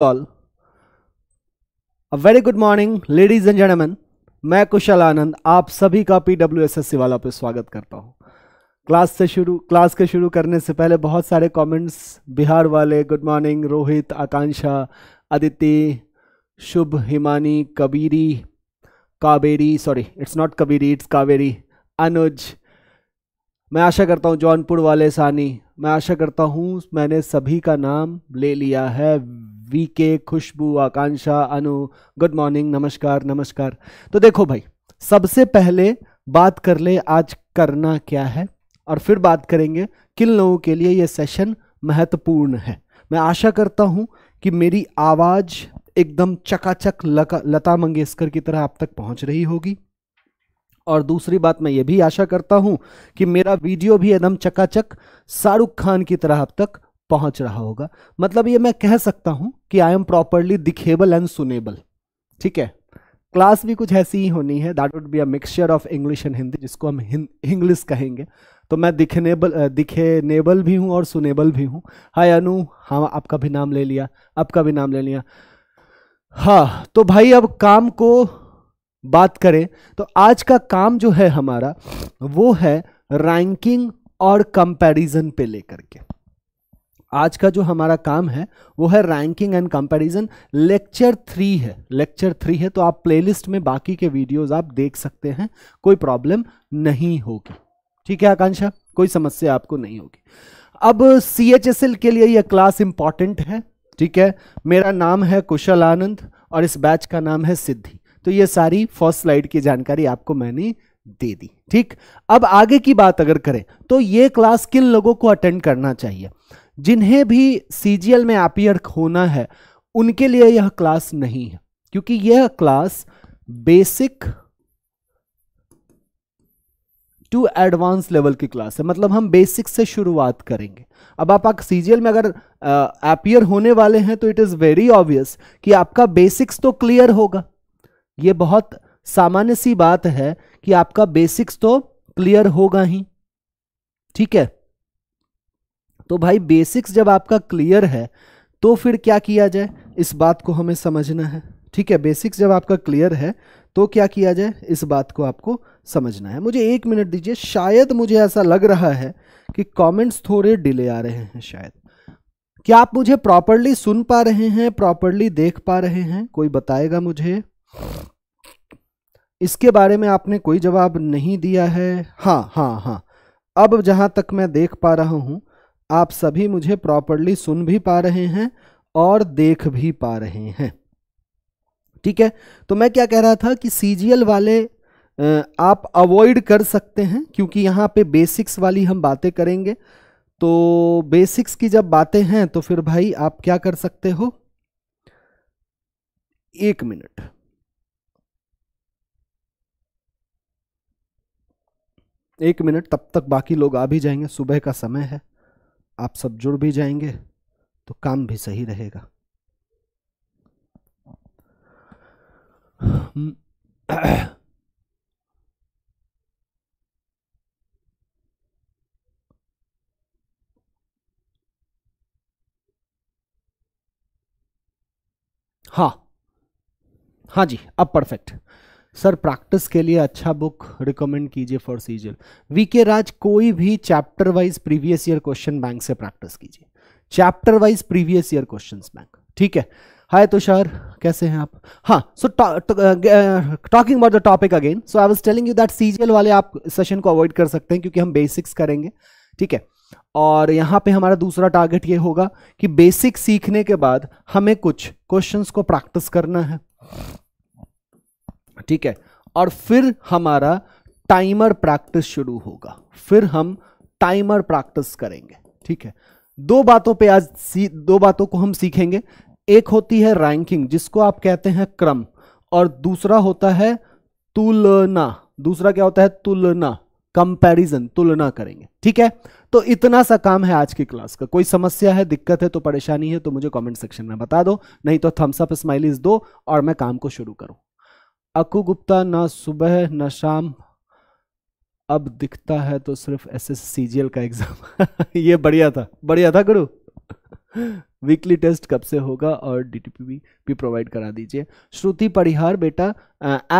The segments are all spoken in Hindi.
all a very good morning ladies and gentlemen मैं कुशल आनंद आप सभी का P W S S C वाला पे स्वागत करता हूँ क्लास से शुरू क्लास के शुरू करने से पहले बहुत सारे कमेंट्स बिहार वाले good morning Rohit Akanksha Aditi Shubh Himani Kabiri Kaveri sorry it's not Kabiri it's Kaveri Anuj मैं आशा करता हूँ जौनपुर वाले सानी मैं आशा करता हूँ मैंने सभी का नाम ले लिया है V K Khushboo Akanksha Anu good morning नमस्कार नमस्कार तो देखो भाई सबसे पहले बात कर ले आज करना क्या है और फिर बात करेंगे किन लोगों के लिए यह सेशन महत्वपूर्ण है मैं आशा करता हूँ कि मेरी आवाज़ एकदम चकाचक लता मंगेशकर की तरह आप तक पहुंच रही होगी और दूसरी बात मैं ये भी आशा करता हूं कि मेरा वीडियो भी एकदम चकाचक शाहरुख खान की तरह अब तक पहुंच रहा होगा मतलब ये मैं कह सकता हूं कि आई एम प्रॉपरली दिखेबल एंड सुनेबल ठीक है क्लास भी कुछ ऐसी ही होनी है that would be a mixture of English and Hindi जिसको हम इंग्लिश कहेंगे तो मैं दिखनेबल दिखेनेबल भी हूँ और सुनेबल भी हूँ हाय अनु हाँ आपका भी नाम ले लिया आपका भी नाम ले लिया हाँ तो भाई अब काम को बात करें तो आज का काम जो है हमारा वो है रैंकिंग और कंपैरिजन पे लेकर के आज का जो हमारा काम है वो है ranking and comparison lecture three है लेक्चर थ्री है तो आप प्लेलिस्ट में बाकी के वीडियोस आप देख सकते हैं कोई प्रॉब्लम नहीं होगी ठीक है आकांक्षा कोई समस्या आपको नहीं होगी अब सी के लिए यह क्लास इंपॉर्टेंट है ठीक है मेरा नाम है कुशल आनंद और इस बैच का नाम है सिद्धि तो ये सारी फर्स्ट स्लाइड की जानकारी आपको मैंने दे दी ठीक अब आगे की बात अगर करें तो ये क्लास किन लोगों को अटेंड करना चाहिए जिन्हें भी सीजीएल में अपियर होना है उनके लिए यह क्लास नहीं है क्योंकि यह class basic to advance level की क्लास है मतलब हम बेसिक से शुरुआत करेंगे अब आप, सीजीएल में अगर अपियर होने वाले हैं तो इट इज़ वेरी ऑब्वियस कि आपका बेसिक्स तो क्लियर होगा यह बहुत सामान्य सी बात है कि आपका बेसिक्स तो क्लियर होगा ही ठीक है तो भाई बेसिक्स जब आपका क्लियर है तो फिर क्या किया जाए इस बात को हमें समझना है ठीक है बेसिक्स जब आपका क्लियर है तो क्या किया जाए इस बात को आपको समझना है मुझे एक मिनट दीजिए शायद मुझे ऐसा लग रहा है कि कमेंट्स थोड़े डिले आ रहे हैं शायद क्या आप मुझे प्रॉपरली सुन पा रहे हैं प्रॉपरली देख पा रहे हैं कोई बताएगा मुझे इसके बारे में आपने कोई जवाब नहीं दिया है हाँ हाँ हाँ अब जहाँ तक मैं देख पा रहा हूँ आप सभी मुझे प्रॉपरली सुन भी पा रहे हैं और देख भी पा रहे हैं ठीक है तो मैं क्या कह रहा था कि सीजीएल वाले आप अवॉइड कर सकते हैं क्योंकि यहाँ पे बेसिक्स वाली हम बातें करेंगे तो बेसिक्स की जब बातें हैं तो फिर भाई आप क्या कर सकते हो एक मिनट एक मिनट तब तक बाकी लोग आ भी जाएंगे सुबह का समय है आप सब जुड़ भी जाएंगे तो काम भी सही रहेगा हाँ हाँ जी अब परफेक्ट सर प्रैक्टिस के लिए अच्छा बुक रिकमेंड कीजिए फॉर सीजर वी के राज कोई भी chapter wise previous year question bank से प्रैक्टिस कीजिए chapter wise previous year question bank ठीक है हाय तुषार कैसे हैं आप हाँ so talking about the topic again so I was telling you that C G L वाले आप सेशन को अवॉइड कर सकते हैं क्योंकि हम बेसिक्स करेंगे ठीक है और यहाँ पे हमारा दूसरा टारगेट ये होगा कि बेसिक सीखने के बाद हमें कुछ क्वेश्चंस को प्रैक्टिस करना है ठीक है और फिर हमारा टाइमर प्रैक्टिस शुरू होगा फिर हम टाइमर प्रैक्टिस करेंगे ठीक है दो बातों पे आज सी दो बातों को हम सीखेंगे एक होती है रैंकिंग जिसको आप कहते हैं क्रम और दूसरा होता है तुलना दूसरा क्या होता है तुलना कंपैरिजन तुलना करेंगे ठीक है तो इतना सा काम है आज की क्लास का कोई समस्या है दिक्कत है तो परेशानी है तो मुझे कमेंट सेक्शन में बता दो नहीं तो थम्स अप स्माइलीज दो और मैं काम को शुरू करूं अकु गुप्ता ना सुबह ना शाम अब दिखता है तो सिर्फ S S C G L का एग्जाम ये बढ़िया था बढ़िया था गुरु वीकली टेस्ट कब से होगा और डीटीपी भी, भी प्रोवाइड करा दीजिए श्रुति परिहार बेटा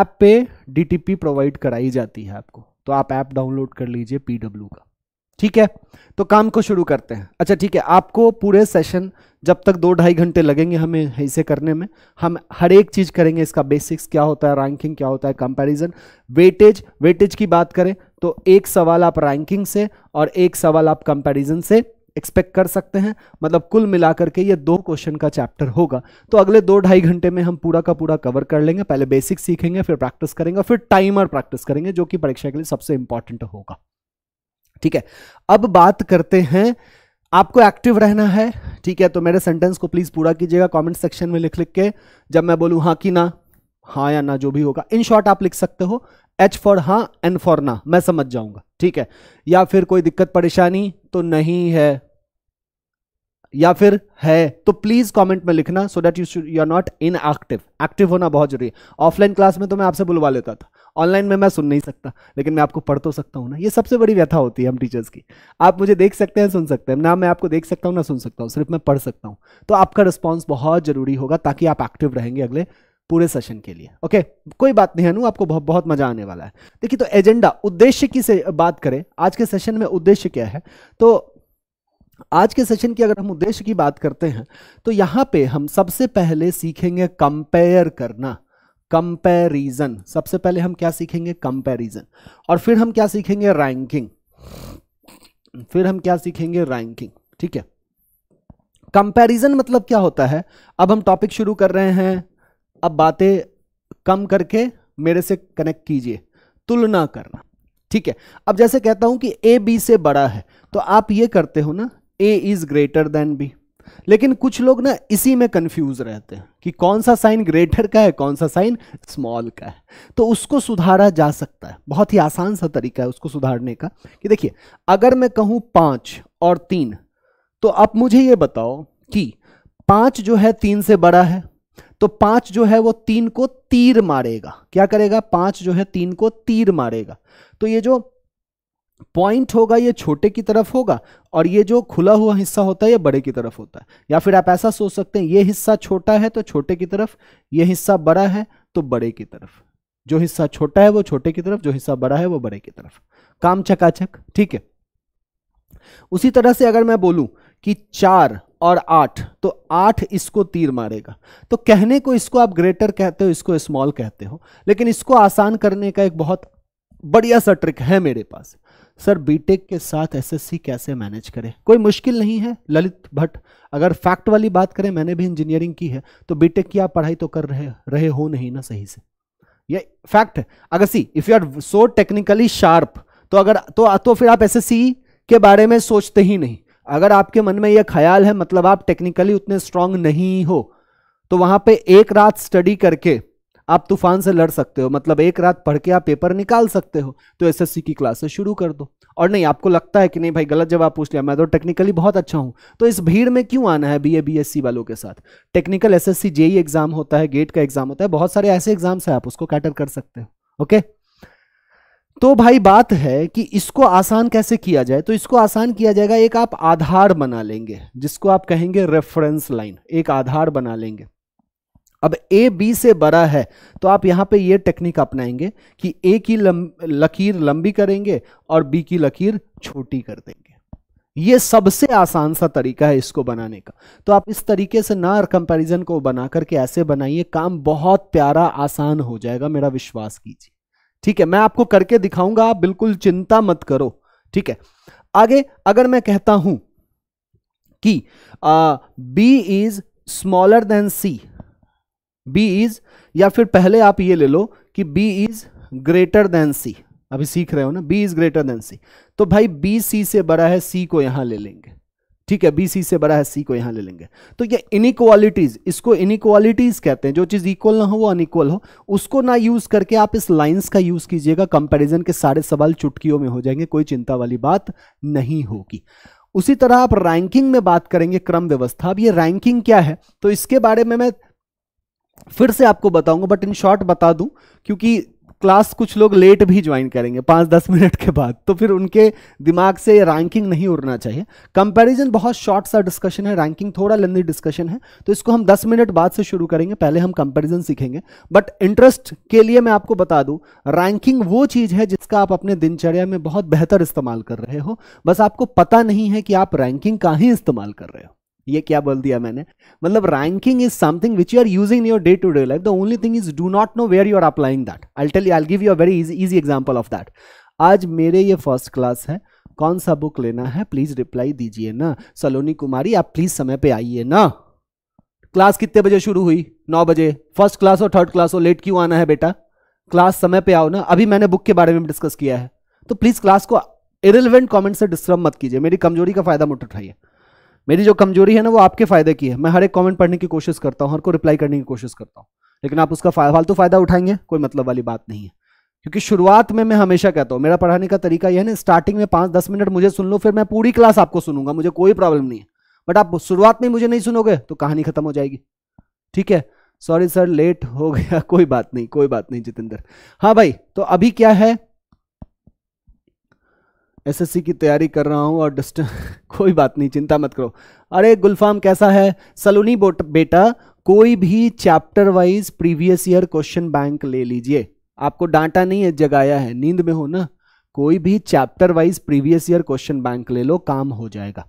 ऐप पे डीटीपी प्रोवाइड कराई जाती है आपको तो आप ऐप डाउनलोड कर लीजिए पीडब्ल्यू का ठीक है तो काम को शुरू करते हैं अच्छा ठीक है आपको पूरे सेशन जब तक दो ढाई घंटे लगेंगे हमें इसे करने में हम हर एक चीज़ करेंगे इसका बेसिक्स क्या होता है रैंकिंग क्या होता है कंपैरिजन वेटेज वेटेज की बात करें तो एक सवाल आप रैंकिंग से और एक सवाल आप कंपैरिजन से एक्सपेक्ट कर सकते हैं मतलब कुल मिलाकर के ये दो क्वेश्चन का चैप्टर होगा तो अगले दो ढाई घंटे में हम पूरा का पूरा कवर कर लेंगे पहले बेसिक सीखेंगे फिर प्रैक्टिस करेंगे फिर टाइमर प्रैक्टिस करेंगे जो कि परीक्षा के लिए सबसे इंपॉर्टेंट होगा ठीक है अब बात करते हैं आपको एक्टिव रहना है ठीक है तो मेरे सेंटेंस को प्लीज़ पूरा कीजिएगा कमेंट सेक्शन में लिख लिख के जब मैं बोलूं हाँ कि ना हाँ या ना जो भी होगा इन शॉर्ट आप लिख सकते हो एच फॉर हाँ एन फॉर ना मैं समझ जाऊंगा ठीक है या फिर कोई दिक्कत परेशानी तो नहीं है या फिर है तो प्लीज कमेंट में लिखना so that you should you are not in active active होना बहुत जरूरी है ऑफलाइन क्लास में तो मैं आपसे बुलवा लेता था ऑनलाइन में मैं सुन नहीं सकता लेकिन मैं आपको पढ़ तो सकता हूँ ना ये सबसे बड़ी व्यथा होती है हम टीचर्स की आप मुझे देख सकते हैं सुन सकते हैं ना मैं आपको देख सकता हूँ ना सुन सकता हूँ सिर्फ मैं पढ़ सकता हूँ तो आपका रिस्पॉन्स बहुत जरूरी होगा ताकि आप एक्टिव रहेंगे अगले पूरे सेशन के लिए ओके कोई बात नहीं अनु आपको बहुत बहुत मजा आने वाला है देखिए तो एजेंडा उद्देश्य की से बात करें आज के सेशन में उद्देश्य क्या है तो आज के सेशन की अगर हम उद्देश्य की बात करते हैं तो यहाँ पे हम सबसे पहले सीखेंगे कंपेयर करना कंपैरिजन सबसे पहले हम क्या सीखेंगे कंपैरिजन और फिर हम क्या सीखेंगे रैंकिंग फिर हम क्या सीखेंगे रैंकिंग ठीक है कंपैरिजन मतलब क्या होता है अब हम टॉपिक शुरू कर रहे हैं अब बातें कम करके मेरे से कनेक्ट कीजिए तुलना करना ठीक है अब जैसे कहता हूं कि ए बी से बड़ा है तो आप ये करते हो ना A is greater than B लेकिन कुछ लोग ना इसी में कंफ्यूज रहते हैं कि कौन सा साइन ग्रेटर का है कौन सा साइन स्मॉल का है तो उसको सुधारा जा सकता है बहुत ही आसान सा तरीका है उसको सुधारने का कि देखिए अगर मैं कहूं पांच और तीन तो आप मुझे ये बताओ कि पांच जो है तीन से बड़ा है तो पांच जो है वो तीन को तीर मारेगा क्या करेगा पांच जो है तीन को तीर मारेगा तो ये जो पॉइंट होगा ये छोटे की तरफ होगा और ये जो खुला हुआ हिस्सा होता है ये बड़े की तरफ होता है या फिर आप ऐसा सोच सकते हैं ये हिस्सा छोटा है तो छोटे की तरफ ये हिस्सा बड़ा है तो बड़े की तरफ जो हिस्सा छोटा है वो छोटे की तरफ जो हिस्सा बड़ा है वो बड़े की तरफ काम चकाचक ठीक है उसी तरह से अगर मैं बोलूं कि चार और आठ तो आठ इसको तीर मारेगा तो कहने को इसको आप ग्रेटर कहते हो इसको स्मॉल कहते हो लेकिन इसको आसान करने का एक बहुत बढ़िया सा ट्रिक है मेरे पास सर बीटेक के साथ एसएससी कैसे मैनेज करें कोई मुश्किल नहीं है ललित भट्ट अगर फैक्ट वाली बात करें मैंने भी इंजीनियरिंग की है तो बीटेक की आप पढ़ाई तो कर रहे रहे हो नहीं ना सही से ये फैक्ट है अगर C if you are so technically sharp तो अगर तो तो फिर आप एसएससी के बारे में सोचते ही नहीं अगर आपके मन में यह ख्याल है मतलब आप टेक्निकली उतने स्ट्रांग नहीं हो तो वहां पे एक रात स्टडी करके आप तूफान से लड़ सकते हो मतलब एक रात पढ़ के आप पेपर निकाल सकते हो तो एसएससी की क्लासेस शुरू कर दो और नहीं आपको लगता है कि नहीं भाई गलत जवाब पूछ लिया मैं तो टेक्निकली बहुत अच्छा हूँ तो इस भीड़ में क्यों आना है बीए बीएससी वालों के साथ टेक्निकल एसएससी जेई एग्जाम होता है गेट का एग्जाम होता है बहुत सारे ऐसे एग्जाम्स हैं आप उसको कैटर कर सकते हो ओके तो भाई बात है कि इसको आसान कैसे किया जाए तो इसको आसान किया जाएगा एक आप आधार बना लेंगे जिसको आप कहेंगे रेफरेंस लाइन एक आधार बना लेंगे अब ए बी से बड़ा है तो आप यहाँ पे ये टेक्निक अपनाएंगे कि ए की लम, लकीर लंबी करेंगे और बी की लकीर छोटी कर देंगे ये सबसे आसान सा तरीका है इसको बनाने का तो आप इस तरीके से ना कंपैरिजन को बना करके ऐसे बनाइए काम बहुत प्यारा आसान हो जाएगा मेरा विश्वास कीजिए ठीक है मैं आपको करके दिखाऊंगा आप बिल्कुल चिंता मत करो ठीक है आगे अगर मैं कहता हूं कि B is smaller than C B is या फिर पहले आप ये ले लो कि B is greater than C अभी सीख रहे हो ना B is greater than C तो भाई बी सी से बड़ा है सी को यहां ले लेंगे ठीक है बी सी से बड़ा है सी को यहां ले लेंगे तो ये इनिक्वालिटीज इसको इनइक्वालिटीज कहते हैं जो चीज इक्वल ना हो वो अनइक्वल हो उसको ना यूज करके आप इस लाइंस का यूज कीजिएगा कंपैरिजन के सारे सवाल चुटकियों में हो जाएंगे कोई चिंता वाली बात नहीं होगी उसी तरह आप रैंकिंग में बात करेंगे क्रम व्यवस्था अब ये रैंकिंग क्या है तो इसके बारे में मैं फिर से आपको बताऊंगा बट इन शॉर्ट बता दूं क्योंकि क्लास कुछ लोग लेट भी ज्वाइन करेंगे पाँच दस मिनट के बाद तो फिर उनके दिमाग से रैंकिंग नहीं उड़ना चाहिए कंपैरिजन बहुत शॉर्ट सा डिस्कशन है रैंकिंग थोड़ा लेंदी डिस्कशन है तो इसको हम दस मिनट बाद से शुरू करेंगे पहले हम कंपैरिजन सीखेंगे बट इंटरेस्ट के लिए मैं आपको बता दूं रैंकिंग वो चीज़ है जिसका आप अपने दिनचर्या में बहुत बेहतर इस्तेमाल कर रहे हो बस आपको पता नहीं है कि आप रैंकिंग का ही इस्तेमाल कर रहे हो ये क्या बोल दिया मैंने मतलब ranking is something which you are using your day to day life the only thing is do not know where you are applying that I tell I give you a very easy example of that आज मेरे ये फर्स्ट क्लास है कौन सा बुक लेना है प्लीज रिप्लाई दीजिए ना सलोनी कुमारी आप प्लीज समय पे आइए ना क्लास कितने बजे शुरू हुई नौ बजे फर्स्ट क्लास हो थर्ड क्लास हो लेट क्यों आना है बेटा क्लास समय पे आओ ना अभी मैंने बुक के बारे में डिस्कस किया है तो प्लीज क्लास को इरेलीवेंट कमेंट से डिस्टर्ब मत कीजिए मेरी कमजोरी का फायदा मत उठाइए मेरी जो कमजोरी है ना वो आपके फायदे की है मैं हर एक कमेंट पढ़ने की कोशिश करता हूँ हर को रिप्लाई करने की कोशिश करता हूँ लेकिन आप उसका फालतू तो फायदा उठाएंगे कोई मतलब वाली बात नहीं है क्योंकि शुरुआत में मैं हमेशा कहता हूँ मेरा पढ़ाने का तरीका यह है ना स्टार्टिंग में पाँच दस मिनट मुझे सुन लो फिर मैं पूरी क्लास आपको सुनूंगा मुझे कोई प्रॉब्लम नहीं है बट आप शुरुआत में मुझे नहीं सुनोगे तो कहानी खत्म हो जाएगी ठीक है सॉरी सर लेट हो गया कोई बात नहीं कोई बात नहीं जितेंद्र हाँ भाई तो अभी क्या है एसएससी की तैयारी कर रहा हूँ और डिस्ट कोई बात नहीं चिंता मत करो अरे गुलफाम कैसा है सलोनी बोट बेटा कोई भी chapter wise previous year question bank ले लीजिए आपको डांटा नहीं है जगाया है नींद में हो ना कोई भी chapter wise previous year question bank ले लो काम हो जाएगा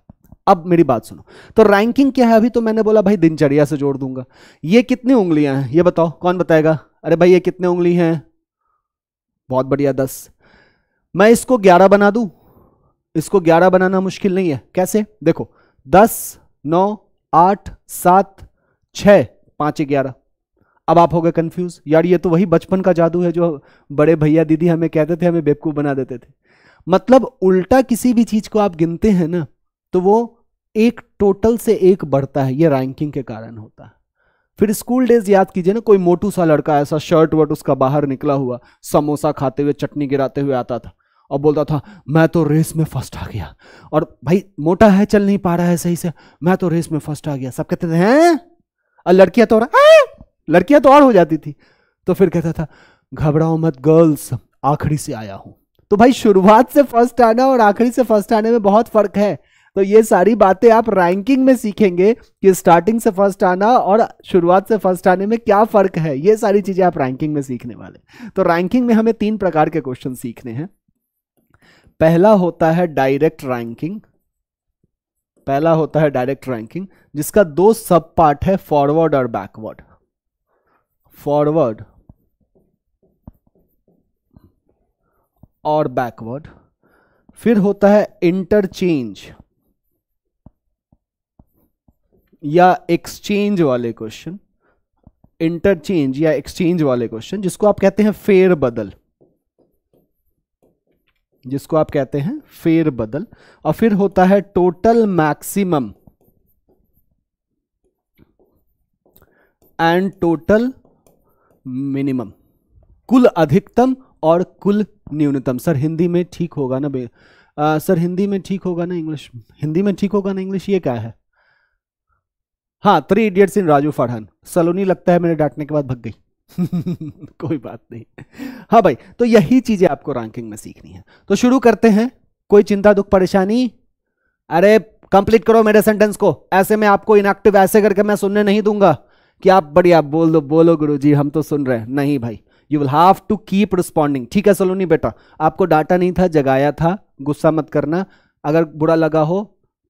अब मेरी बात सुनो तो रैंकिंग क्या है अभी तो मैंने बोला भाई दिनचर्या से जोड़ दूंगा ये कितनी उंगलियां हैं ये बताओ कौन बताएगा अरे भाई ये कितने उंगली हैं बहुत बढ़िया दस मैं इसको ग्यारह बना दूं इसको ग्यारह बनाना मुश्किल नहीं है कैसे देखो दस नौ आठ सात छ पाँच ग्यारह अब आप हो गए कंफ्यूज यार ये तो वही बचपन का जादू है जो बड़े भैया दीदी हमें कहते थे हमें बेवकूफ़ बना देते थे मतलब उल्टा किसी भी चीज़ को आप गिनते हैं ना तो वो एक टोटल से एक बढ़ता है ये रैंकिंग के कारण होता है फिर स्कूल डेज याद कीजिए ना कोई मोटू सा लड़का ऐसा शर्ट वर्ट उसका बाहर निकला हुआ समोसा खाते हुए चटनी गिराते हुए आता था और बोलता था मैं तो रेस में फर्स्ट आ गया और भाई मोटा है चल नहीं पा रहा है सही से मैं तो रेस में फर्स्ट आ गया सब कहते थे हैं और लड़कियां तो और लड़कियां तो और हो जाती थी तो फिर कहता था घबराओ मत गर्ल्स आखिरी से आया हूं तो भाई शुरुआत से फर्स्ट आना और आखिरी से फर्स्ट आने में बहुत फर्क है तो ये सारी बातें आप रैंकिंग में सीखेंगे कि स्टार्टिंग से फर्स्ट आना और शुरुआत से फर्स्ट आने में क्या फर्क है ये सारी चीजें आप रैंकिंग में सीखने वाले तो रैंकिंग में हमें तीन प्रकार के क्वेश्चन सीखने हैं पहला होता है डायरेक्ट रैंकिंग पहला होता है डायरेक्ट रैंकिंग जिसका दो सब पार्ट है फॉरवर्ड और बैकवर्ड फॉरवर्ड और बैकवर्ड फिर होता है इंटरचेंज या एक्सचेंज वाले क्वेश्चन इंटरचेंज या एक्सचेंज वाले क्वेश्चन जिसको आप कहते हैं फेर बदल जिसको आप कहते हैं फेर बदल और फिर होता है total maximum and total minimum कुल अधिकतम और कुल न्यूनतम सर हिंदी में ठीक होगा ना बे आ, सर हिंदी में ठीक होगा ना इंग्लिश हिंदी में ठीक होगा ना इंग्लिश ये क्या है हाँ थ्री इडियट्स इन राजू फरहान सलोनी लगता है मेरे डांटने के बाद भग गई कोई बात नहीं हाँ भाई तो यही चीजें आपको रैंकिंग में सीखनी है तो शुरू करते हैं कोई चिंता दुख परेशानी अरे कंप्लीट करो मेरे सेंटेंस को ऐसे में आपको इनएक्टिव ऐसे करके मैं सुनने नहीं दूंगा कि आप बढ़िया बोल दो बोलो गुरु जी हम तो सुन रहे हैं नहीं भाई you will have to keep responding ठीक है सलोनी बेटा आपको डाटा नहीं था जगाया था गुस्सा मत करना अगर बुरा लगा हो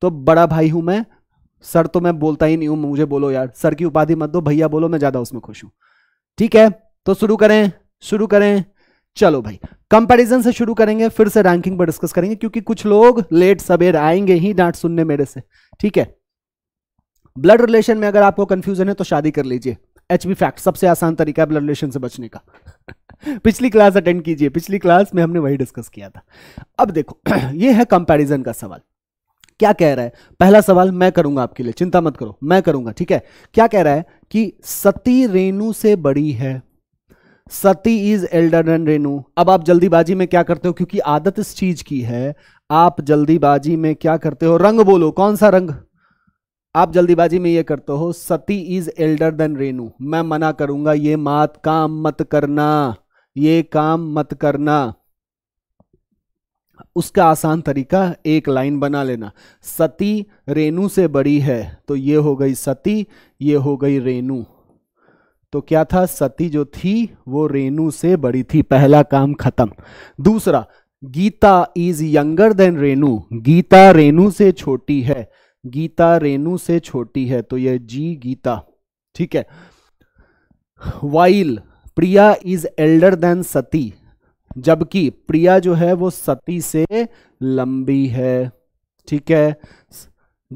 तो बड़ा भाई हूं मैं सर तो मैं बोलता ही नहीं हूं मुझे बोलो यार सर की उपाधि मत दो भैया बोलो मैं ज्यादा उसमें खुश हूं ठीक है तो शुरू करें शुरू करें चलो भाई कंपैरिजन से शुरू करेंगे फिर से रैंकिंग पर डिस्कस करेंगे क्योंकि कुछ लोग लेट सवेर आएंगे ही डांट सुनने मेरे से ठीक है ब्लड रिलेशन में अगर आपको कंफ्यूजन है तो शादी कर लीजिए एच बी फैक्ट सबसे आसान तरीका है ब्लड रिलेशन से बचने का पिछली क्लास अटेंड कीजिए पिछली क्लास में हमने वही डिस्कस किया था अब देखो ये है कंपैरिजन का सवाल क्या कह रहा है पहला सवाल मैं करूंगा आपके लिए चिंता मत करो मैं करूंगा ठीक है क्या कह रहा है कि सती रेणु से बड़ी है Sati is elder than Renu अब आप जल्दीबाजी में क्या करते हो क्योंकि आदत इस चीज की है आप जल्दीबाजी में क्या करते हो रंग बोलो कौन सा रंग आप जल्दीबाजी में ये करते हो Sati is elder than Renu मैं मना करूंगा ये मात काम मत करना ये काम मत करना उसका आसान तरीका एक लाइन बना लेना सती रेणु से बड़ी है तो ये हो गई सती ये हो गई रेणु तो क्या था सती जो थी वो रेणु से बड़ी थी पहला काम खत्म दूसरा Geeta is younger than Renu Geeta Renu से छोटी है गीता रेणु से छोटी है तो ये जी गीता ठीक है while Priya is elder than Sati जबकि प्रिया जो है वो सती से लंबी है ठीक है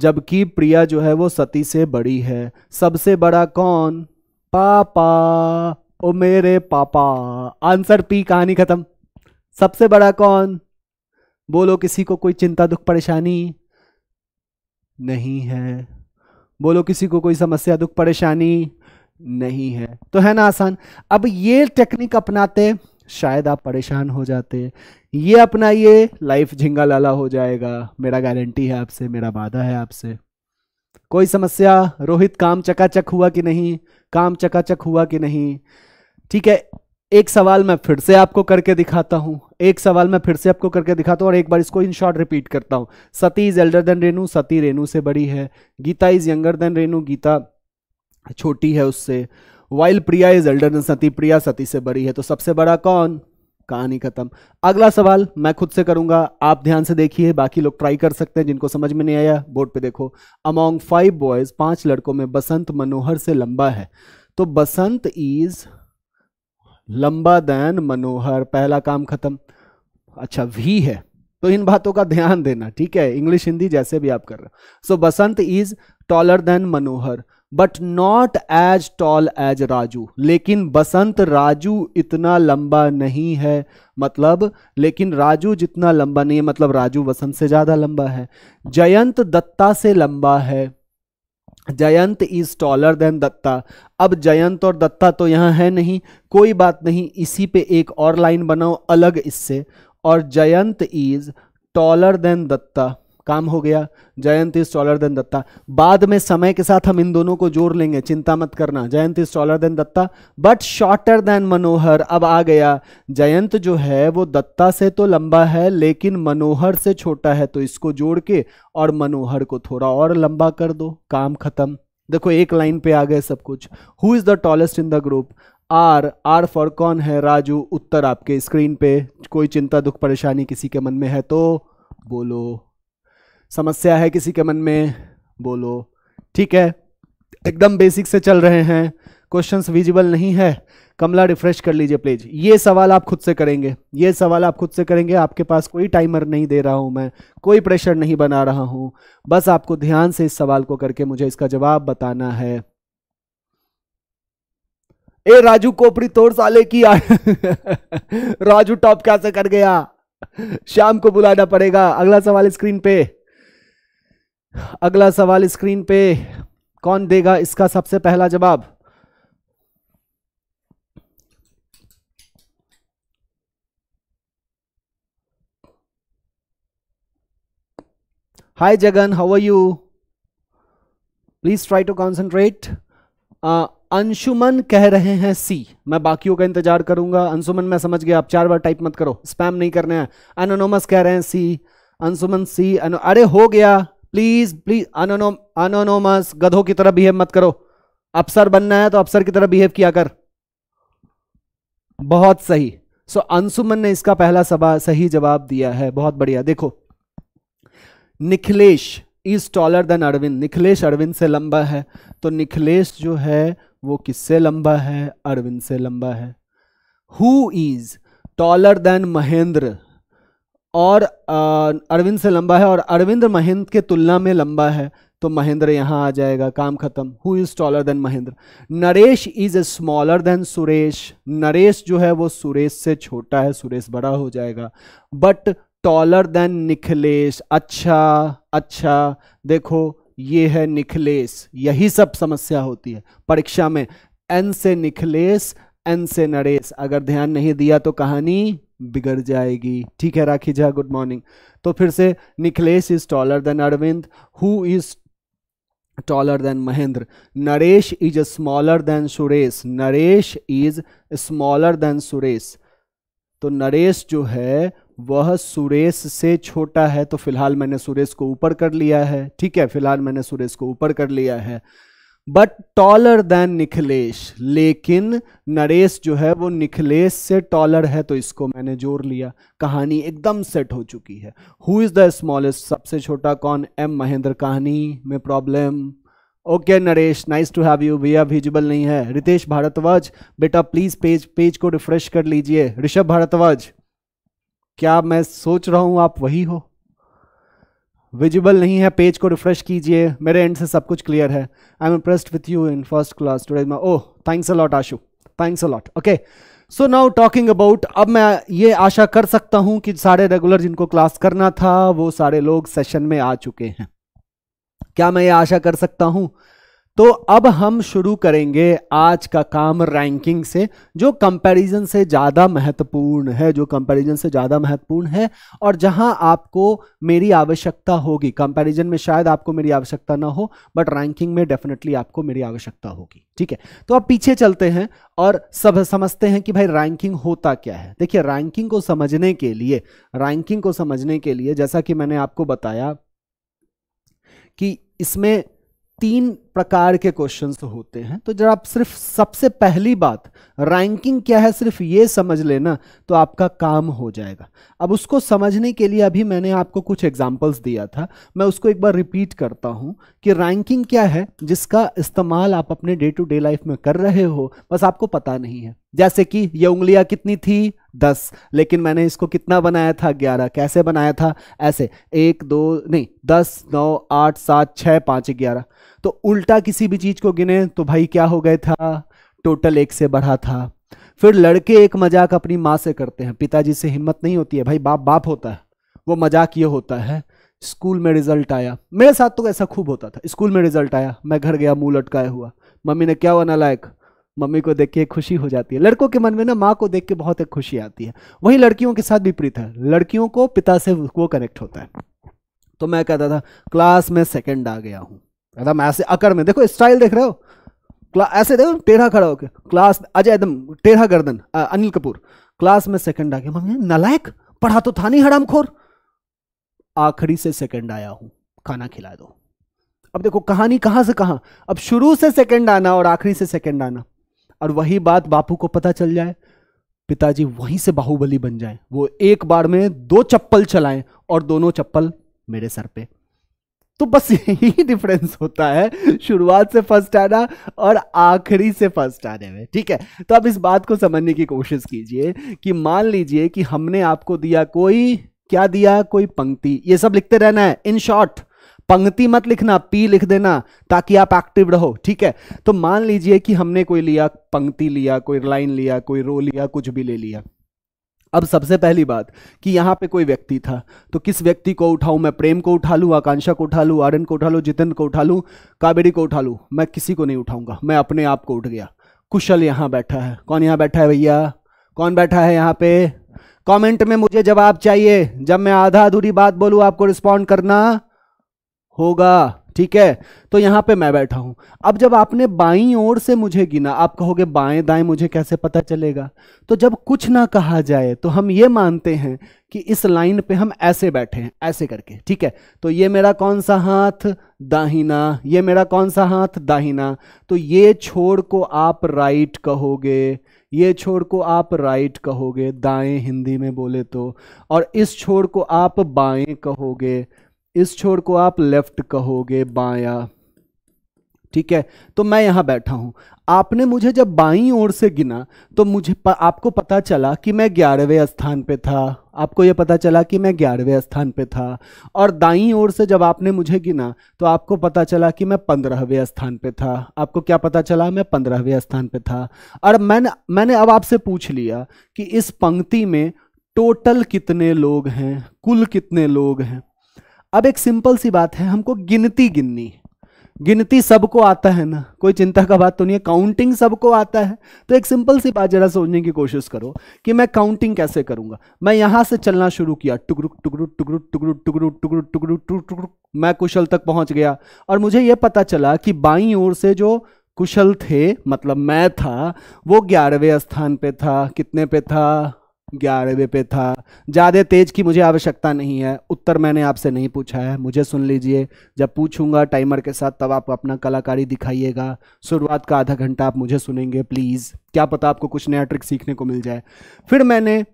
जबकि प्रिया जो है वो सती से बड़ी है सबसे बड़ा कौन पापा ओ मेरे पापा आंसर पी कहानी खत्म सबसे बड़ा कौन बोलो किसी को कोई चिंता दुख परेशानी नहीं है बोलो किसी को कोई समस्या दुख परेशानी नहीं है तो है ना आसान अब ये टेक्निक अपनाते शायद आप परेशान हो जाते ये अपना ये लाइफ झिंगा लाला हो जाएगा मेरा गारंटी है आपसे मेरा वादा है आपसे कोई समस्या रोहित काम चकाचक हुआ कि नहीं काम चकाचक हुआ कि नहीं ठीक है एक सवाल मैं फिर से आपको करके दिखाता हूं एक सवाल मैं फिर से आपको करके दिखाता हूं और एक बार इसको इन शॉर्ट रिपीट करता हूँ Sati is elder than Renu Sati Renu से बड़ी है Geeta is younger than Renu Geeta छोटी है उससे while Priya is elder Sati Priya Sati से बड़ी है तो सबसे बड़ा कौन कहानी खत्म अगला सवाल मैं खुद से करूंगा आप ध्यान से देखिए बाकी लोग ट्राई कर सकते हैं जिनको समझ में नहीं आया बोर्ड पे देखो अमोंग फाइव बॉयज पांच लड़कों में बसंत मनोहर से लंबा है तो बसंत इज लंबा दैन मनोहर पहला काम खत्म अच्छा वी है तो इन बातों का ध्यान देना ठीक है इंग्लिश हिंदी जैसे भी आप कर रहे हो so Basant is taller than Manohar but not as tall as Raju लेकिन बसंत राजू इतना लंबा नहीं है मतलब लेकिन राजू जितना लंबा नहीं है मतलब राजू बसंत से ज़्यादा लंबा है जयंत दत्ता से लंबा है Jayant is taller than Datta अब जयंत और दत्ता तो यहाँ है नहीं कोई बात नहीं इसी पे एक और लाइन बनाओ अलग इससे और Jayant is taller than Datta काम हो गया Jayant is taller than Datta बाद में समय के साथ हम इन दोनों को जोड़ लेंगे चिंता मत करना Jayant is taller than Datta but shorter than Manohar अब आ गया जयंत जो है वो दत्ता से तो लंबा है लेकिन मनोहर से छोटा है तो इसको जोड़ के और मनोहर को थोड़ा और लंबा कर दो काम खत्म देखो एक लाइन पे आ गए सब कुछ who is the tallest in the group R R for कौन है राजू उत्तर आपके स्क्रीन पे कोई चिंता दुख परेशानी किसी के मन में है तो बोलो समस्या है किसी के मन में बोलो ठीक है एकदम बेसिक से चल रहे हैं क्वेश्चंस विजिबल नहीं है कमला रिफ्रेश कर लीजिए प्लीज ये सवाल आप खुद से करेंगे ये सवाल आप खुद से करेंगे आपके पास कोई टाइमर नहीं दे रहा हूं मैं कोई प्रेशर नहीं बना रहा हूं बस आपको ध्यान से इस सवाल को करके मुझे इसका जवाब बताना है ए राजू कोपरी तोड़ साले की राजू टॉप कैसे कर गया शाम को बुलाना पड़ेगा अगला सवाल स्क्रीन पे अगला सवाल स्क्रीन पे कौन देगा इसका सबसे पहला जवाब hi Jagan how are you please try to concentrate Anshuman कह रहे हैं सी मैं बाकियों का इंतजार करूंगा अंशुमन मैं समझ गया आप चार बार टाइप मत करो स्पैम नहीं करने हैं अनोनोमस कह रहे हैं सी अंशुमन सी अरे हो गया प्लीज प्लीज अनोनोम अनोनोमस गधों की तरह बिहेव मत करो अफसर बनना है तो अफसर की तरह बिहेव किया कर बहुत सही सो so, अंशुमन ने इसका पहला सवाल सही जवाब दिया है बहुत बढ़िया देखो Nikhilesh is taller than Arvind Nikhilesh Arvind से लंबा है तो निखिलेश जो है वो किससे लंबा है अरविंद से लंबा है who is taller than Mahendra और अरविंद से लंबा है और अरविंद महेंद्र के तुलना में लंबा है तो महेंद्र यहाँ आ जाएगा काम खत्म who is taller than Mahendra Naresh is smaller than Suresh Naresh जो है वो सुरेश से छोटा है सुरेश बड़ा हो जाएगा बट टॉलर देन निखिलेश अच्छा अच्छा देखो ये है निखिलेश यही सब समस्या होती है परीक्षा में एन से निखिलेश एन से नरेश अगर ध्यान नहीं दिया तो कहानी बिगड़ जाएगी ठीक है राखी झा गुड मॉर्निंग तो फिर से Nikhilesh is taller than Arvind who is taller than Mahendra Naresh is smaller than Suresh Naresh is smaller than Suresh तो नरेश जो है वह सुरेश से छोटा है तो फिलहाल मैंने सुरेश को ऊपर कर लिया है ठीक है फिलहाल मैंने सुरेश को ऊपर कर लिया है बट टॉलर देन निखिलेश लेकिन नरेश जो है वो निखिलेश से टॉलर है तो इसको मैंने जोड़ लिया कहानी एकदम सेट हो चुकी है हु इज़ द स्मॉलेस्ट सबसे छोटा कौन एम महेंद्र कहानी में problem okay Naresh nice to have you भैया विजिबल नहीं है रितेश भारद्वाज बेटा प्लीज़ पेज पेज को रिफ्रेश कर लीजिए ऋषभ भारद्वाज क्या मैं सोच रहा हूं आप वही हो विजिबल नहीं है पेज को रिफ्रेश कीजिए मेरे एंड से सब कुछ क्लियर है I am impressed with you in first class today oh thanks a lot Ashu thanks a lot okay so now talking about अब मैं ये आशा कर सकता हूँ कि सारे रेगुलर जिनको क्लास करना था वो सारे लोग सेशन में आ चुके हैं क्या मैं ये आशा कर सकता हूँ तो अब हम शुरू करेंगे आज का काम रैंकिंग से जो कंपैरिजन से ज़्यादा महत्वपूर्ण है जो कंपैरिजन से ज़्यादा महत्वपूर्ण है और जहां आपको मेरी आवश्यकता होगी कंपैरिजन में शायद आपको मेरी आवश्यकता ना हो बट रैंकिंग में डेफिनेटली आपको मेरी आवश्यकता होगी ठीक है तो आप पीछे चलते हैं और सब समझते हैं कि भाई रैंकिंग होता क्या है देखिए रैंकिंग को समझने के लिए रैंकिंग को समझने के लिए जैसा कि मैंने आपको बताया कि इसमें तीन प्रकार के क्वेश्चन तो होते हैं तो जब आप सिर्फ सबसे पहली बात रैंकिंग क्या है सिर्फ ये समझ लेना तो आपका काम हो जाएगा अब उसको समझने के लिए अभी मैंने आपको कुछ एग्जाम्पल्स दिया था मैं उसको एक बार रिपीट करता हूँ कि रैंकिंग क्या है जिसका इस्तेमाल आप अपने डे टू डे लाइफ में कर रहे हो बस आपको पता नहीं है जैसे कि ये उंगलियां कितनी थी दस लेकिन मैंने इसको कितना बनाया था ग्यारह कैसे बनाया था ऐसे एक दो नहीं दस नौ आठ सात छः पाँच ग्यारह तो उल्टा किसी भी चीज़ को गिने तो भाई क्या हो गए था टोटल एक से बढ़ा था फिर लड़के एक मजाक अपनी माँ से करते हैं पिताजी से हिम्मत नहीं होती है भाई बाप बाप होता है वो मजाक ये होता है स्कूल में रिजल्ट आया मेरे साथ तो ऐसा खूब होता था स्कूल में रिजल्ट आया मैं घर गया मुँह लटकाया हुआ मम्मी ने क्या हुआ नालायक मम्मी को देख के खुशी हो जाती है लड़कों के मन में ना माँ को देख के बहुत एक खुशी आती है वही लड़कियों के साथ विपरीत है लड़कियों को पिता से वो कनेक्ट होता है तो मैं कहता था क्लास में सेकंड आ गया हूँ कहता मैं ऐसे अकड़ में देखो स्टाइल देख रहे हो क्ला ऐसे देखो टेढ़ा खड़ा होकर क्लास अजय एकदम टेढ़ा गर्दन आ, अनिल कपूर क्लास में सेकंड आ गया मम्मी नलायक पढ़ा तो था नहीं खोर आखिरी से सेकंड आया हूँ खाना खिला दो अब देखो कहानी कहाँ से कहाँ अब शुरू से सेकंड आना और आखिरी से सेकंड आना और वही बात बापू को पता चल जाए पिताजी वहीं से बाहुबली बन जाए वो एक बार में दो चप्पल चलाएं और दोनों चप्पल मेरे सर पे तो बस यही डिफरेंस होता है शुरुआत से फर्स्ट आना और आखिरी से फर्स्ट आने में ठीक है तो अब इस बात को समझने की कोशिश कीजिए कि मान लीजिए कि हमने आपको दिया कोई क्या दिया कोई पंक्ति ये सब लिखते रहना है इन शॉर्ट पंक्ति मत लिखना पी लिख देना ताकि आप एक्टिव रहो ठीक है तो मान लीजिए कि हमने कोई लिया पंक्ति लिया कोई लाइन लिया कोई रो लिया कुछ भी ले लिया अब सबसे पहली बात कि यहां पे कोई व्यक्ति था तो किस व्यक्ति को उठाऊं मैं प्रेम को उठा लू आकांक्षा को उठा लू आर्यन को उठा लू जितेंद्र को उठा लूँ काबेरी को उठा लूँ मैं किसी को नहीं उठाऊंगा मैं अपने आप को उठ गया कुशल यहां बैठा है कौन यहाँ बैठा है भैया कौन बैठा है यहां पे कमेंट में मुझे जवाब चाहिए जब मैं आधा अधूरी बात बोलू आपको रिस्पॉन्ड करना होगा ठीक है तो यहां पे मैं बैठा हूं अब जब आपने बाई ओर से मुझे गिना आप कहोगे बाएं दाएं मुझे कैसे पता चलेगा तो जब कुछ ना कहा जाए तो हम ये मानते हैं कि इस लाइन पे हम ऐसे बैठे हैं ऐसे करके ठीक है तो ये मेरा कौन सा हाथ दाहिना ये मेरा कौन सा हाथ दाहिना तो ये छोड़ को आप राइट कहोगे ये छोड़ को आप राइट कहोगे दाएं हिंदी में बोले तो और इस छोड़ को आप बाएं कहोगे इस छोर को आप लेफ्ट कहोगे बाया ठीक है तो मैं यहां बैठा हूं आपने मुझे जब बाई ओर से गिना तो मुझे प, आपको पता चला कि मैं ग्यारहवें स्थान पे था आपको यह पता चला कि मैं ग्यारहवें स्थान पे था और दाई ओर से जब आपने मुझे गिना तो आपको पता चला कि मैं पंद्रहवें स्थान पे था आपको क्या पता चला मैं पंद्रहवें स्थान पे था और मैंने मैंने अब आपसे पूछ लिया कि इस पंक्ति में टोटल कितने लोग हैं कुल कितने लोग हैं अब एक सिंपल सी बात है हमको गिनती गिननी गिनती सबको आता है ना कोई चिंता का बात तो नहीं है काउंटिंग सबको आता है तो एक सिंपल सी बात जरा सोचने की कोशिश करो कि मैं काउंटिंग कैसे करूंगा मैं यहां से चलना शुरू किया टुकड़ू टुकड़ू टुकड़ू टुकड़ू टुकड़ू टुकड़ू टुकड़ू टुकड़ू मैं कुशल तक पहुंच गया और मुझे यह पता चला कि बाई ओर से जो कुशल थे मतलब मैं था वो ग्यारहवें स्थान पे था कितने पे था ग्यारहवें पे था ज़्यादा तेज की मुझे आवश्यकता नहीं है उत्तर मैंने आपसे नहीं पूछा है मुझे सुन लीजिए जब पूछूंगा टाइमर के साथ तब आप अपना कलाकारी दिखाइएगा शुरुआत का आधा घंटा आप मुझे सुनेंगे प्लीज़ क्या पता आपको कुछ नया ट्रिक सीखने को मिल जाए फिर मैंने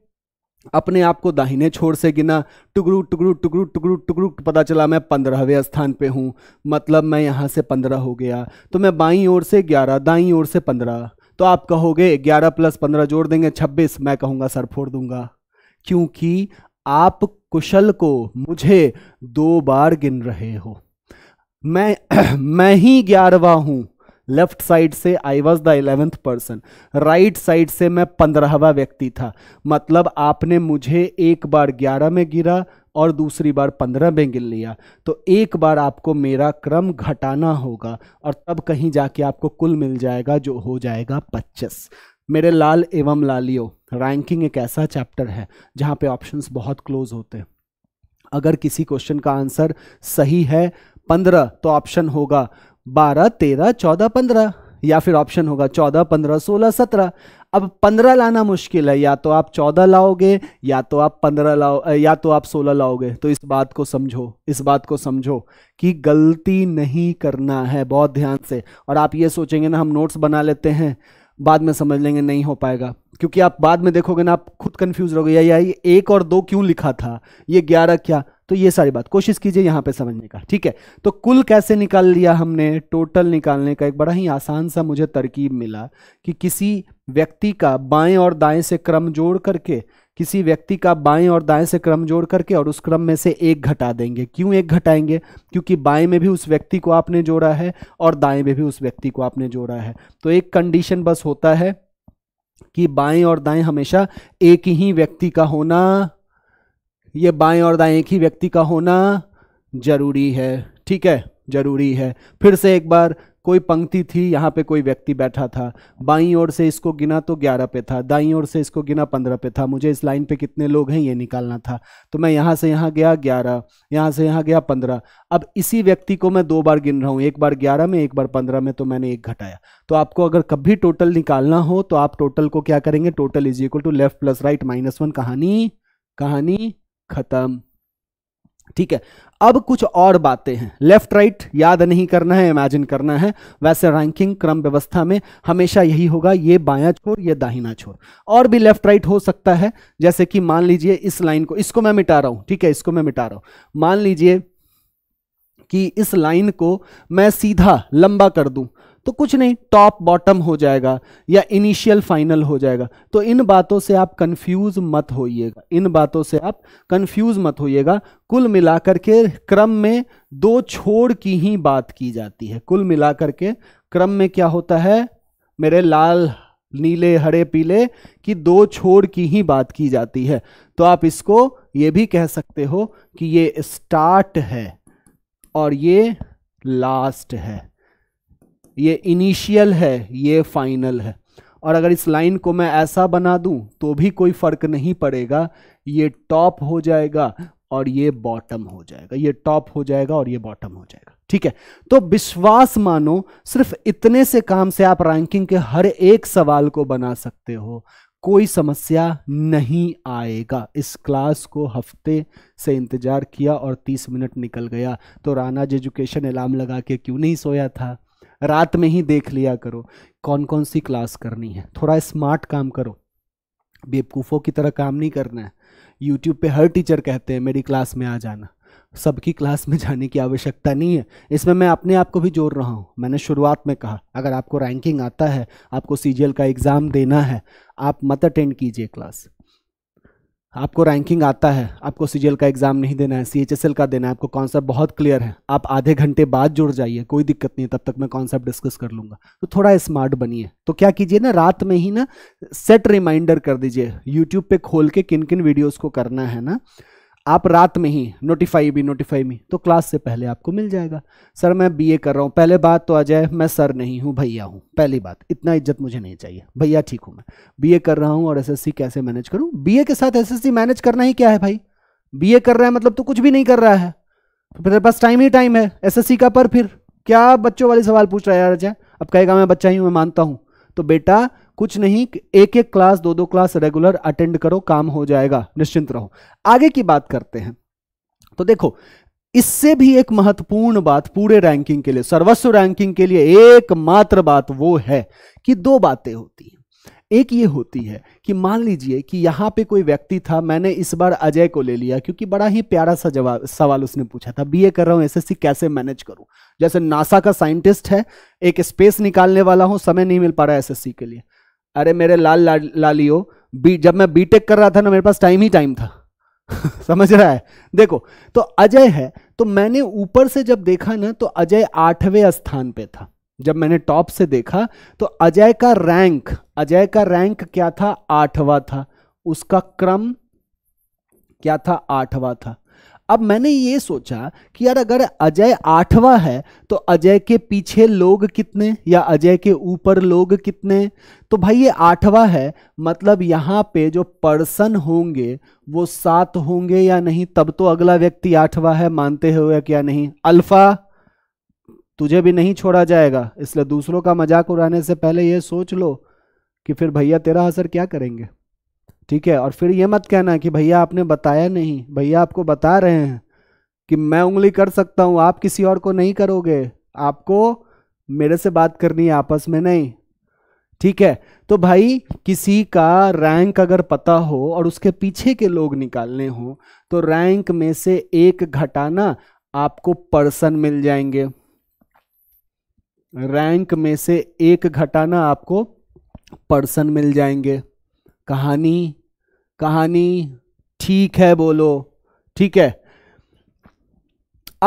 अपने आप को दाहिने छोर से गिना टुकड़ू टुकड़ू टुकड़ू टुकड़ू टुकड़ू पता चला मैं पंद्रहवें स्थान पे हूँ मतलब मैं यहाँ से पंद्रह हो गया तो मैं बाईं ओर से ग्यारह दाईं ओर से पंद्रह तो आप कहोगे 11 प्लस 15 जोड़ देंगे 26 मैं कहूंगा सर फोड़ दूंगा क्योंकि आप कुशल को मुझे दो बार गिन रहे हो मैं मैं ही ग्यारहवा हूं लेफ्ट साइड से I was the eleventh person right side से मैं पंद्रहवा व्यक्ति था मतलब आपने मुझे एक बार ग्यारह में गिरा और दूसरी बार पंद्रह में गिन लिया तो एक बार आपको मेरा क्रम घटाना होगा और तब कहीं जाके आपको कुल मिल जाएगा जो हो जाएगा पच्चीस मेरे लाल एवं लालियो रैंकिंग एक ऐसा चैप्टर है जहाँ पे ऑप्शंस बहुत क्लोज होते हैं अगर किसी क्वेश्चन का आंसर सही है पंद्रह तो ऑप्शन होगा बारह तेरह चौदह पंद्रह या फिर ऑप्शन होगा चौदह पंद्रह सोलह सत्रह अब पंद्रह लाना मुश्किल है या तो आप चौदह लाओगे या तो आप पंद्रह लाओ या तो आप सोलह लाओगे तो इस बात को समझो इस बात को समझो कि गलती नहीं करना है बहुत ध्यान से और आप ये सोचेंगे ना हम नोट्स बना लेते हैं बाद में समझ लेंगे नहीं हो पाएगा क्योंकि आप बाद में देखोगे ना आप खुद कन्फ्यूज रहोगे या, या ये एक और दो क्यों लिखा था ये ग्यारह क्या तो ये सारी बात कोशिश कीजिए यहाँ पे समझने का ठीक है तो कुल कैसे निकाल लिया हमने टोटल निकालने का एक बड़ा ही आसान सा मुझे तरकीब मिला कि किसी व्यक्ति का बाएं और दाएं से क्रम जोड़ करके किसी व्यक्ति का बाएं और दाएं से क्रम जोड़ करके और उस क्रम में से एक घटा देंगे क्यों एक घटाएंगे क्योंकि बाएं में भी उस व्यक्ति को आपने जोड़ा है और दाएं में भी उस व्यक्ति को आपने जोड़ा है तो एक कंडीशन बस होता है कि बाएं और दाएं हमेशा एक ही व्यक्ति का होना ये बाएं और दाएं एक ही व्यक्ति का होना जरूरी है ठीक है जरूरी है फिर से एक बार कोई पंक्ति थी यहाँ पे कोई व्यक्ति बैठा था बाईं ओर से इसको गिना तो ग्यारह पे था दाईं ओर से इसको गिना पंद्रह पे था मुझे इस लाइन पे कितने लोग हैं ये निकालना था तो मैं यहाँ से यहाँ गया ग्यारह यहाँ से यहाँ गया पंद्रह अब इसी व्यक्ति को मैं दो बार गिन रहा हूँ एक बार ग्यारह में एक बार पंद्रह में तो मैंने एक घटाया तो आपको अगर कभी टोटल निकालना हो तो आप टोटल को क्या करेंगे total is equal to left plus right minus one कहानी कहानी खत्म ठीक है अब कुछ और बातें हैं लेफ्ट राइट याद नहीं करना है इमेजिन करना है वैसे रैंकिंग क्रम व्यवस्था में हमेशा यही होगा ये बायां छोर ये दाहिना छोर और भी लेफ्ट राइट हो सकता है जैसे कि मान लीजिए इस लाइन को इसको मैं मिटा रहा हूं ठीक है इसको मैं मिटा रहा हूं मान लीजिए कि इस लाइन को मैं सीधा लंबा कर दूं तो कुछ नहीं टॉप बॉटम हो जाएगा या इनिशियल फाइनल हो जाएगा तो इन बातों से आप कंफ्यूज मत होइएगा इन बातों से आप कंफ्यूज मत होइएगा कुल मिलाकर के क्रम में दो छोड़ की ही बात की जाती है कुल मिलाकर के क्रम में क्या होता है मेरे लाल नीले हरे पीले की दो छोड़ की ही बात की जाती है तो आप इसको ये भी कह सकते हो कि ये स्टार्ट है और ये लास्ट है ये इनिशियल है ये फाइनल है और अगर इस लाइन को मैं ऐसा बना दूं तो भी कोई फ़र्क नहीं पड़ेगा ये टॉप हो जाएगा और ये बॉटम हो जाएगा ये टॉप हो जाएगा और ये बॉटम हो जाएगा ठीक है तो विश्वास मानो सिर्फ इतने से काम से आप रैंकिंग के हर एक सवाल को बना सकते हो कोई समस्या नहीं आएगा इस क्लास को हफ्ते से इंतज़ार किया और 30 मिनट निकल गया तो राना एजुकेशन अलार्म लगा के क्यों नहीं सोया था रात में ही देख लिया करो कौन कौन सी क्लास करनी है थोड़ा स्मार्ट काम करो बेवकूफ़ों की तरह काम नहीं करना है यूट्यूब पे हर टीचर कहते हैं मेरी क्लास में आ जाना सबकी क्लास में जाने की आवश्यकता नहीं है इसमें मैं अपने आप को भी जोड़ रहा हूँ मैंने शुरुआत में कहा अगर आपको रैंकिंग आता है आपको सी का एग्ज़ाम देना है आप मत अटेंड कीजिए क्लास आपको रैंकिंग आता है आपको सी का एग्ज़ाम नहीं देना है सी का देना है आपको कॉन्सेप्ट बहुत क्लियर है आप आधे घंटे बाद जुड़ जाइए कोई दिक्कत नहीं तब तक मैं कॉन्सेप्ट डिस्कस कर लूंगा तो थोड़ा स्मार्ट बनिए तो क्या कीजिए ना रात में ही ना सेट रिमाइंडर कर दीजिए यूट्यूब पे खोल के किन किन वीडियोज़ को करना है ना आप रात में ही नोटिफाई भी नोटिफाई में तो क्लास से पहले आपको मिल जाएगा सर मैं बीए कर रहा हूँ पहले बात तो आ जाए मैं सर नहीं हूँ भैया हूँ पहली बात इतना इज्जत मुझे नहीं चाहिए भैया ठीक हूँ मैं बीए कर रहा हूँ और एसएससी कैसे मैनेज करूँ बीए के साथ एसएससी मैनेज करना ही क्या है भाई बी कर रहा है मतलब तो कुछ भी नहीं कर रहा है तो मेरे पास टाइम ही टाइम है एस का पर फिर क्या बच्चों वाले सवाल पूछ रहा है यार अब कहेगा मैं बच्चा ही हूँ मैं मानता हूँ तो बेटा कुछ नहीं एक एक क्लास दो दो क्लास रेगुलर अटेंड करो काम हो जाएगा निश्चिंत रहो आगे की बात करते हैं तो देखो इससे भी एक महत्वपूर्ण बात पूरे रैंकिंग के लिए सर्वस्व रैंकिंग के लिए एकमात्र बात वो है कि दो बातें होती हैं एक ये होती है कि मान लीजिए कि यहाँ पे कोई व्यक्ति था मैंने इस बार अजय को ले लिया क्योंकि बड़ा ही प्यारा सा जवाब सवाल उसने पूछा था बीए कर रहा हूँ एसएससी कैसे मैनेज करूँ जैसे नासा का साइंटिस्ट है एक स्पेस निकालने वाला हूँ समय नहीं मिल पा रहा एसएससी के लिए अरे मेरे लाल ला, लालियो बी जब मैं बीटेक कर रहा था ना मेरे पास टाइम ही टाइम था समझ रहा है देखो तो अजय है तो मैंने ऊपर से जब देखा ना तो अजय आठवें स्थान पे था जब मैंने टॉप से देखा तो अजय का रैंक अजय का रैंक क्या था आठवां था उसका क्रम क्या था आठवां था अब मैंने ये सोचा कि यार अगर अजय आठवा है तो अजय के पीछे लोग कितने या अजय के ऊपर लोग कितने तो भाई ये आठवा है मतलब यहाँ पे जो पर्सन होंगे वो सात होंगे या नहीं तब तो अगला व्यक्ति आठवां है मानते हुए क्या नहीं अल्फा तुझे भी नहीं छोड़ा जाएगा इसलिए दूसरों का मजाक उड़ाने से पहले ये सोच लो कि फिर भैया तेरा असर क्या करेंगे ठीक है और फिर ये मत कहना कि भैया आपने बताया नहीं भैया आपको बता रहे हैं कि मैं उंगली कर सकता हूँ आप किसी और को नहीं करोगे आपको मेरे से बात करनी है आपस में नहीं ठीक है तो भाई किसी का रैंक अगर पता हो और उसके पीछे के लोग निकालने हो तो रैंक में से एक घटाना आपको पर्सन मिल जाएंगे रैंक में से एक घटाना आपको पर्सन मिल जाएंगे कहानी कहानी ठीक है बोलो ठीक है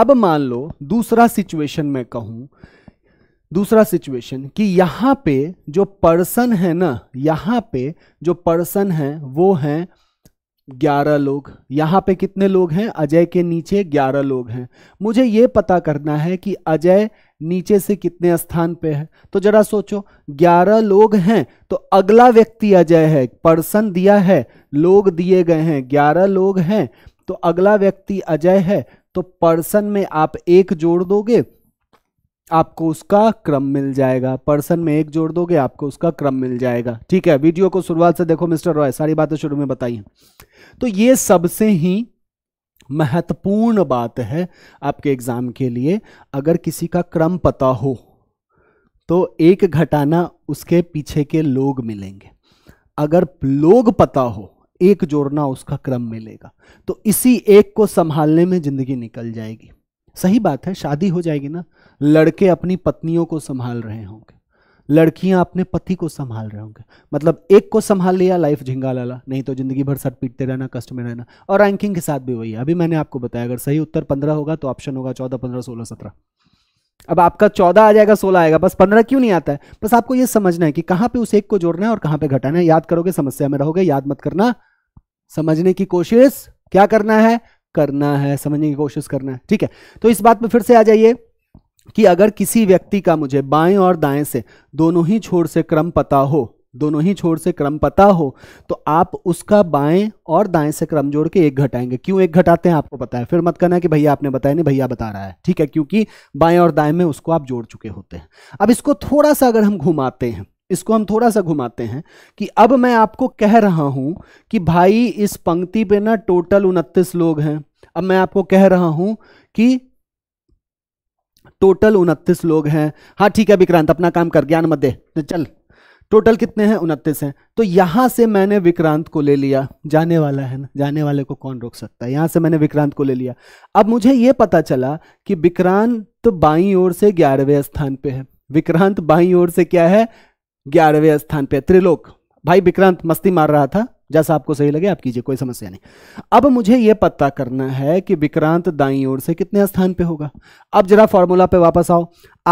अब मान लो दूसरा सिचुएशन में कहूं दूसरा सिचुएशन कि यहां पे जो पर्सन है ना यहां पे जो पर्सन है वो है ग्यारह लोग यहां पे कितने लोग हैं अजय के नीचे ग्यारह लोग हैं मुझे ये पता करना है कि अजय नीचे से कितने स्थान पे है तो जरा सोचो 11 लोग हैं तो अगला व्यक्ति अजय है पर्सन दिया है लोग दिए गए हैं 11 लोग हैं तो अगला व्यक्ति अजय है तो पर्सन में आप एक जोड़ दोगे आपको उसका क्रम मिल जाएगा पर्सन में एक जोड़ दोगे आपको उसका क्रम मिल जाएगा ठीक है वीडियो को शुरुआत से देखो मिस्टर रॉय सारी बातें शुरू में बताइए तो ये सबसे ही महत्वपूर्ण बात है आपके एग्ज़ाम के लिए अगर किसी का क्रम पता हो तो एक घटाना उसके पीछे के लोग मिलेंगे अगर लोग पता हो एक जोड़ना उसका क्रम मिलेगा तो इसी एक को संभालने में ज़िंदगी निकल जाएगी सही बात है शादी हो जाएगी ना लड़के अपनी पत्नियों को संभाल रहे होंगे लड़कियां अपने पति को संभाल रहे होंगे मतलब एक को संभाल लिया लाइफ झिंगा लाला नहीं तो जिंदगी भर सट पीटते रहना कष्ट में रहना और रैंकिंग के साथ भी वही है अभी मैंने आपको बताया अगर सही उत्तर पंद्रह होगा तो ऑप्शन होगा चौदह पंद्रह सोलह सत्रह अब आपका चौदह आ जाएगा सोलह आएगा बस पंद्रह क्यों नहीं आता है बस आपको यह समझना है कि कहां पे उस एक को जोड़ना है और कहां पर घटाना है याद करोगे समस्या में रहोगे याद मत करना समझने की कोशिश क्या करना है करना है समझने की कोशिश करना है ठीक है तो इस बात पर फिर से आ जाइए कि अगर किसी व्यक्ति का मुझे बाएं और दाएं से दोनों ही छोर से क्रम पता हो दोनों ही छोर से क्रम पता हो तो आप उसका बाएं और दाएं से क्रम जोड़ के एक घटाएंगे क्यों एक घटाते हैं आपको पता है फिर मत कहना कि भैया आपने बताया नहीं भैया बता रहा है ठीक है क्योंकि बाएं और दाएं में उसको आप जोड़ चुके होते हैं अब इसको थोड़ा सा अगर हम घुमाते हैं इसको हम थोड़ा सा घुमाते हैं कि अब मैं आपको कह रहा हूं कि भाई इस पंक्ति पे ना टोटल उनतीस लोग हैं अब मैं आपको कह रहा हूं कि टोटल उनतीस लोग हैं हाँ ठीक है विक्रांत अपना काम कर ज्ञान मध्य तो चल टोटल कितने हैं उनतीस हैं तो यहाँ से मैंने विक्रांत को ले लिया जाने वाला है ना जाने वाले को कौन रोक सकता है यहाँ से मैंने विक्रांत को ले लिया अब मुझे ये पता चला कि विक्रांत तो बाई ओर से ग्यारहवें स्थान पे है विक्रांत बाई ओर से क्या है ग्यारहवें स्थान पे त्रिलोक भाई विक्रांत मस्ती मार रहा था जैसा आपको सही लगे आप कीजिए कोई समस्या नहीं अब मुझे यह पता करना है कि विक्रांत दाई ओर से कितने स्थान पे होगा अब जरा फॉर्मूला पे वापस आओ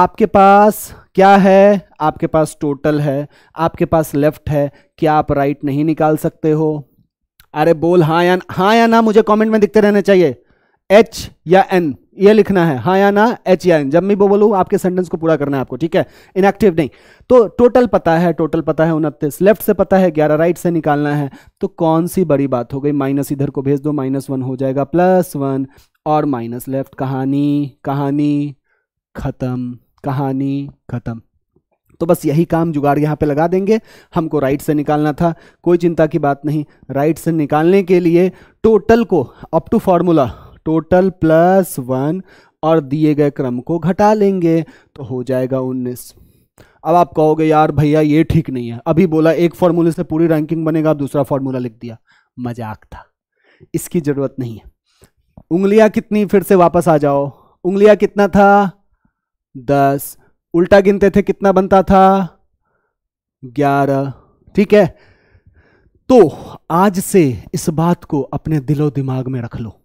आपके पास क्या है आपके पास टोटल है आपके पास लेफ्ट है क्या आप राइट नहीं निकाल सकते हो अरे बोल हाँ या हाँ या ना मुझे कॉमेंट में दिखते रहना चाहिए एच या एन ये लिखना है हाँ या ना एच या जब मैं वो बोलूँ आपके सेंटेंस को पूरा करना है आपको ठीक है इनएक्टिव नहीं तो टोटल पता है टोटल पता है उनतीस लेफ्ट से पता है ग्यारह राइट से निकालना है तो कौन सी बड़ी बात हो गई माइनस इधर को भेज दो माइनस वन हो जाएगा प्लस वन और माइनस लेफ्ट कहानी कहानी खत्म कहानी खत्म तो बस यही काम जुगाड़ यहाँ पे लगा देंगे हमको राइट से निकालना था कोई चिंता की बात नहीं राइट से निकालने के लिए टोटल को up to formula total plus one और दिए गए क्रम को घटा लेंगे तो हो जाएगा उन्नीस अब आप कहोगे यार भैया ये ठीक नहीं है अभी बोला एक फॉर्मूले से पूरी रैंकिंग बनेगा दूसरा फॉर्मूला लिख दिया मजाक था इसकी ज़रूरत नहीं है उंगलियां कितनी फिर से वापस आ जाओ उंगलियां कितना था दस उल्टा गिनते थे कितना बनता था ग्यारह ठीक है तो आज से इस बात को अपने दिलो दिमाग में रख लो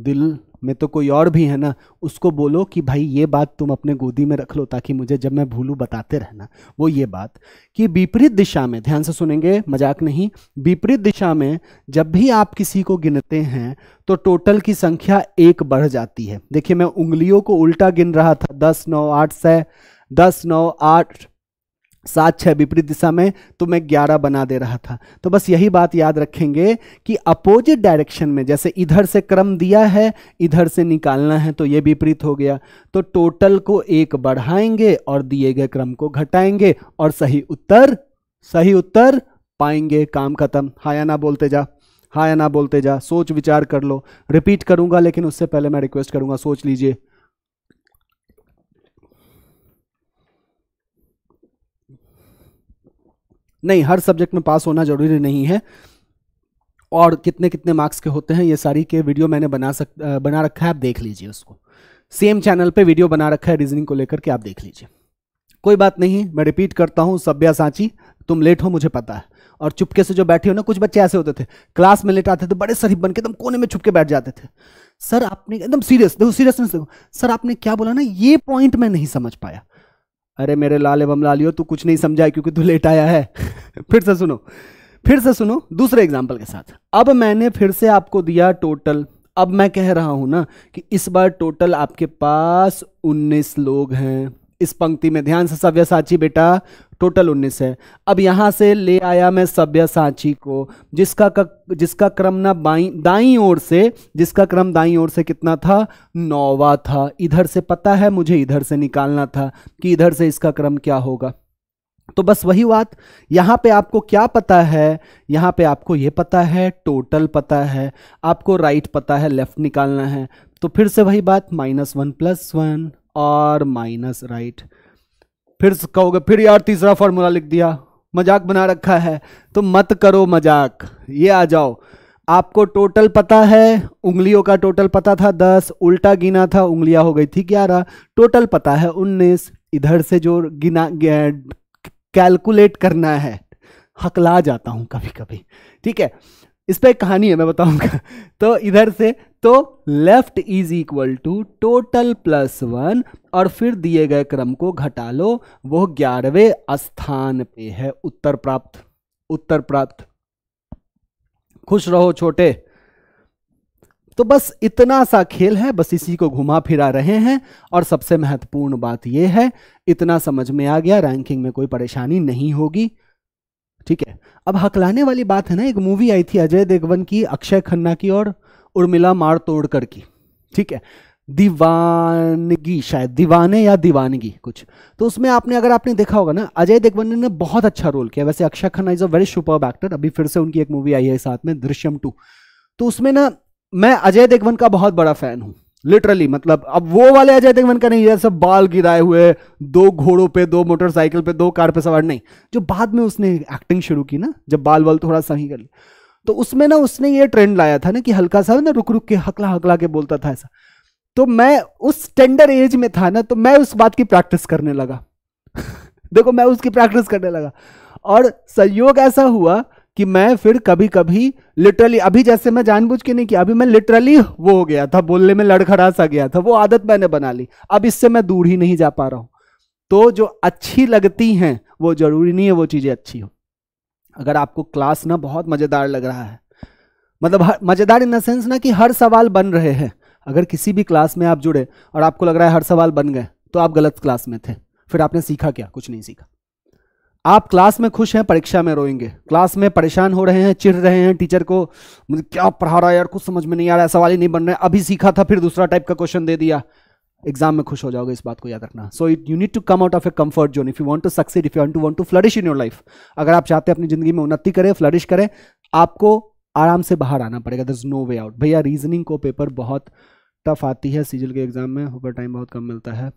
दिल में तो कोई और भी है ना उसको बोलो कि भाई ये बात तुम अपने गोदी में रख लो ताकि मुझे जब मैं भूलूँ बताते रहना वो ये बात कि विपरीत दिशा में ध्यान से सुनेंगे मजाक नहीं विपरीत दिशा में जब भी आप किसी को गिनते हैं तो टोटल की संख्या एक बढ़ जाती है देखिए मैं उंगलियों को उल्टा गिन रहा था दस नौ आठ से दस नौ आठ सात छः विपरीत दिशा में तो मैं ग्यारह बना दे रहा था तो बस यही बात याद रखेंगे कि अपोजिट डायरेक्शन में जैसे इधर से क्रम दिया है इधर से निकालना है तो ये विपरीत हो गया तो टोटल को एक बढ़ाएंगे और दिए गए क्रम को घटाएंगे और सही उत्तर सही उत्तर पाएंगे काम खत्म हाँ या ना बोलते जा हाँ या ना बोलते जा सोच विचार कर लो रिपीट करूंगा लेकिन उससे पहले मैं रिक्वेस्ट करूंगा सोच लीजिए नहीं हर सब्जेक्ट में पास होना ज़रूरी नहीं है और कितने कितने मार्क्स के होते हैं ये सारी के वीडियो मैंने बना सक बना रखा है आप देख लीजिए उसको सेम चैनल पे वीडियो बना रखा है रीजनिंग को लेकर के आप देख लीजिए कोई बात नहीं मैं रिपीट करता हूँ सभ्या सांची तुम लेट हो मुझे पता है और चुपके से जो बैठे हो ना कुछ बच्चे ऐसे होते थे क्लास में लेट आते थे बड़े शरीफ बन के एकदम कोने में छुपके बैठ जाते थे सर आपने एकदम सीरियस देखो सीरियसनेस देखो सर आपने क्या बोला ना ये पॉइंट मैं नहीं समझ पाया अरे मेरे लाल एवं लालियो तू कुछ नहीं समझा क्योंकि तू लेट आया है फिर से सुनो फिर से सुनो दूसरे एग्जाम्पल के साथ अब मैंने फिर से आपको दिया टोटल अब मैं कह रहा हूं ना कि इस बार टोटल आपके पास 19 लोग हैं इस पंक्ति में ध्यान से सभ्य साची बेटा टोटल 19 है अब यहां से ले आया मैं सभ्य साची को जिसका क, जिसका क्रम ना बाई दाई ओर से जिसका क्रम दाई ओर से कितना था नौवा था इधर से पता है मुझे इधर से निकालना था कि इधर से इसका क्रम क्या होगा तो बस वही बात यहां पे आपको क्या पता है यहां पे आपको यह पता है टोटल पता है आपको राइट पता है लेफ्ट निकालना है तो फिर से वही बात minus one plus one or minus right फिर कहोगे फिर यार तीसरा फॉर्मूला लिख दिया मजाक बना रखा है तो मत करो मजाक ये आ जाओ आपको टोटल पता है उंगलियों का टोटल पता था दस उल्टा गिना था उंगलियां हो गई थी ग्यारह टोटल पता है उन्नीस इधर से जो गिना कैलकुलेट करना है हकला जाता हूँ कभी कभी ठीक है इस पर एक कहानी है मैं बताऊंगा तो इधर से तो left is equal to total plus one और फिर दिए गए क्रम को घटा लो वो ग्यारहवें स्थान पे है उत्तर प्राप्त उत्तर प्राप्त खुश रहो छोटे तो बस इतना सा खेल है बस इसी को घुमा फिरा रहे हैं और सबसे महत्वपूर्ण बात यह है इतना समझ में आ गया रैंकिंग में कोई परेशानी नहीं होगी ठीक है अब हकलाने वाली बात है ना एक मूवी आई थी अजय देवगन की अक्षय खन्ना की और उर्मिला मार तोड़ कर की ठीक है दीवानगी शायद दीवाने या दीवानगी कुछ तो उसमें आपने अगर आपने देखा होगा ना अजय देवगन ने बहुत अच्छा रोल किया वैसे Akshaye Khanna is a very super actor अभी फिर से उनकी एक मूवी आई है साथ में दृश्यम टू तो उसमें ना मैं अजय देवगन का बहुत बड़ा फैन हूँ लिटरली मतलब अब वो वाले अजय देवगन का नहीं है सब बाल गिराए हुए दो घोड़ों पे दो मोटरसाइकिल पे दो कार पे सवार नहीं जो बाद में उसने एक्टिंग शुरू की ना जब बाल वाल थोड़ा सही कर लिया तो उसमें ना उसने ये ट्रेंड लाया था ना कि हल्का सा ना रुक रुक के हकला हकला के बोलता था ऐसा तो मैं उस टेंडर एज में था ना तो मैं उस बात की प्रैक्टिस करने लगा देखो मैं उसकी प्रैक्टिस करने लगा और सहयोग ऐसा हुआ कि मैं फिर कभी कभी लिटरली अभी जैसे मैं जानबूझ के नहीं किया अभी मैं लिटरली वो हो गया था बोलने में लड़खड़ा सा गया था वो आदत मैंने बना ली अब इससे मैं दूर ही नहीं जा पा रहा हूं तो जो अच्छी लगती हैं वो जरूरी नहीं है वो चीज़ें अच्छी हों अगर आपको क्लास ना बहुत मज़ेदार लग रहा है मतलब मज़ेदार इन द सेंस ना कि हर सवाल बन रहे हैं अगर किसी भी क्लास में आप जुड़े और आपको लग रहा है हर सवाल बन गए तो आप गलत क्लास में थे फिर आपने सीखा क्या कुछ नहीं सीखा आप क्लास में खुश हैं परीक्षा में रोएंगे क्लास में परेशान हो रहे हैं चिढ़ रहे हैं टीचर को मुझे क्या पढ़ा रहा है यार कुछ समझ में नहीं आ रहा है सवाल ही नहीं बन रहा है अभी सीखा था फिर दूसरा टाइप का क्वेश्चन दे दिया एग्जाम में खुश हो जाओगे इस बात को याद रखना so it you need to come out of a comfort zone if you want to succeed if you to want to flourish in your life अगर आप चाहते हैं अपनी जिंदगी में उन्नति करें फ्लरिश करें आपको आराम से बाहर आना पड़ेगा there is no way out भैया रीजनिंग को पेपर बहुत टफ आती है सीजल के एग्जाम में ऊपर टाइम बहुत कम मिलता है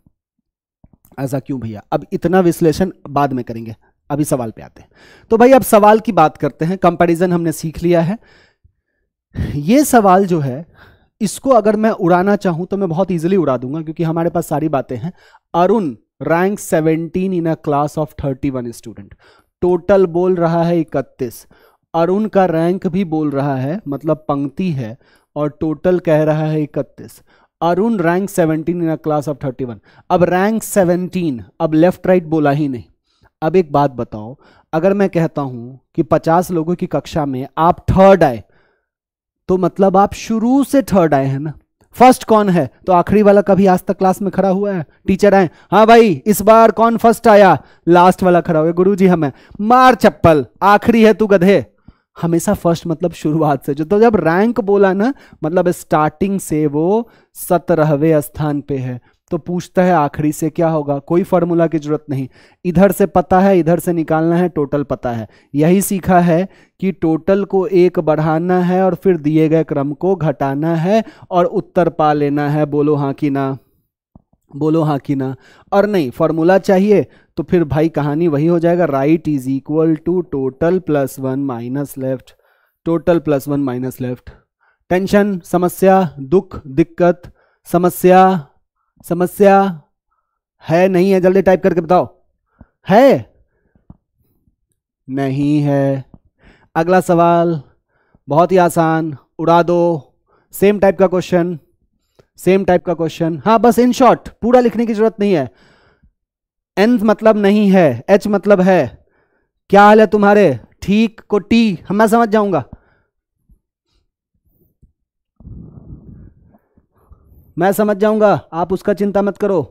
ऐसा क्यों भैया अब इतना विश्लेषण बाद में करेंगे अभी सवाल पे आते हैं तो भाई अब सवाल की बात करते हैं कंपैरिजन हमने सीख लिया है ये सवाल जो है इसको अगर मैं उड़ाना चाहूं तो मैं बहुत ईजिली उड़ा दूंगा क्योंकि हमारे पास सारी बातें हैं Arun rank 17 in a class of 31 student total बोल रहा है 31 अरुण का रैंक भी बोल रहा है मतलब पंक्ति है और टोटल कह रहा है इकतीस Arun rank seventeen in a class of thirty अब रैंक सेवनटीन अब लेफ्ट राइट बोला ही नहीं अब एक बात बताओ अगर मैं कहता हूं कि 50 लोगों की कक्षा में आप थर्ड आए तो मतलब आप शुरू से थर्ड आए हैं ना फर्स्ट कौन है तो आखिरी वाला कभी आज तक क्लास में खड़ा हुआ है टीचर आए हाँ भाई इस बार कौन फर्स्ट आया लास्ट वाला खड़ा हुआ गुरु जी हमें मार चप्पल आखिरी है तू गधे हमेशा फर्स्ट मतलब शुरुआत से जो तो जब रैंक बोला ना मतलब स्टार्टिंग से वो सत्रहवें स्थान पे है तो पूछता है आखिरी से क्या होगा कोई फार्मूला की जरूरत नहीं इधर से पता है इधर से निकालना है टोटल पता है यही सीखा है कि टोटल को एक बढ़ाना है और फिर दिए गए क्रम को घटाना है और उत्तर पा लेना है बोलो हाँ कि ना बोलो हाँ कि ना और नहीं फार्मूला चाहिए तो फिर भाई कहानी वही हो जाएगा right is equal to total plus one minus left total plus one minus left tension समस्या दुख दिक्कत समस्या समस्या है नहीं है जल्दी टाइप करके बताओ है नहीं है अगला सवाल बहुत ही आसान उड़ा दो सेम टाइप का क्वेश्चन सेम टाइप का क्वेश्चन हाँ बस इन शॉर्ट पूरा लिखने की जरूरत नहीं है एन मतलब नहीं है एच मतलब है क्या हाल है तुम्हारे ठीक को टी हम मैं समझ जाऊंगा मैं समझ जाऊंगा आप उसका चिंता मत करो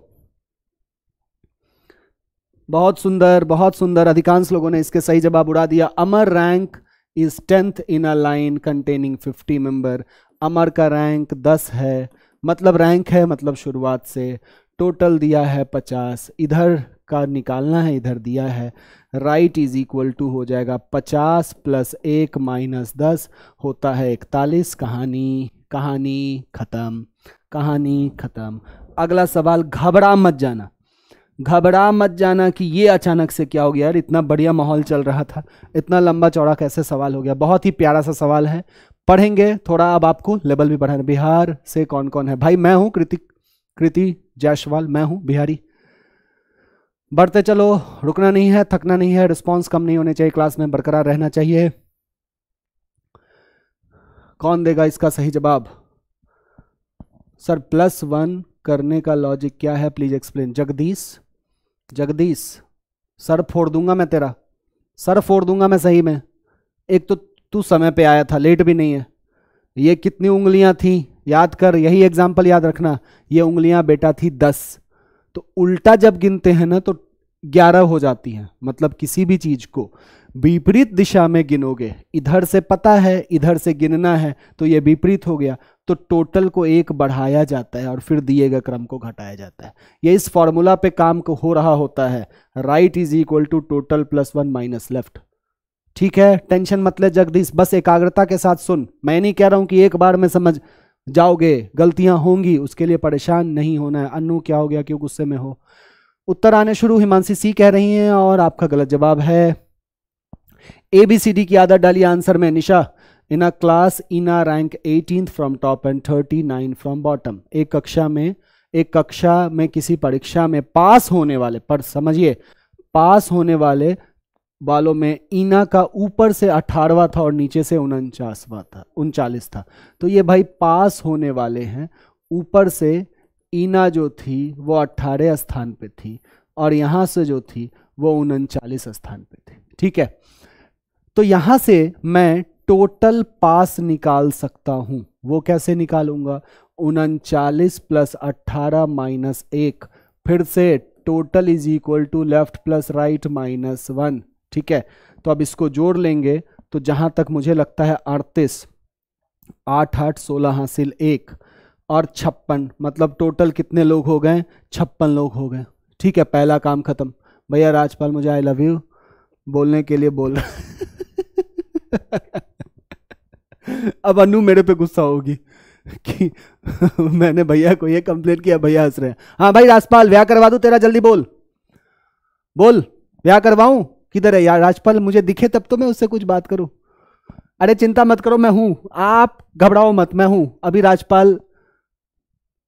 बहुत सुंदर बहुत सुंदर अधिकांश लोगों ने इसके सही जवाब उड़ा दिया Amar rank is tenth in a line containing fifty member Amar का रैंक दस है मतलब रैंक है मतलब शुरुआत से टोटल दिया है पचास इधर का निकालना है इधर दिया है राइट इज इक्वल टू हो जाएगा पचास प्लस एक माइनस दस होता है इकतालीस कहानी कहानी ख़त्म कहानी ख़त्म अगला सवाल घबरा मत जाना घबरा मत जाना कि ये अचानक से क्या हो गया यार इतना बढ़िया माहौल चल रहा था इतना लंबा चौड़ा कैसे सवाल हो गया बहुत ही प्यारा सा सवाल है पढ़ेंगे थोड़ा अब आपको लेवल भी बढ़ाना बिहार से कौन कौन है भाई मैं हूँ कृतिक कृति जायसवाल मैं हूँ बिहारी बढ़ते चलो रुकना नहीं है थकना नहीं है रिस्पॉन्स कम नहीं होने चाहिए क्लास में बरकरार रहना चाहिए कौन देगा इसका सही जवाब सर प्लस वन करने का लॉजिक क्या है please explain Jagdish Jagdish sir फोड़ दूंगा मैं तेरा सर फोड़ दूंगा मैं सही में एक तो तू समय पे आया था लेट भी नहीं है ये कितनी उंगलियां थी याद कर यही एग्जाम्पल याद रखना ये उंगलियां बेटा थी दस तो उल्टा जब गिनते हैं ना तो ग्यारह हो जाती हैं मतलब किसी भी चीज को विपरीत दिशा में गिनोगे इधर से पता है इधर से गिनना है तो ये विपरीत हो गया तो टोटल को एक बढ़ाया जाता है और फिर दिए गए क्रम को घटाया जाता है ये इस फॉर्मूला पे काम को हो रहा होता है right is equal to total plus one minus left ठीक है टेंशन मतलब जगदीश बस एकाग्रता के साथ सुन मैं नहीं कह रहा हूं कि एक बार में समझ जाओगे गलतियां होंगी उसके लिए परेशान नहीं होना है अनु क्या हो गया क्यों गुस्से में हो उत्तर आने शुरू हिमांशी सी कह रही हैं और आपका गलत जवाब है ए बी सी डी की आदत डाली आंसर में Nisha in a class in a rank eighteen from top and thirty nine from bottom एक कक्षा में एक कक्षा में किसी परीक्षा में पास होने वाले पर समझिए पास होने वाले वालों में ईना का ऊपर से अठारवा था और नीचे से उनचासवा था उनचालीस था तो ये भाई पास होने वाले हैं ऊपर से ईना जो थी वो अट्ठारह स्थान पे थी और यहाँ से जो थी वो उनचालीस स्थान पे थी ठीक है तो यहाँ से मैं टोटल पास निकाल सकता हूँ वो कैसे निकालूंगा उनचालीस प्लस अट्ठारह माइनस एक फिर से total is equal to left plus right minus one ठीक है तो अब इसको जोड़ लेंगे तो जहाँ तक मुझे लगता है अड़तीस आठ आठ सोलह हासिल एक और छप्पन मतलब टोटल कितने लोग हो गए छप्पन लोग हो गए ठीक है पहला काम ख़त्म भैया राजपाल मुझे आई लव यू बोलने के लिए बोल अब अनु मेरे पे गुस्सा होगी कि मैंने भैया को ये कंप्लेन किया भैया हंस रहे हैं हाँ भाई राजपाल व्याह करवा दू तेरा जल्दी बोल बोल व्याह करवाऊ किधर है यार राजपाल मुझे दिखे तब तो मैं उससे कुछ बात करूं अरे चिंता मत करो मैं हूँ आप घबराओ मत मैं हूँ अभी राजपाल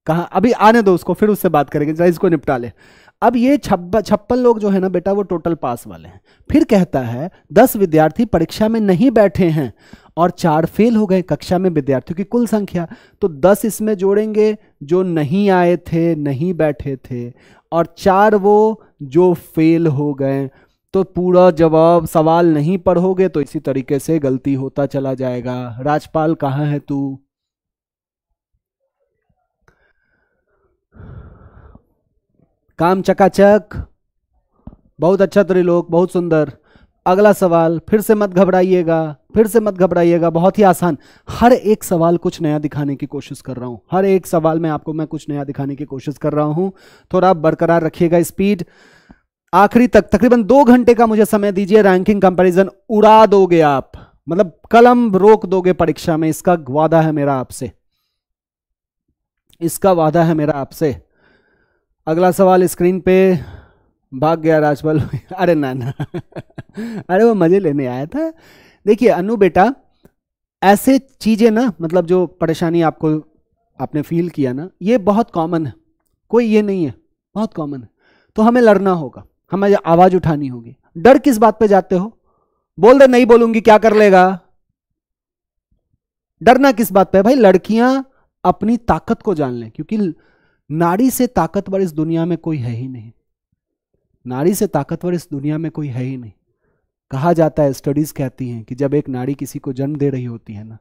कहा अभी आने दो उसको फिर उससे बात करेंगे जरा इसको निपटा ले अब ये छप्पन छप्पन लोग जो है ना बेटा वो टोटल पास वाले हैं फिर कहता है दस विद्यार्थी परीक्षा में नहीं बैठे हैं और चार फेल हो गए कक्षा में विद्यार्थियों की कुल संख्या तो दस इसमें जोड़ेंगे जो नहीं आए थे नहीं बैठे थे और चार वो जो फेल हो गए तो पूरा जवाब सवाल नहीं पढ़ोगे तो इसी तरीके से गलती होता चला जाएगा राजपाल कहाँ है तू काम चकाचक बहुत अच्छा त्रिलोक बहुत सुंदर अगला सवाल फिर से मत घबराइएगा फिर से मत घबराइएगा बहुत ही आसान हर एक सवाल कुछ नया दिखाने की कोशिश कर रहा हूं हर एक सवाल में आपको मैं कुछ नया दिखाने की कोशिश कर रहा हूं थोड़ा बरकरार रखिएगा स्पीड आखिरी तक तकरीबन दो घंटे का मुझे समय दीजिए रैंकिंग कंपैरिजन उड़ा दोगे आप मतलब कलम रोक दोगे परीक्षा में इसका वादा है मेरा आपसे इसका वादा है मेरा आपसे अगला सवाल स्क्रीन पे भाग गया राजपाल अरे ना ना अरे वो मज़े लेने आया था देखिए अनु बेटा ऐसे चीज़ें ना मतलब जो परेशानी आपको आपने फील किया ना ये बहुत कॉमन है कोई ये नहीं है बहुत कॉमन है तो हमें लड़ना होगा हमें आवाज़ उठानी होगी डर किस बात पे जाते हो बोल दे नहीं बोलूंगी क्या कर लेगा डरना किस बात पे भाई लड़कियां अपनी ताकत को जान लें क्योंकि नारी से ताकतवर इस दुनिया में कोई है ही नहीं नारी से ताकतवर इस दुनिया में कोई है ही नहीं कहा जाता है स्टडीज कहती हैं कि जब एक नारी किसी को जन्म दे रही होती है ना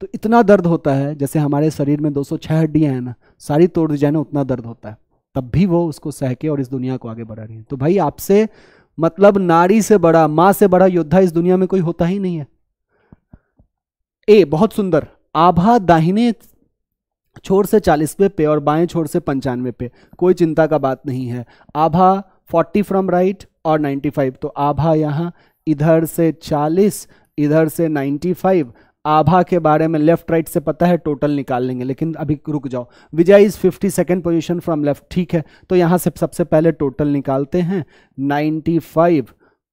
तो इतना दर्द होता है जैसे हमारे शरीर में 206 हड्डियां हैं ना सारी तोड़ दी जाए ना उतना दर्द होता है तब भी वो उसको सह के और इस दुनिया को आगे बढ़ा रही है तो भाई आपसे मतलब नारी से बड़ा माँ से बड़ा योद्धा इस दुनिया में कोई होता ही नहीं है ए बहुत सुंदर आभा दाहिने छोर से चालीस पे पे और बाएं छोर से पंचानवे पे कोई चिंता का बात नहीं है आभा फोर्टी फ्रॉम राइट और नाइन्टी फाइव तो आभा यहाँ इधर से चालीस इधर से नाइन्टी फाइव आभा के बारे में लेफ्ट राइट से पता है टोटल निकाल लेंगे लेकिन अभी रुक जाओ Vijay is fifty second position from left ठीक है तो यहाँ से सबसे पहले टोटल निकालते हैं ninety five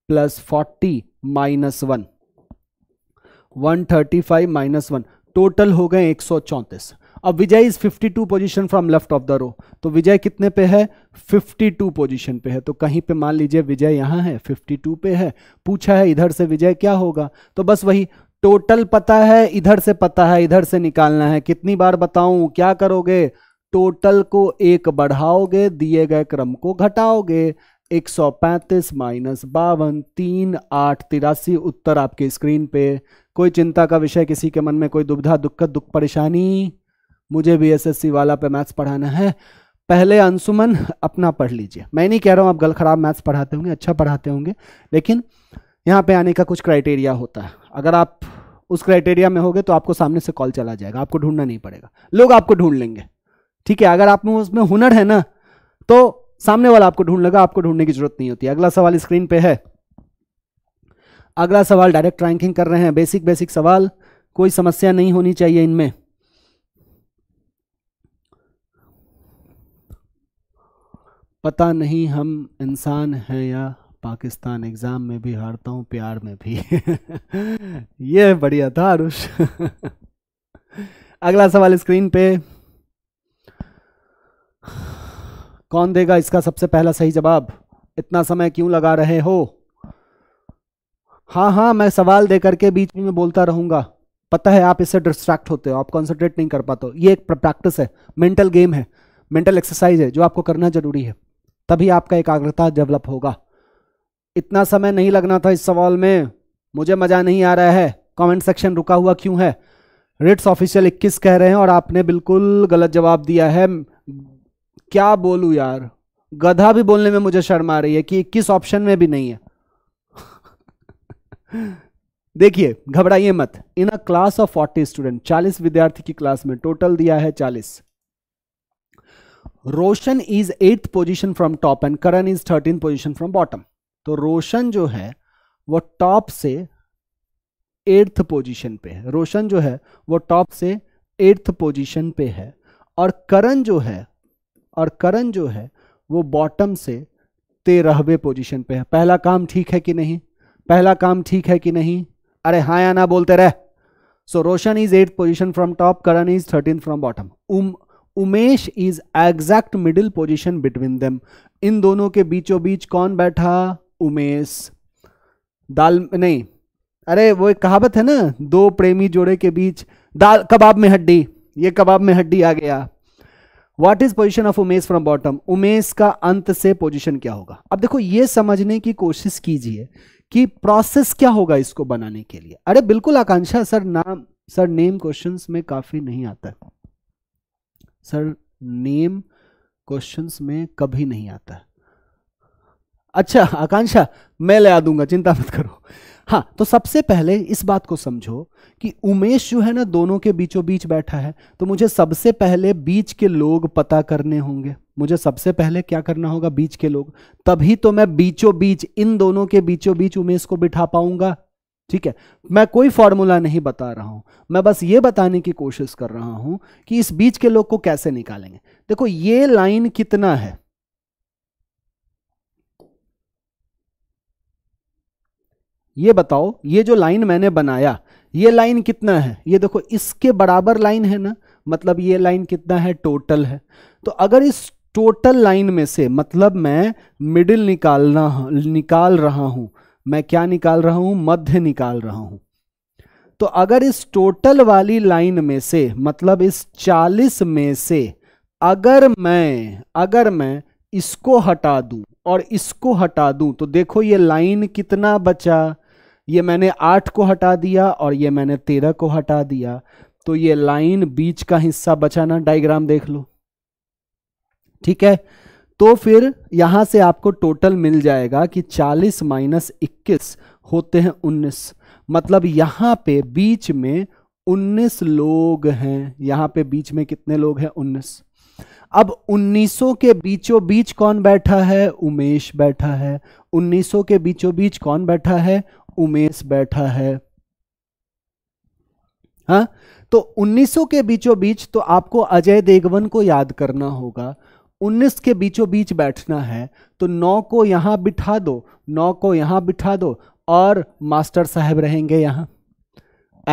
plus forty minus one one thirty five minus one total हो गए एक सौ चौंतीस अब Vijay is 52 position from left of the row तो विजय कितने पे है 52 पोजीशन पे है तो कहीं पे मान लीजिए विजय यहाँ है 52 पे है पूछा है इधर से विजय क्या होगा तो बस वही टोटल पता है इधर से पता है इधर से निकालना है कितनी बार बताऊं क्या करोगे टोटल को एक बढ़ाओगे दिए गए क्रम को घटाओगे 135 माइनस बावन तीन आठ तिरासी उत्तर आपके स्क्रीन पे कोई चिंता का विषय किसी के मन में कोई दुविधा दुखद दुख परेशानी मुझे भी सी वाला पे मैथ्स पढ़ाना है पहले अंशुमन अपना पढ़ लीजिए मैं नहीं कह रहा हूँ आप गल खराब मैथ्स पढ़ाते होंगे अच्छा पढ़ाते होंगे लेकिन यहाँ पे आने का कुछ क्राइटेरिया होता है अगर आप उस क्राइटेरिया में होगे तो आपको सामने से कॉल चला जाएगा आपको ढूंढना नहीं पड़ेगा लोग आपको ढूंढ लेंगे ठीक है अगर आप में उसमें हुनर है ना तो सामने वाला आपको ढूंढ लेगा आपको ढूंढने की जरूरत नहीं होती अगला सवाल स्क्रीन पे है अगला सवाल डायरेक्ट रैंकिंग कर रहे हैं बेसिक बेसिक सवाल कोई समस्या नहीं होनी चाहिए इनमें पता नहीं हम इंसान हैं या पाकिस्तान एग्ज़ाम में भी हारता हूँ प्यार में भी यह बढ़िया था आरुष अगला सवाल स्क्रीन पे कौन देगा इसका सबसे पहला सही जवाब इतना समय क्यों लगा रहे हो हाँ हाँ मैं सवाल दे करके बीच में बोलता रहूंगा पता है आप इससे डिस्ट्रैक्ट होते हो आप कॉन्सेंट्रेट नहीं कर पाते हो ये एक प्रैक्टिस है मेंटल गेम है मेंटल एक्सरसाइज है जो आपको करना ज़रूरी है तभी आपका एकाग्रता डेवलप होगा इतना समय नहीं लगना था इस सवाल में मुझे मज़ा नहीं आ रहा है कमेंट सेक्शन रुका हुआ क्यों है रिट्स ऑफिशियल 21 कह रहे हैं और आपने बिल्कुल गलत जवाब दिया है क्या बोलू यार गधा भी बोलने में मुझे शर्म आ रही है कि इक्कीस ऑप्शन में भी नहीं है देखिए घबराइए मत in a class of forty student चालीस विद्यार्थी की क्लास में टोटल दिया है चालीस Roshan is eighth position from top and Karan is thirteen position from bottom तो रोशन जो है वो टॉप से एट्थ पोजीशन पे है रोशन जो है वो टॉप से एट्थ पोजीशन पे है और करण जो है और करण जो है वो बॉटम से तेरहवे पोजीशन पे है पहला काम ठीक है कि नहीं पहला काम ठीक है कि नहीं अरे हाँ या ना बोलते रह so Roshan is eight position from top Karan is thirteen from bottom um Umesh is exact middle position between them इन दोनों के बीचों बीच कौन बैठा उमेश दाल नहीं अरे वो एक कहावत है ना दो प्रेमी जोड़े के बीच दाल कबाब में हड्डी ये कबाब में हड्डी आ गया what is position of Umesh from bottom Umesh का अंत से पोजिशन क्या होगा अब देखो ये समझने की कोशिश कीजिए कि प्रोसेस क्या होगा इसको बनाने के लिए अरे बिल्कुल आकांक्षा सर नाम सर नेम क्वेश्चंस में काफी नहीं आता सर नेम क्वेश्चंस में कभी नहीं आता अच्छा आकांक्षा मैं ले आ दूंगा चिंता मत करो हाँ तो सबसे पहले इस बात को समझो कि उमेश जो है ना दोनों के बीचों बीच बैठा है तो मुझे सबसे पहले बीच के लोग पता करने होंगे मुझे सबसे पहले क्या करना होगा बीच के लोग तभी तो मैं बीचों बीच इन दोनों के बीचों बीच उमेश को बिठा पाऊंगा ठीक है मैं कोई फॉर्मूला नहीं बता रहा हूं मैं बस ये बताने की कोशिश कर रहा हूं कि इस बीच के लोग को कैसे निकालेंगे देखो ये लाइन कितना है ये बताओ ये जो लाइन मैंने बनाया ये लाइन कितना है ये देखो इसके बराबर लाइन है ना मतलब ये लाइन कितना है टोटल है तो अगर इस टोटल लाइन में से मतलब मैं मिडिल निकालना निकाल रहा हूं मैं क्या निकाल रहा हूं मध्य निकाल रहा हूं तो अगर इस टोटल वाली लाइन में से मतलब इस 40 में से अगर मैं अगर मैं इसको हटा दूं और इसको हटा दूं तो देखो ये लाइन कितना बचा ये मैंने आठ को हटा दिया और ये मैंने तेरह को हटा दिया तो ये लाइन बीच का हिस्सा बचाना डायग्राम देख लो ठीक है तो फिर यहाँ से आपको टोटल मिल जाएगा कि 40 माइनस इक्कीस होते हैं 19 मतलब यहाँ पे बीच में 19 लोग हैं यहाँ पे बीच में कितने लोग हैं 19 अब 1900 के बीचों बीच कौन बैठा है उमेश बैठा है 1900 के बीचों बीच कौन बैठा है उमेश बैठा है हा? तो 1900 के बीचों बीच तो आपको अजय देगवन को याद करना होगा 19 के बीचों बीच बैठना है तो 9 को यहाँ बिठा दो 9 को यहाँ बिठा दो और मास्टर साहब रहेंगे यहाँ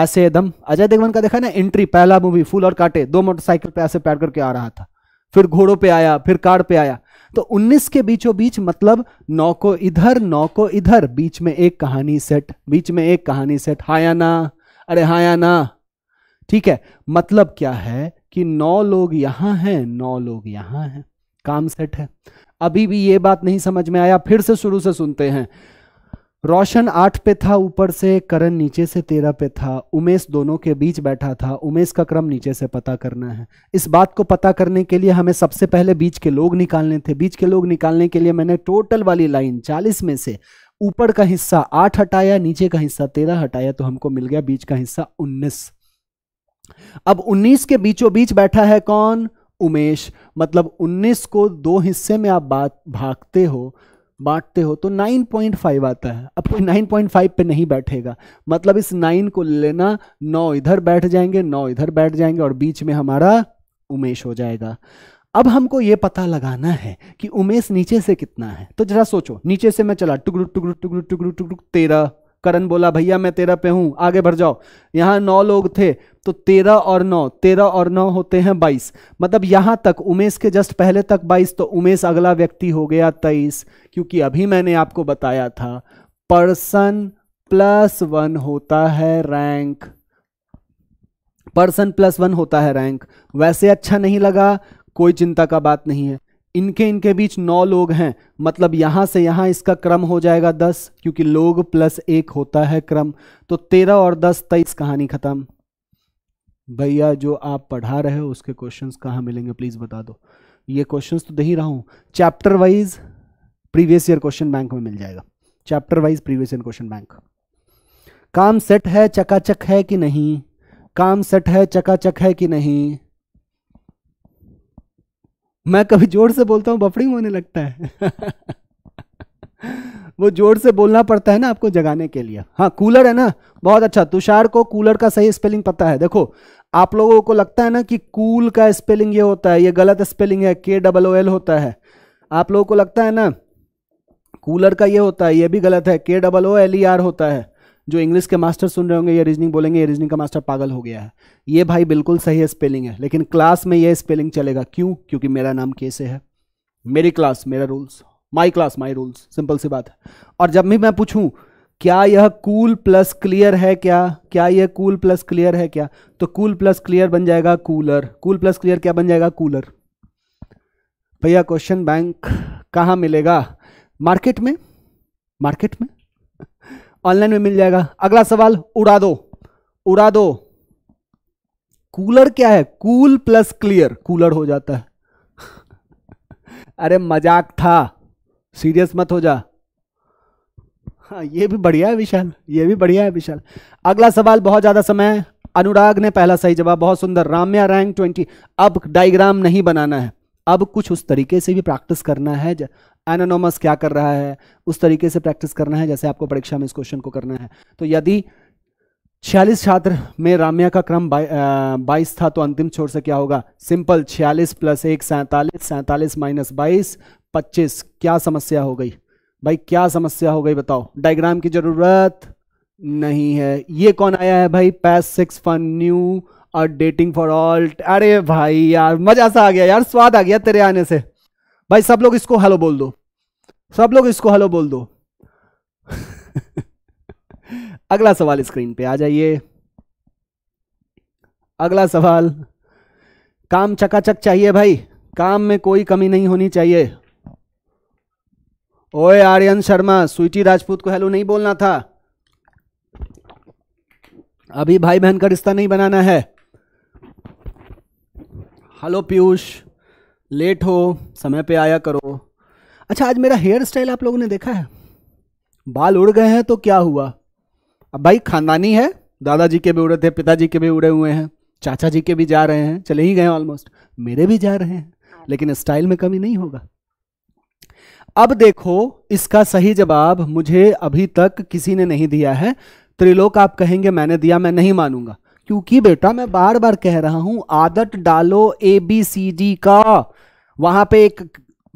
ऐसे एकदम अजय देवगन का देखा ना एंट्री पहला मूवी फूल और काटे दो मोटरसाइकिल पे ऐसे पैर करके आ रहा था फिर घोड़ों पे आया फिर कार पे आया तो 19 के बीचों बीच मतलब नौ को इधर नौ को इधर बीच में एक कहानी सेट बीच में एक कहानी सेट हायाना अरे हायाना ठीक है मतलब क्या है कि नौ लोग यहां हैं नौ लोग यहां हैं काम सेट है अभी भी ये बात नहीं समझ में आया फिर से शुरू से सुनते हैं रोशन आठ पे था ऊपर से करण नीचे से तेरह पे था उमेश दोनों के बीच बैठा था उमेश का क्रम नीचे से पता करना है इस बात को पता करने के लिए हमें सबसे पहले बीच के लोग निकालने थे बीच के लोग निकालने के लिए मैंने टोटल वाली लाइन चालीस में से ऊपर का हिस्सा आठ हटाया नीचे का हिस्सा तेरह हटाया तो हमको मिल गया बीच का हिस्सा उन्नीस अब उन्नीस के बीचों बीच बैठा है कौन उमेश मतलब 19 को दो हिस्से में आप बात भागते हो बांटते हो तो 9.5 आता है अब कोई 9.5 पे नहीं बैठेगा मतलब इस 9 को लेना नौ इधर बैठ जाएंगे नौ इधर बैठ जाएंगे और बीच में हमारा उमेश हो जाएगा अब हमको ये पता लगाना है कि उमेश नीचे से कितना है तो जरा सोचो नीचे से मैं चला टुकड़ू टुकड़ू टुकड़ू टुकड़ू टुकड़ू तेरह करण बोला भैया मैं तेरह पे हूँ आगे बढ़ जाओ यहाँ नौ लोग थे तो तेरह और नौ तेरह और नौ होते हैं बाईस मतलब यहाँ तक उमेश के जस्ट पहले तक बाईस तो उमेश अगला व्यक्ति हो गया तेईस क्योंकि अभी मैंने आपको बताया था पर्सन प्लस वन होता है रैंक पर्सन प्लस वन होता है रैंक वैसे अच्छा नहीं लगा कोई चिंता का बात नहीं है इनके इनके बीच नौ लोग हैं मतलब यहाँ से यहाँ इसका क्रम हो जाएगा दस क्योंकि लोग प्लस एक होता है क्रम तो तेरह और दस तेईस कहानी खत्म भैया जो आप पढ़ा रहे हो उसके क्वेश्चंस कहाँ मिलेंगे प्लीज़ बता दो ये क्वेश्चंस तो दे ही रहा हूँ chapter wise previous year question bank में मिल जाएगा chapter wise previous year question bank काम सेट है चकाचक है कि नहीं काम सेट है चकाचक है कि नहीं मैं कभी जोर से बोलता हूँ बफरिंग होने लगता है वो जोर से बोलना पड़ता है ना आपको जगाने के लिए हाँ कूलर है ना बहुत अच्छा तुषार को कूलर का सही स्पेलिंग पता है देखो आप लोगों को लगता है ना कि कूल का स्पेलिंग ये होता है ये गलत स्पेलिंग है के डबल ओ एल होता है आप लोगों को लगता है ना कूलर का ये होता है ये भी गलत है के double O L E R होता है जो इंग्लिश के मास्टर सुन रहे होंगे ये रीजनिंग बोलेंगे ये रीजनिंग का मास्टर पागल हो गया है ये भाई बिल्कुल सही है स्पेलिंग है लेकिन क्लास में ये स्पेलिंग चलेगा क्यों क्योंकि मेरा नाम कैसे है मेरी क्लास मेरा rules my class my rules simple सी बात है और जब भी मैं पूछूं क्या यह कूल प्लस क्लियर है क्या क्या यह कूल प्लस क्लियर है क्या तो कूल प्लस क्लियर बन जाएगा कूलर कूल प्लस क्लियर क्या बन जाएगा कूलर भैया क्वेश्चन बैंक कहाँ मिलेगा मार्केट में मार्केट में ऑनलाइन में मिल जाएगा अगला सवाल उड़ा दो उड़ा दो कूलर क्या है कूल प्लस क्लियर कूलर हो जाता है अरे मजाक था सीरियस मत हो जा हाँ ये भी बढ़िया है विशाल ये भी बढ़िया है विशाल अगला सवाल बहुत ज़्यादा समय है अनुराग ने पहला सही जवाब बहुत सुंदर राम्या रैंक ट्वेंटी अब डायग्राम नहीं बनाना है अब कुछ उस तरीके से भी प्रैक्टिस करना है एनोनोमस क्या कर रहा है उस तरीके से प्रैक्टिस करना है जैसे आपको परीक्षा में इस क्वेश्चन को करना है तो यदि छियालीस छात्र में राम्या का क्रम बाईस था तो अंतिम छोर से क्या होगा सिंपल छियालीस प्लस एक सैंतालीस सैंतालीस माइनस बाईस पच्चीस क्या समस्या हो गई भाई क्या समस्या हो गई बताओ डायग्राम की जरूरत नहीं है ये कौन आया है भाई पैस सिक्स फन न्यू और डेटिंग फॉर ऑल अरे भाई यार मजा सा आ गया यार स्वाद आ गया तेरे आने से भाई सब लोग इसको हेलो बोल दो सब लोग इसको हेलो बोल दो अगला सवाल स्क्रीन पे आ जाइए अगला सवाल काम चकाचक चाहिए भाई काम में कोई कमी नहीं होनी चाहिए ओए आर्यन शर्मा स्वीटी राजपूत को हेलो नहीं बोलना था अभी भाई बहन का रिश्ता नहीं बनाना है हेलो पीयूष लेट हो समय पे आया करो अच्छा आज मेरा हेयर स्टाइल आप लोगों ने देखा है बाल उड़ गए हैं तो क्या हुआ अब भाई खानदानी है दादाजी के भी उड़े थे पिताजी के भी उड़े हुए हैं चाचा जी के भी जा रहे हैं चले ही गए ऑलमोस्ट मेरे भी जा रहे हैं लेकिन स्टाइल में कमी नहीं होगा अब देखो इसका सही जवाब मुझे अभी तक किसी ने नहीं दिया है त्रिलोक आप कहेंगे मैंने दिया मैं नहीं मानूंगा क्योंकि बेटा मैं बार बार कह रहा हूं आदत डालो ए बी सी डी का वहां पे एक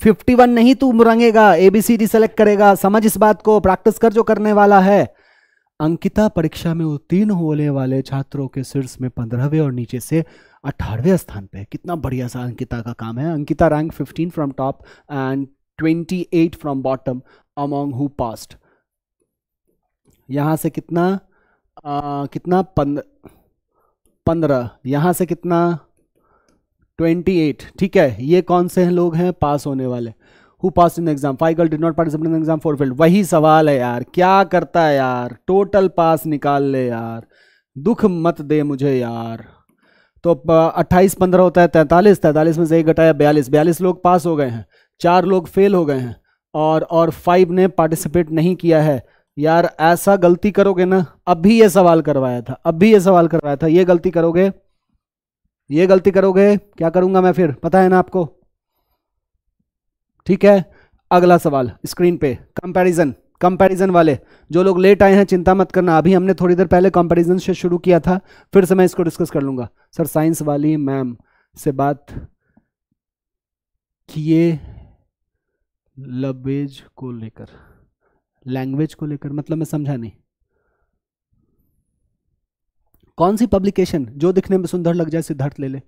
51 नहीं तू मुरंगेगा एबीसीडी सेलेक्ट करेगा समझ इस बात को प्रैक्टिस कर जो करने वाला है अंकिता परीक्षा में उत्तीर्ण होने वाले छात्रों के शीर्ष में पंद्रहवें और नीचे से अठारहवें स्थान पे कितना बढ़िया सा अंकिता का काम है Ankita rank 15 from top and 28 from bottom among who passed यहां से कितना आ, कितना पंद्रह यहां से कितना ट्वेंटी एट ठीक है ये कौन से हैं लोग हैं पास होने वाले who pass in exam five girl did not participate in exam four failed वही सवाल है यार क्या करता है यार टोटल पास निकाल ले यार दुख मत दे मुझे यार तो अट्ठाईस पंद्रह होता है तैंतालीस तैंतालीस में से एक घटाया बयालीस बयालीस लोग पास हो गए हैं चार लोग फेल हो गए हैं और और फाइव ने पार्टिसिपेट नहीं किया है यार ऐसा गलती करोगे ना अभी ये सवाल करवाया था अभी ये सवाल करवाया था ये गलती करोगे ये गलती करोगे क्या करूंगा मैं फिर पता है ना आपको ठीक है अगला सवाल स्क्रीन पे कंपैरिजन कंपैरिजन वाले जो लोग लेट आए हैं चिंता मत करना अभी हमने थोड़ी देर पहले कंपैरिजन से शुरू किया था फिर से मैं इसको डिस्कस कर लूंगा सर साइंस वाली मैम से बात किए लबेज को लेकर लैंग्वेज को लेकर मतलब मैं समझा नहीं कौन सी पब्लिकेशन जो दिखने में सुंदर लग जाए सिद्धार्थ ले ले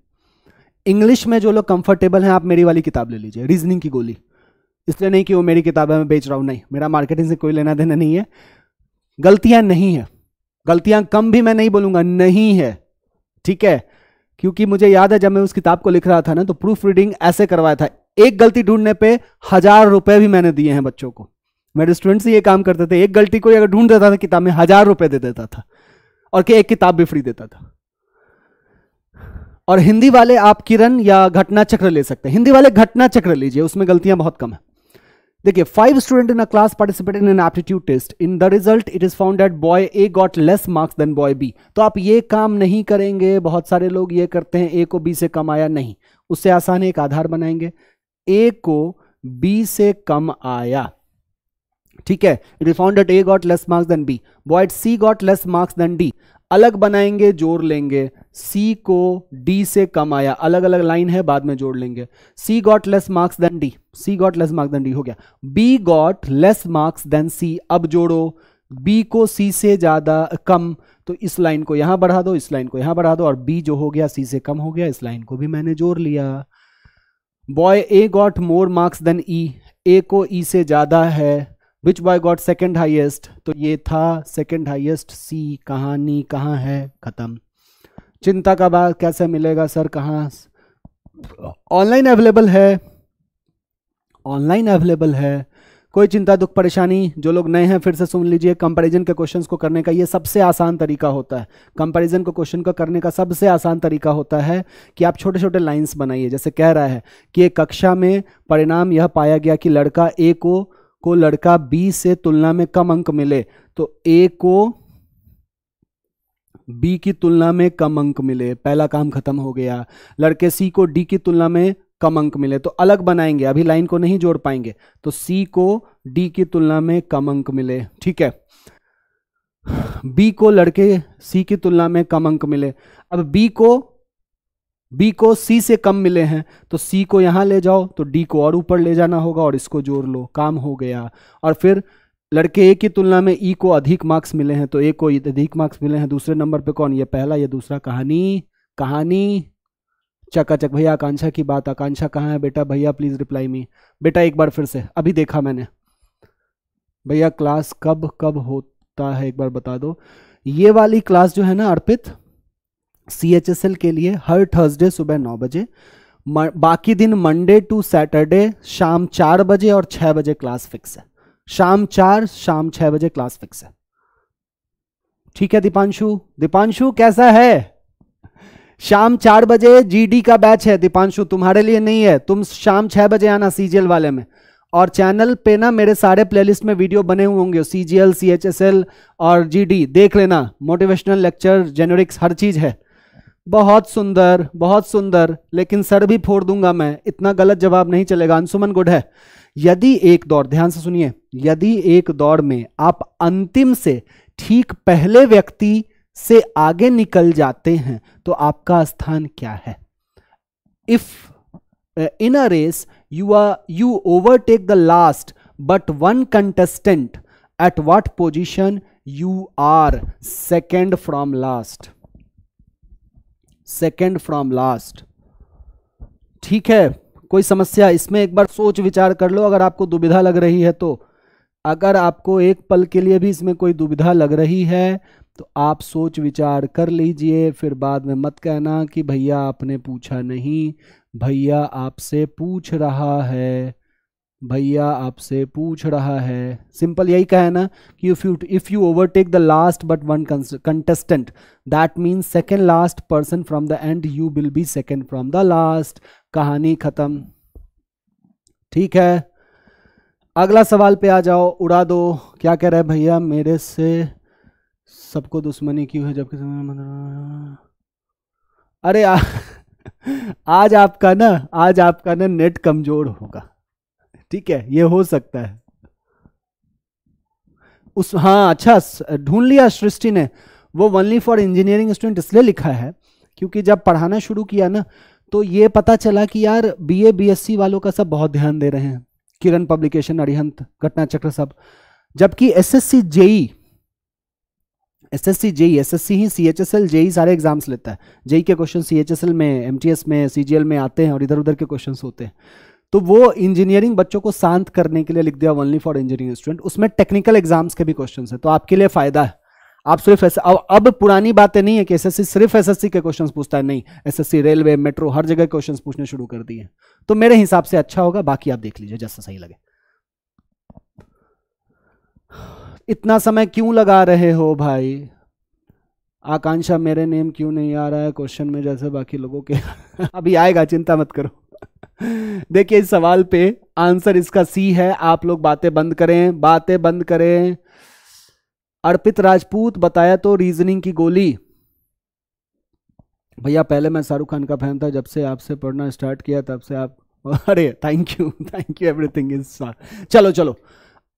इंग्लिश में जो लोग कंफर्टेबल हैं आप मेरी वाली किताब ले लीजिए रीजनिंग की गोली इसलिए नहीं कि वो मेरी किताबें मैं बेच रहा हूँ नहीं मेरा मार्केटिंग से कोई लेना देना नहीं है गलतियाँ नहीं है गलतियाँ कम भी मैं नहीं बोलूँगा नहीं है ठीक है क्योंकि मुझे याद है जब मैं उस किताब को लिख रहा था ना तो प्रूफ रीडिंग ऐसे करवाया था एक गलती ढूंढने पर हजार रुपए भी मैंने दिए हैं बच्चों को मेरे स्टूडेंट्स ये काम करते थे एक गलती कोई अगर ढूंढ देता था किताब में हजार रुपए दे देता था और के एक किताब भी फ्री देता था और हिंदी वाले आप किरण या घटना चक्र ले सकते हैं हिंदी वाले घटना चक्र लीजिए उसमें गलतियां बहुत कम है देखिए five student in a class participate in an aptitude test in the result it is found that boy A got less marks than boy B तो आप ये काम नहीं करेंगे बहुत सारे लोग ये करते हैं ए को बी से कम आया नहीं उससे आसान एक आधार बनाएंगे ए को बी से कम आया ठीक है it is found that A got less marks than B boy C got less marks than D अलग बनाएंगे जोड़ लेंगे सी को डी से कम आया अलग अलग लाइन है बाद में जोड़ लेंगे C got less marks than D C got less marks than D हो गया B got less marks than C अब जोड़ो बी को सी से ज़्यादा कम तो इस लाइन को यहां बढ़ा दो इस लाइन को यहां बढ़ा दो और बी जो हो गया सी से कम हो गया इस लाइन को भी मैंने जोड़ लिया boy A got more marks than E A को ई e से ज़्यादा है which boy got second highest तो ये था सेकेंड हाइएस्ट सी कहानी कहाँ है ख़त्म चिंता का बात कैसे मिलेगा सर कहाँ ऑनलाइन अवेलेबल है ऑनलाइन अवेलेबल है कोई चिंता दुख परेशानी जो लोग नए हैं फिर से सुन लीजिए कंपैरिजन के क्वेश्चंस को करने का ये सबसे आसान तरीका होता है कंपैरिजन को क्वेश्चन को करने का सबसे आसान तरीका होता है कि आप छोटे छोटे लाइंस बनाइए जैसे कह रहा है कि एक कक्षा में परिणाम यह पाया गया कि लड़का ए को को लड़का बी से तुलना में कम अंक मिले तो ए को बी की तुलना में कम अंक मिले पहला काम खत्म हो गया लड़के सी को डी की तुलना में कम अंक मिले तो अलग बनाएंगे अभी लाइन को नहीं जोड़ पाएंगे तो सी को डी की तुलना में कम अंक मिले ठीक है बी को लड़के सी की तुलना में कम अंक मिले अब बी को बी को सी से कम मिले हैं तो सी को यहां ले जाओ तो डी को और ऊपर ले जाना होगा और इसको जोड़ लो काम हो गया और फिर लड़के ए की तुलना में ई को अधिक मार्क्स मिले हैं तो ए को अधिक मार्क्स मिले हैं दूसरे नंबर पे कौन ये पहला ये दूसरा कहानी कहानी चकाचक भैया आकांक्षा की बात आकांक्षा कहाँ है बेटा भैया प्लीज़ रिप्लाई मी बेटा एक बार फिर से अभी देखा मैंने भैया क्लास कब कब होता है एक बार बता दो ये वाली क्लास जो है ना Arpit C H S L के लिए हर थर्सडे सुबह नौ बजे बाकी दिन मंडे टू सैटरडे शाम चार बजे और छः बजे क्लास फिक्स है शाम चार शाम छः बजे क्लास फिक्स है ठीक है दीपांशु दीपांशु कैसा है शाम चार बजे जीडी का बैच है दीपांशु तुम्हारे लिए नहीं है तुम शाम छः बजे आना सीजीएल वाले में और चैनल पे ना मेरे सारे प्लेलिस्ट में वीडियो बने हुए होंगे सीजीएल सीएचएसएल और जीडी देख लेना मोटिवेशनल लेक्चर जेनरिक्स हर चीज़ है बहुत सुंदर बहुत सुंदर लेकिन सर भी फोड़ दूंगा मैं इतना गलत जवाब नहीं चलेगा अंशुमन गुड है यदि एक दौड़ ध्यान से सुनिए यदि एक दौड़ में आप अंतिम से ठीक पहले व्यक्ति से आगे निकल जाते हैं तो आपका स्थान क्या है if in a race you are you overtake the last but one contestant at what position you are second from last second from last ठीक है कोई समस्या इसमें एक बार सोच विचार कर लो अगर आपको दुविधा लग रही है तो अगर आपको एक पल के लिए भी इसमें कोई दुविधा लग रही है तो आप सोच विचार कर लीजिए फिर बाद में मत कहना कि भैया आपने पूछा नहीं भैया आपसे पूछ रहा है भैया आपसे पूछ रहा है सिंपल यही कहा है ना कि if you if you overtake the last but one contestant that means second last person from the end you will be second from the last कहानी खत्म ठीक है अगला सवाल पे आ जाओ उड़ा दो क्या कह रहे हैं भैया मेरे से सबको दुश्मनी क्यों है जबकि अरे आ, आज आपका ना आज आपका ना नेट कमज़ोर होगा ठीक है ये हो सकता है उस हाँ अच्छा ढूंढ लिया सृष्टि ने वो वनली फॉर इंजीनियरिंग स्टूडेंट इसलिए लिखा है क्योंकि जब पढ़ाना शुरू किया ना तो ये पता चला कि यार बीए बीएससी वालों का सब बहुत ध्यान दे रहे हैं किरण पब्लिकेशन अरिहंत घटना चक्र सब जबकि SSC JE SSC JE SSC ही सीएचएसएल जेई e सारे एग्जाम्स लेता है जेई e के क्वेश्चन सीएचएसएल में एमटीएस में सीजीएल में आते हैं और इधर उधर के क्वेश्चन होते हैं तो वो इंजीनियरिंग बच्चों को शांत करने के लिए लिख दिया ओनली फॉर इंजीनियरिंग स्टूडेंट उसमें टेक्निकल एग्जाम्स के भी क्वेश्चन है तो आपके लिए फायदा है आप सिर्फ ऐसे अब अब पुरानी बातें नहीं है कि एसएससी सिर्फ एसएससी के क्वेश्चन पूछता है नहीं एसएससी रेलवे मेट्रो हर जगह क्वेश्चन पूछने शुरू कर दिए तो मेरे हिसाब से अच्छा होगा बाकी आप देख लीजिए जैसा सही लगे इतना समय क्यों लगा रहे हो भाई आकांक्षा मेरे नेम क्यों नहीं आ रहा है क्वेश्चन में जैसे बाकी लोगों के अभी आएगा चिंता मत करो देखिए इस सवाल पे आंसर इसका सी है आप लोग बातें बंद करें बातें बंद करें अर्पित राजपूत बताया तो रीजनिंग की गोली भैया पहले मैं शाहरुख खान का फैन था जब से आपसे पढ़ना स्टार्ट किया तब से आप अरे thank you thank you everything is चलो चलो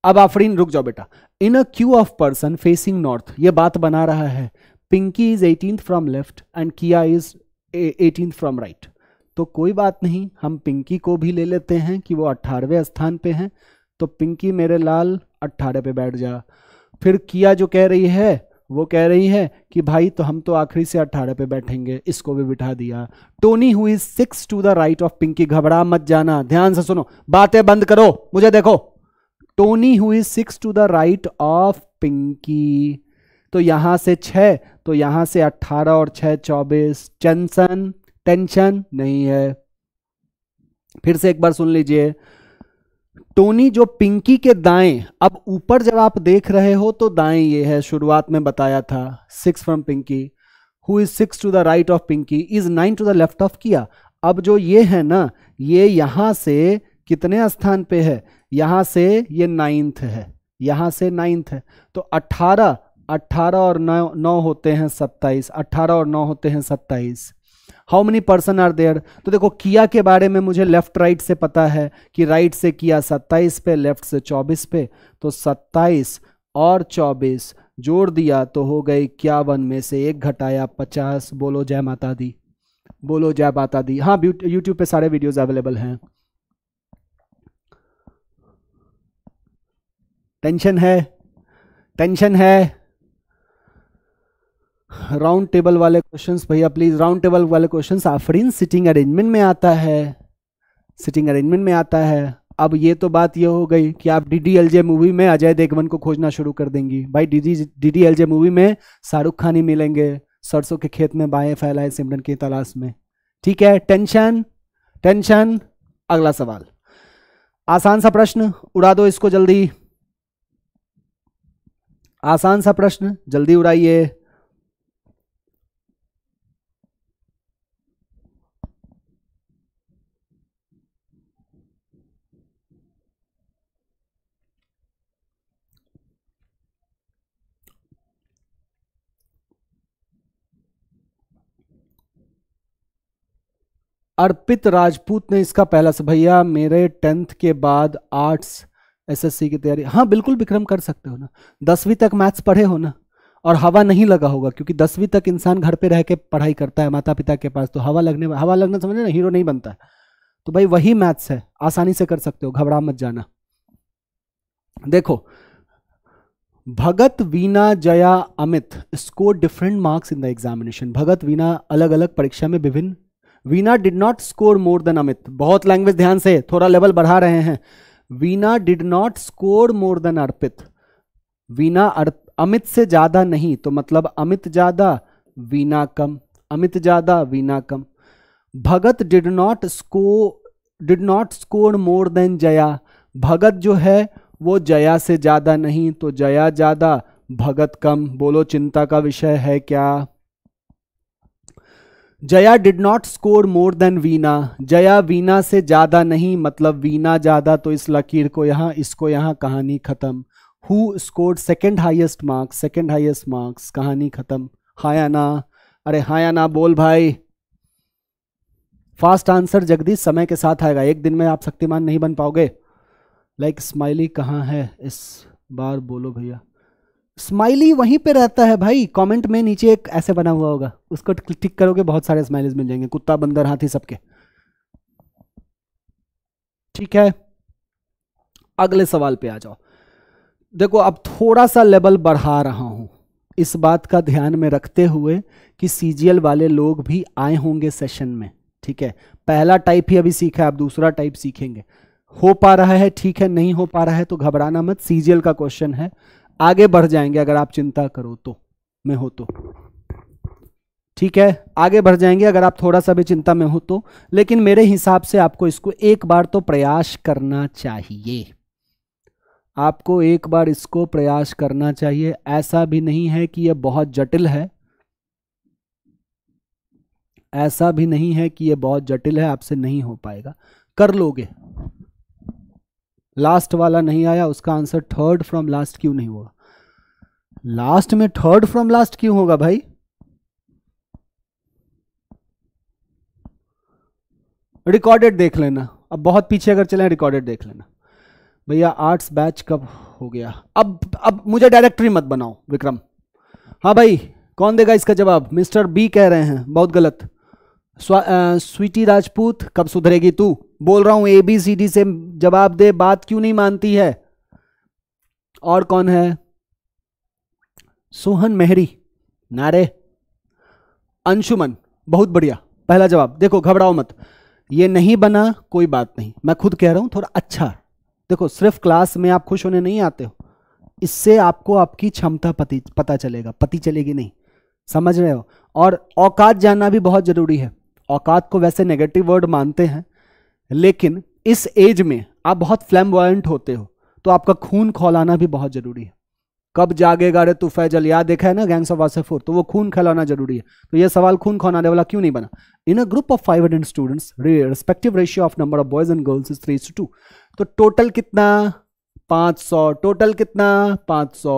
अब आफरीन रुक जाओ बेटा in a queue of person facing north ये बात बना रहा है Pinky is eighteen from left and Kiya is eighteen from right तो कोई बात नहीं हम पिंकी को भी ले लेते हैं कि वो अट्ठारहवें स्थान पे हैं तो पिंकी मेरे लाल अट्ठारह पे बैठ जा फिर किया जो कह रही है वो कह रही है कि भाई तो हम तो आखिरी से अट्ठारह पे बैठेंगे इसको भी बिठा दिया टोनी हुई six to the right of Pinky घबरा मत जाना ध्यान से सुनो बातें बंद करो मुझे देखो टोनी हुई six to the right of Pinky तो यहां से छह तो यहां से अट्ठारह और छह चौबीस चंसन टेंशन नहीं है फिर से एक बार सुन लीजिए टोनी जो पिंकी के दाएं अब ऊपर जब आप देख रहे हो तो दाएं ये है शुरुआत में बताया था six from Pinky who is six to the right of Pinky is nine to the left of Kiya अब जो ये है ना ये यहां से कितने स्थान पे है यहां से ये नाइन्थ है यहां से नाइन्थ है तो अट्ठारह अट्ठारह और नौ नौ होते हैं सत्ताईस अट्ठारह और नौ होते हैं सत्ताईस how many person are there तो देखो किया के बारे में मुझे लेफ्ट राइट right से पता है कि राइट right से किया 27 पे लेफ्ट से 24 पे तो 27 और 24 जोड़ दिया तो हो गई इक्यावन में से एक घटाया 50 बोलो जय माता दी बोलो जय माता दी हाँ यूट्यूब पे सारे वीडियोज अवेलेबल हैं टेंशन है टेंशन है राउंड टेबल वाले क्वेश्चंस भैया प्लीज राउंड टेबल वाले क्वेश्चंस आफरीन सिटिंग अरेंजमेंट में आता है सिटिंग अरेंजमेंट में आता है अब ये तो बात ये हो गई कि आप D D L J movie में अजय देवगन को खोजना शुरू कर देंगी भाई डी डी मूवी में शाहरुख खान ही मिलेंगे सरसों के खेत में बाएं फैलाए सिमरन की तलाश में ठीक है टेंशन टेंशन अगला सवाल आसान सा प्रश्न उड़ा दो इसको जल्दी आसान सा प्रश्न जल्दी उड़ाइए अर्पित राजपूत ने इसका पहला से भैया मेरे टेंथ के बाद आर्ट्स एसएससी की तैयारी हाँ बिल्कुल विक्रम कर सकते हो ना दसवीं तक मैथ्स पढ़े हो ना और हवा नहीं लगा होगा क्योंकि दसवीं तक इंसान घर पे रह के पढ़ाई करता है माता पिता के पास तो हवा लगने हवा लगना समझे ना हीरो नहीं बनता है तो भाई वही मैथ्स है आसानी से कर सकते हो घबरा मत जाना देखो Bhagat Veena Jaya Amit score different marks in the examination Bhagat Veena अलग अलग परीक्षा में विभिन्न Veena did not score more than Amit बहुत लैंग्वेज ध्यान से थोड़ा लेवल बढ़ा रहे हैं Veena did not score more than Arpit Veena Amit से ज्यादा नहीं तो मतलब अमित ज्यादा वीना कम अमित ज्यादा वीना कम Bhagat did not score did not score more than Jaya Bhagat जो है वो जया से ज़्यादा नहीं तो जया ज़्यादा भगत कम बोलो चिंता का विषय है क्या Jaya did not score more than Veena Jaya Veena से ज़्यादा नहीं मतलब वीना ज़्यादा तो इस लकीर को यहाँ इसको यहाँ कहानी ख़त्म who score second highest marks second highest marks कहानी ख़त्म हायाना अरे हायाना बोल भाई फास्ट आंसर जगदीश समय के साथ आएगा एक दिन में आप शक्तिमान नहीं बन पाओगे लाइक like, स्माइली कहाँ है इस बार बोलो भैया स्माइली वहीं पे रहता है भाई कमेंट में नीचे एक ऐसे बना हुआ होगा उसको क्लिक करोगे बहुत सारे स्माइलीज मिल जाएंगे कुत्ता बंदर हाथी सबके ठीक है अगले सवाल पे आ जाओ देखो अब थोड़ा सा लेवल बढ़ा रहा हूं इस बात का ध्यान में रखते हुए कि सीजीएल वाले लोग भी आए होंगे सेशन में ठीक है पहला टाइप ही अभी सीखा आप दूसरा टाइप सीखेंगे हो पा रहा है ठीक है नहीं हो पा रहा है तो घबराना मत सीजीएल का क्वेश्चन है आगे बढ़ जाएंगे अगर आप चिंता करो तो में हो तो ठीक है आगे बढ़ जाएंगे अगर आप थोड़ा सा भी चिंता में हो तो लेकिन मेरे हिसाब से आपको इसको एक बार तो प्रयास करना चाहिए आपको एक बार इसको प्रयास करना चाहिए ऐसा भी नहीं है कि यह बहुत जटिल है ऐसा भी नहीं है कि यह बहुत जटिल है आपसे नहीं हो पाएगा कर लोगे लास्ट वाला नहीं आया उसका आंसर थर्ड फ्रॉम लास्ट क्यों नहीं हुआ लास्ट में थर्ड फ्रॉम लास्ट क्यों होगा भाई रिकॉर्डेड देख लेना अब बहुत पीछे अगर चले रिकॉर्डेड देख लेना भैया आर्ट्स बैच कब हो गया अब अब मुझे डायरेक्टरी मत बनाओ विक्रम हाँ भाई कौन देगा इसका जवाब मिस्टर बी कह रहे हैं बहुत गलत स्वीटी राजपूत कब सुधरेगी तू बोल रहा हूं ए बी सी डी से जवाब दे बात क्यों नहीं मानती है और कौन है सोहन मेहरी नारे अंशुमन बहुत बढ़िया पहला जवाब देखो घबराओ मत ये नहीं बना कोई बात नहीं मैं खुद कह रहा हूं थोड़ा अच्छा देखो सिर्फ क्लास में आप खुश होने नहीं आते हो इससे आपको आपकी क्षमता पति पता चलेगा पति चलेगी नहीं समझ रहे हो और औकात जानना भी बहुत ज़रूरी है औकात को वैसे नेगेटिव वर्ड मानते हैं लेकिन इस एज में आप बहुत फ्लैम होते हो तो आपका खून खोलाना भी बहुत ज़रूरी है कब जागेगा रे तू फैजल याद देखा है ना गैंग्स ऑफ वासेफोर तो वो खून खिलाना जरूरी है तो ये सवाल खून खोलाने वाला क्यों नहीं बना in a group of five hundred students respective ratio of number of boys and girls is three two तो टोटल कितना पाँच सौ टोटल कितना पाँच सौ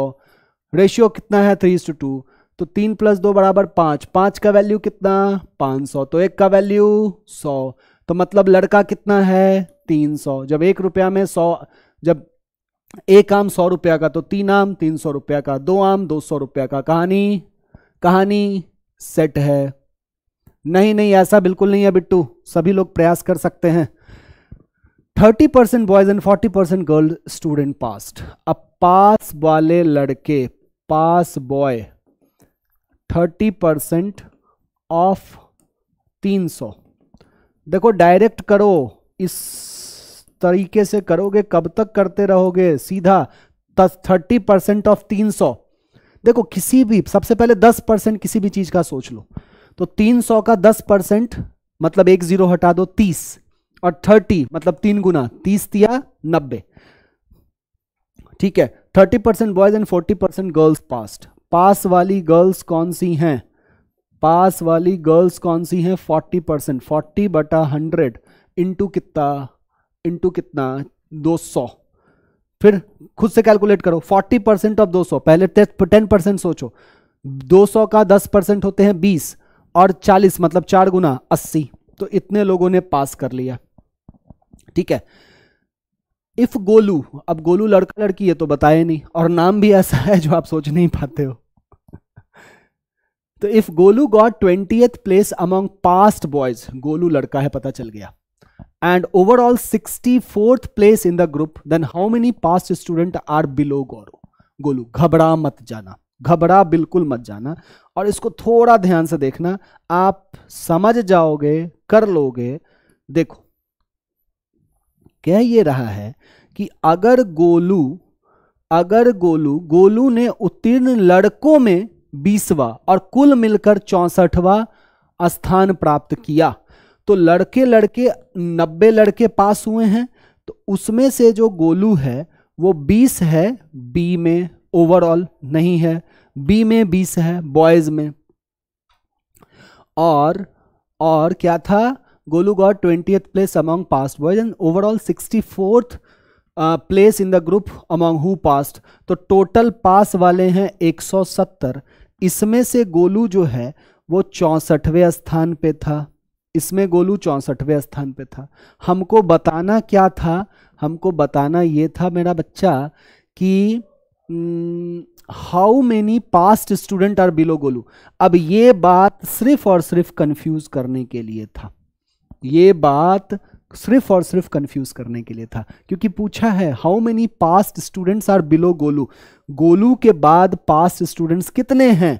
रेशियो कितना है थ्री टू तो तीन प्लस दो बराबर पांच पांच का वैल्यू कितना पांच सौ तो एक का वैल्यू सौ तो मतलब लड़का कितना है तीन सौ जब एक रुपया में सौ जब एक आम सौ रुपया का तो तीन आम तीन सौ रुपया का दो आम दो सौ रुपया का कहानी कहानी सेट है नहीं नहीं ऐसा बिल्कुल नहीं है बिट्टू सभी लोग प्रयास कर सकते हैं thirty percent boys and forty percent girl student passed अब पास वाले लड़के pass boy thirty percent of तीन सौ देखो डायरेक्ट करो इस तरीके से करोगे कब तक करते रहोगे सीधा थर्टी परसेंट ऑफ तीन सौ देखो किसी भी सबसे पहले दस परसेंट किसी भी चीज का सोच लो तो तीन सौ का दस परसेंट मतलब एक जीरो हटा दो तीस और थर्टी मतलब तीन गुना तीस दिया नब्बे ठीक है thirty percent boys and forty percent girls passed pass वाली गर्ल्स कौन सी हैं पास वाली गर्ल्स कौन सी हैं 40 परसेंट फोर्टी बटा हंड्रेड इंटू कितना इंटू कितना 200 फिर खुद से कैलकुलेट करो 40 परसेंट ऑफ 200 पहले टेन परसेंट सोचो 200 का 10 परसेंट होते हैं 20 और 40 मतलब चार गुना 80 तो इतने लोगों ने पास कर लिया ठीक है इफ गोलू अब गोलू लड़का लड़की है तो बताए नहीं और नाम भी ऐसा है जो आप सोच नहीं पाते हो तो if Golu got twenty place among passed boys Golu लड़का है पता चल गया overall sixty fourth place in the group then how many passed student are below gauru Golu घबरा मत जाना घबरा बिल्कुल मत जाना और इसको थोड़ा ध्यान से देखना आप समझ जाओगे कर लोगे देखो कह ये रहा है कि अगर गोलू अगर गोलू गोलू ने उत्तीर्ण लड़कों में बीसवा और कुल मिलकर चौसठवा स्थान प्राप्त किया तो लड़के लड़के नब्बे लड़के पास हुए हैं तो उसमें से जो गोलू है वो बीस है बी में ओवरऑल नहीं है बी में बीस है बॉयज़ में और और क्या था Golu twenty eighth place among pass boys and overall sixty fourth place in the group among who passed तो टोटल पास वाले हैं 170 इसमें से गोलू जो है वो चौंसठवें स्थान पे था इसमें गोलू चौंसठवें स्थान पे था हमको बताना क्या था हमको बताना ये था मेरा बच्चा कि how many passed student are below Golu अब ये बात सिर्फ और सिर्फ कंफ्यूज करने के लिए था ये बात सिर्फ और सिर्फ कंफ्यूज करने के लिए था क्योंकि पूछा है how many passed students are below Golu Golu के बाद पास्ट स्टूडेंट्स कितने हैं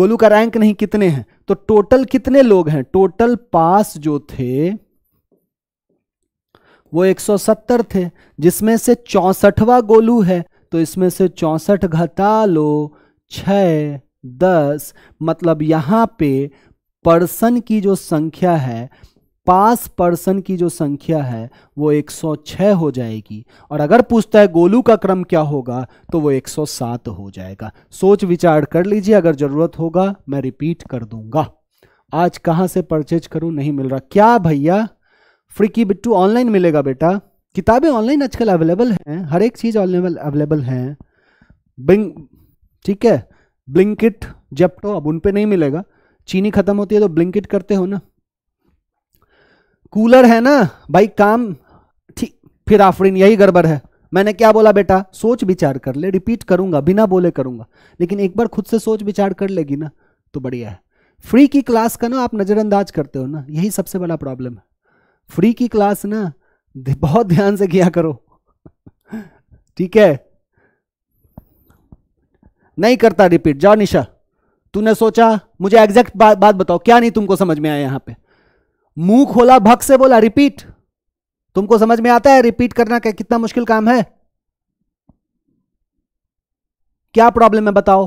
गोलू का रैंक नहीं कितने हैं तो टोटल कितने लोग हैं टोटल पास जो थे वो 170 थे जिसमें से चौसठवा गोलू है तो इसमें से चौसठ घटा लो छ दस मतलब यहां पे पर्सन की जो संख्या है पास पर्सन की जो संख्या है वो 106 हो जाएगी और अगर पूछता है गोलू का क्रम क्या होगा तो वो 107 हो जाएगा सोच विचार कर लीजिए अगर ज़रूरत होगा मैं रिपीट कर दूंगा आज कहाँ से परचेज करूँ नहीं मिल रहा क्या भैया फ्री की बिट्टू ऑनलाइन मिलेगा बेटा किताबें ऑनलाइन आजकल अवेलेबल हैं हर एक चीज़ ऑनलेबल अवेलेबल हैं बिंग ठीक है ब्लिंकिट जेप्टो अब उन पर नहीं मिलेगा चीनी ख़त्म होती है तो ब्लिंकिट करते हो ना कूलर है ना भाई काम ठीक फिर आफरीन यही गड़बड़ है मैंने क्या बोला बेटा सोच विचार कर ले रिपीट करूंगा बिना बोले करूंगा लेकिन एक बार खुद से सोच विचार कर लेगी ना तो बढ़िया है फ्री की क्लास का ना आप नज़रअंदाज करते हो ना यही सबसे बड़ा प्रॉब्लम है फ्री की क्लास ना बहुत ध्यान से किया करो ठीक है नहीं करता रिपीट जाओ निशा तूने सोचा मुझे एग्जैक्ट बा, बात बताओ क्या नहीं तुमको समझ में आया यहाँ पे मुंह खोला भक्त से बोला रिपीट तुमको समझ में आता है रिपीट करना क्या कितना मुश्किल काम है क्या प्रॉब्लम है बताओ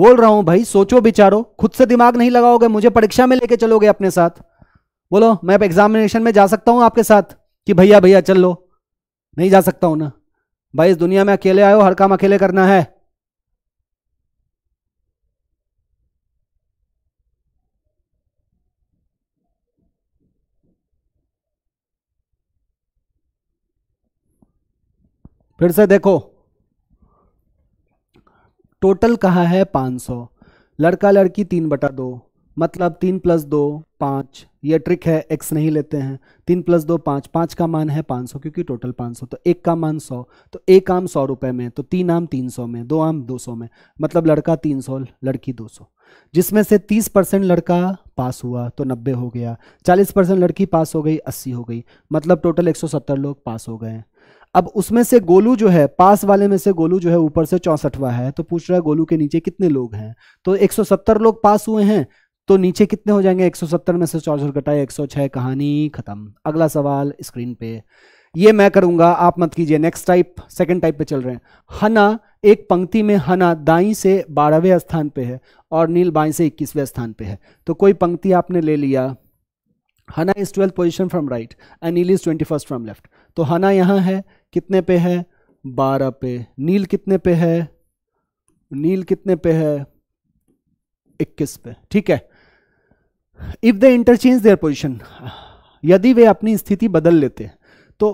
बोल रहा हूं भाई सोचो बिचारो खुद से दिमाग नहीं लगाओगे मुझे परीक्षा में लेके चलोगे अपने साथ बोलो मैं एग्जामिनेशन में जा सकता हूं आपके साथ कि भैया भैया चल लो नहीं जा सकता हूं ना भाई इस दुनिया में अकेले आयो हर काम अकेले करना है फिर से देखो टोटल कहा है 500 लड़का लड़की तीन बटा दो मतलब तीन प्लस दो पाँच ये ट्रिक है एक्स नहीं लेते हैं तीन प्लस दो पाँच पाँच का मान है पाँच सौ क्योंकि टोटल पाँच सौ तो एक का मान सौ तो एक आम सौ रुपए में तो तीन आम तीन सौ में दो आम दो सौ में मतलब लड़का तीन सौ लड़की दो सौ जिसमें से तीस परसेंट लड़का पास हुआ तो नब्बे हो गया चालीस परसेंट लड़की पास हो गई अस्सी हो गई मतलब टोटल एक सौ सत्तर लोग पास हो गए अब उसमें से गोलू जो है पास वाले में से गोलू जो है ऊपर से चौंसठवा है तो पूछ रहा है गोलू के नीचे कितने लोग हैं तो 170 लोग पास हुए हैं तो नीचे कितने हो जाएंगे 170 में से चौसठ घटाए 106 कहानी खत्म अगला सवाल स्क्रीन पे ये मैं करूंगा आप मत कीजिए नेक्स्ट टाइप सेकंड टाइप पे चल रहे हैं हना एक पंक्ति में हना दाई से बारहवें स्थान पे है और नील बाई से इक्कीसवें स्थान पे है तो कोई पंक्ति आपने ले लिया Hana is twelfth position from right end Neel is twenty first from left तो हना यहाँ है कितने पे है बारह पे नील कितने पे है नील कितने पे है इक्कीस पे ठीक है if they interchange their position यदि वे अपनी स्थिति बदल लेते हैं तो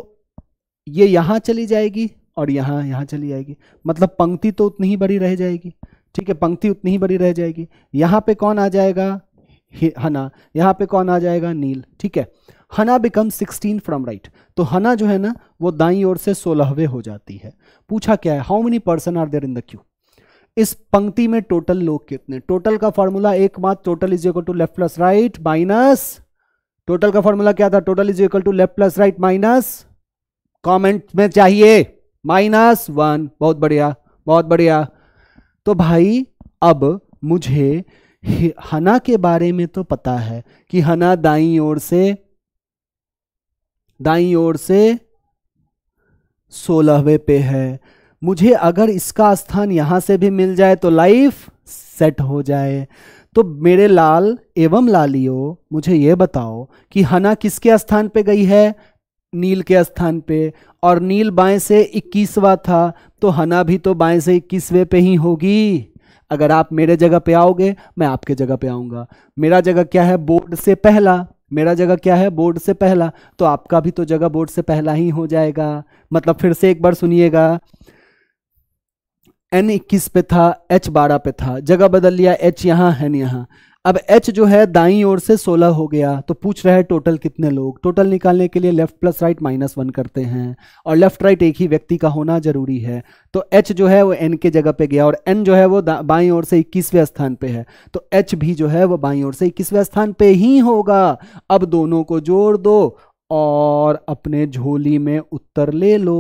ये यहाँ चली जाएगी और यहाँ यहाँ चली जाएगी मतलब पंक्ति तो उतनी ही बड़ी रह जाएगी ठीक है पंक्ति उतनी ही बड़ी रह जाएगी यहाँ पे कौन आ जाएगा हना यहाँ पे कौन आ जाएगा नील ठीक है हना बिकम सिक्सटीन फ्रॉम राइट तो हना जो है ना वो दाई ओर से सोलहवें हो जाती है पूछा क्या है how many person are there in the queue इस पंक्ति में टोटल लोग कितने टोटल का फॉर्मूला एक मात total is equal to left plus right minus total का फॉर्मूला क्या था total is equal to left plus right minus comment में चाहिए माइनस वन बहुत बढ़िया बहुत बढ़िया तो भाई अब मुझे हना के बारे में तो पता है कि हना दाई ओर से दाई ओर से सोलहवें पे है मुझे अगर इसका स्थान यहां से भी मिल जाए तो लाइफ सेट हो जाए तो मेरे लाल एवं लालियो मुझे ये बताओ कि हना किसके स्थान पे गई है नील के स्थान पे और नील बाएं से 21वां था तो हना भी तो बाएं से 21वें पे ही होगी अगर आप मेरे जगह पे आओगे मैं आपके जगह पे आऊँगा मेरा जगह क्या है बोर्ड से पहला मेरा जगह क्या है बोर्ड से पहला तो आपका भी तो जगह बोर्ड से पहला ही हो जाएगा मतलब फिर से एक बार सुनिएगा एन इक्कीस पे था एच बारह पे था जगह बदल लिया एच यहाँ है यहाँ अब एच जो है दाई ओर से सोलह हो गया तो पूछ रहा है टोटल कितने लोग टोटल निकालने के लिए left plus right minus one करते हैं और लेफ्ट राइट एक ही व्यक्ति का होना जरूरी है तो एच जो है वो एन के जगह पे गया और एन जो है वो बाई ओर से इक्कीसवें स्थान पे है तो एच भी जो है वो बाई ओर से इक्कीसवें स्थान पे ही होगा अब दोनों को जोड़ दो और अपने झोली में उत्तर ले लो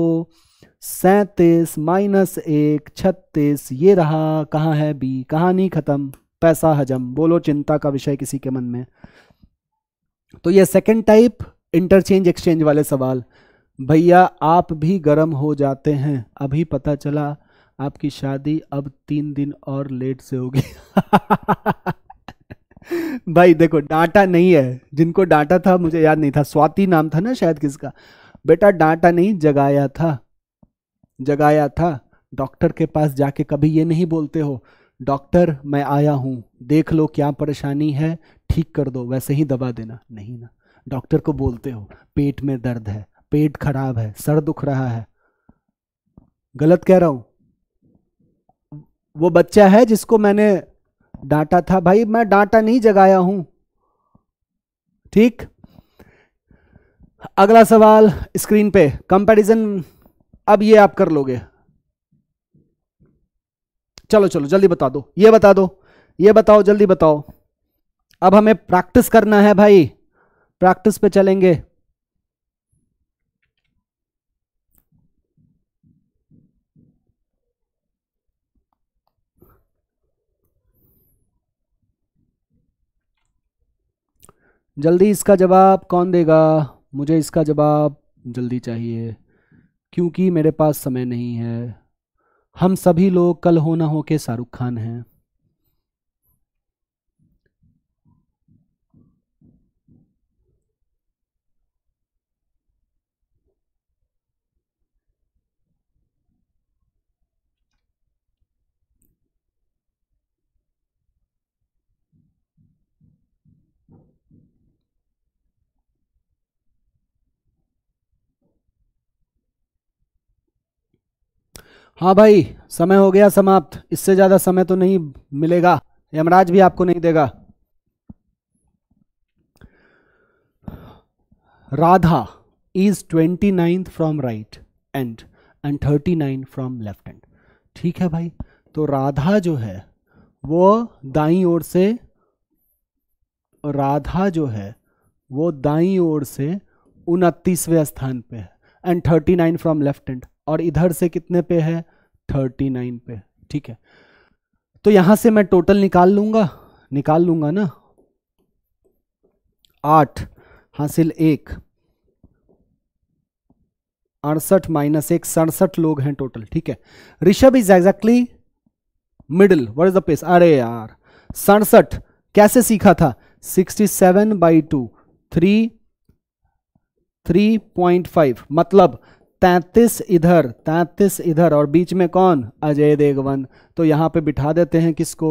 सैतीस माइनस एक छत्तीस ये रहा कहाँ है बी कहानी खत्म पैसा हजम बोलो चिंता का विषय किसी के मन में तो ये सेकंड टाइप इंटरचेंज एक्सचेंज वाले सवाल भैया आप भी गर्म हो जाते हैं अभी पता चला आपकी शादी अब तीन दिन और लेट से होगी भाई देखो डांटा नहीं है जिनको डांटा था मुझे याद नहीं था स्वाति नाम था ना शायद किसका बेटा डांटा नहीं जगाया था जगाया था डॉक्टर के पास जाके कभी ये नहीं बोलते हो डॉक्टर मैं आया हूँ देख लो क्या परेशानी है ठीक कर दो वैसे ही दबा देना नहीं ना डॉक्टर को बोलते हो पेट में दर्द है पेट खराब है सर दुख रहा है गलत कह रहा हूँ वो बच्चा है जिसको मैंने डांटा था भाई मैं डांटा नहीं जगाया हूँ ठीक अगला सवाल स्क्रीन पे कंपैरिजन अब ये आप कर लोगे चलो चलो जल्दी बता दो ये बता दो ये बताओ जल्दी बताओ अब हमें प्रैक्टिस करना है भाई प्रैक्टिस पे चलेंगे जल्दी इसका जवाब कौन देगा मुझे इसका जवाब जल्दी चाहिए क्योंकि मेरे पास समय नहीं है हम सभी लोग कल हो ना हो के शाहरुख खान हैं हाँ भाई समय हो गया समाप्त इससे ज़्यादा समय तो नहीं मिलेगा यमराज भी आपको नहीं देगा Radha is twenty ninth from right and and thirty nine from left end ठीक है भाई तो राधा जो है वो दाई ओर से राधा जो है वो दाई ओर से उनतीसवें स्थान पे है and thirty nine from left end और इधर से कितने पे है थर्टी नाइन पे ठीक है तो यहां से मैं टोटल निकाल लूंगा निकाल लूंगा ना आठ हासिल एक अड़सठ माइनस एक सड़सठ लोग हैं टोटल ठीक है Rishabh is exactly middle what is the pace अरे यार सड़सठ कैसे सीखा था sixty seven by two three three point five मतलब तैंतीस इधर तैंतीस इधर और बीच में कौन अजय देगवन तो यहाँ पे बिठा देते हैं किसको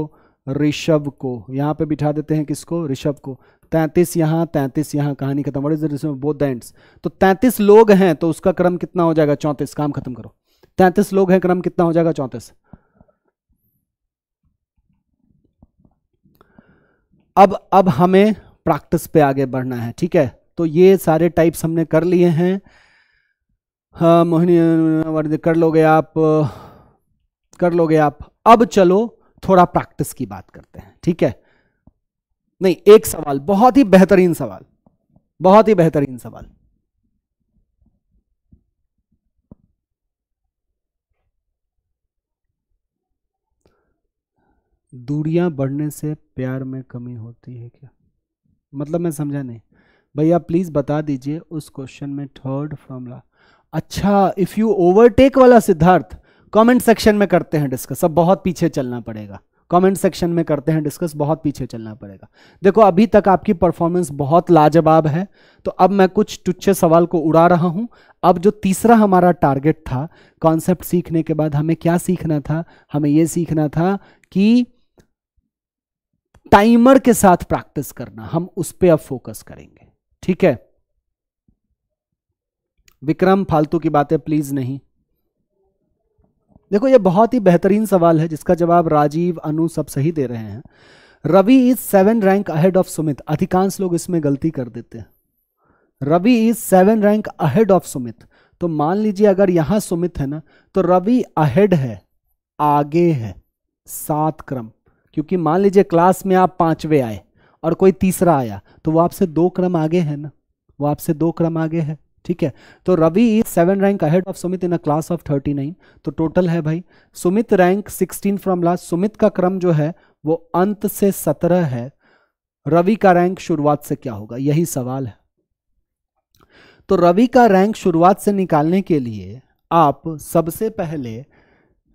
ऋषभ को यहाँ पे बिठा देते हैं किसको ऋषभ को तैंतीस यहाँ तैंतीस यहाँ कहानी खत्म और बोथ एंड्स तो तैंतीस लोग हैं तो उसका क्रम कितना हो जाएगा चौंतीस काम खत्म करो तैंतीस लोग हैं क्रम कितना हो जाएगा चौंतीस अब अब हमें प्रैक्टिस पे आगे बढ़ना है ठीक है तो ये सारे टाइप्स हमने कर लिए हैं हाँ मोहिनी कर लोगे आप कर लोगे आप अब चलो थोड़ा प्रैक्टिस की बात करते हैं ठीक है नहीं एक सवाल बहुत ही बेहतरीन सवाल बहुत ही बेहतरीन सवाल दूरियां बढ़ने से प्यार में कमी होती है क्या मतलब मैं समझा नहीं भैया प्लीज बता दीजिए उस क्वेश्चन में थर्ड फॉर्मूला अच्छा इफ यू ओवरटेक वाला सिद्धार्थ कमेंट सेक्शन में करते हैं डिस्कस अब बहुत पीछे चलना पड़ेगा कमेंट सेक्शन में करते हैं डिस्कस बहुत पीछे चलना पड़ेगा देखो अभी तक आपकी परफॉर्मेंस बहुत लाजवाब है तो अब मैं कुछ टुच्छे सवाल को उड़ा रहा हूं अब जो तीसरा हमारा टारगेट था कॉन्सेप्ट सीखने के बाद हमें क्या सीखना था हमें यह सीखना था कि टाइमर के साथ प्रैक्टिस करना हम उस पर अब फोकस करेंगे ठीक है विक्रम फालतू की बातें प्लीज़ नहीं देखो ये बहुत ही बेहतरीन सवाल है जिसका जवाब राजीव अनु सब सही दे रहे हैं Ravi is seven rank ahead of Sumit अधिकांश लोग इसमें गलती कर देते हैं Ravi is seven rank ahead of Sumit तो मान लीजिए अगर यहां सुमित है ना तो रवि अहेड है आगे है सात क्रम क्योंकि मान लीजिए क्लास में आप पांचवे आए और कोई तीसरा आया तो वो आपसे दो क्रम आगे है ना वो आपसे दो क्रम आगे है ठीक है तो Ravi is seven rank ahead of Sumit in a class of thirty nine तो टोटल है भाई Sumit rank sixteen from last Sumit का क्रम जो है वो अंत से सत्रह है रवि का रैंक शुरुआत से क्या होगा यही सवाल है तो रवि का रैंक शुरुआत से निकालने के लिए आप सबसे पहले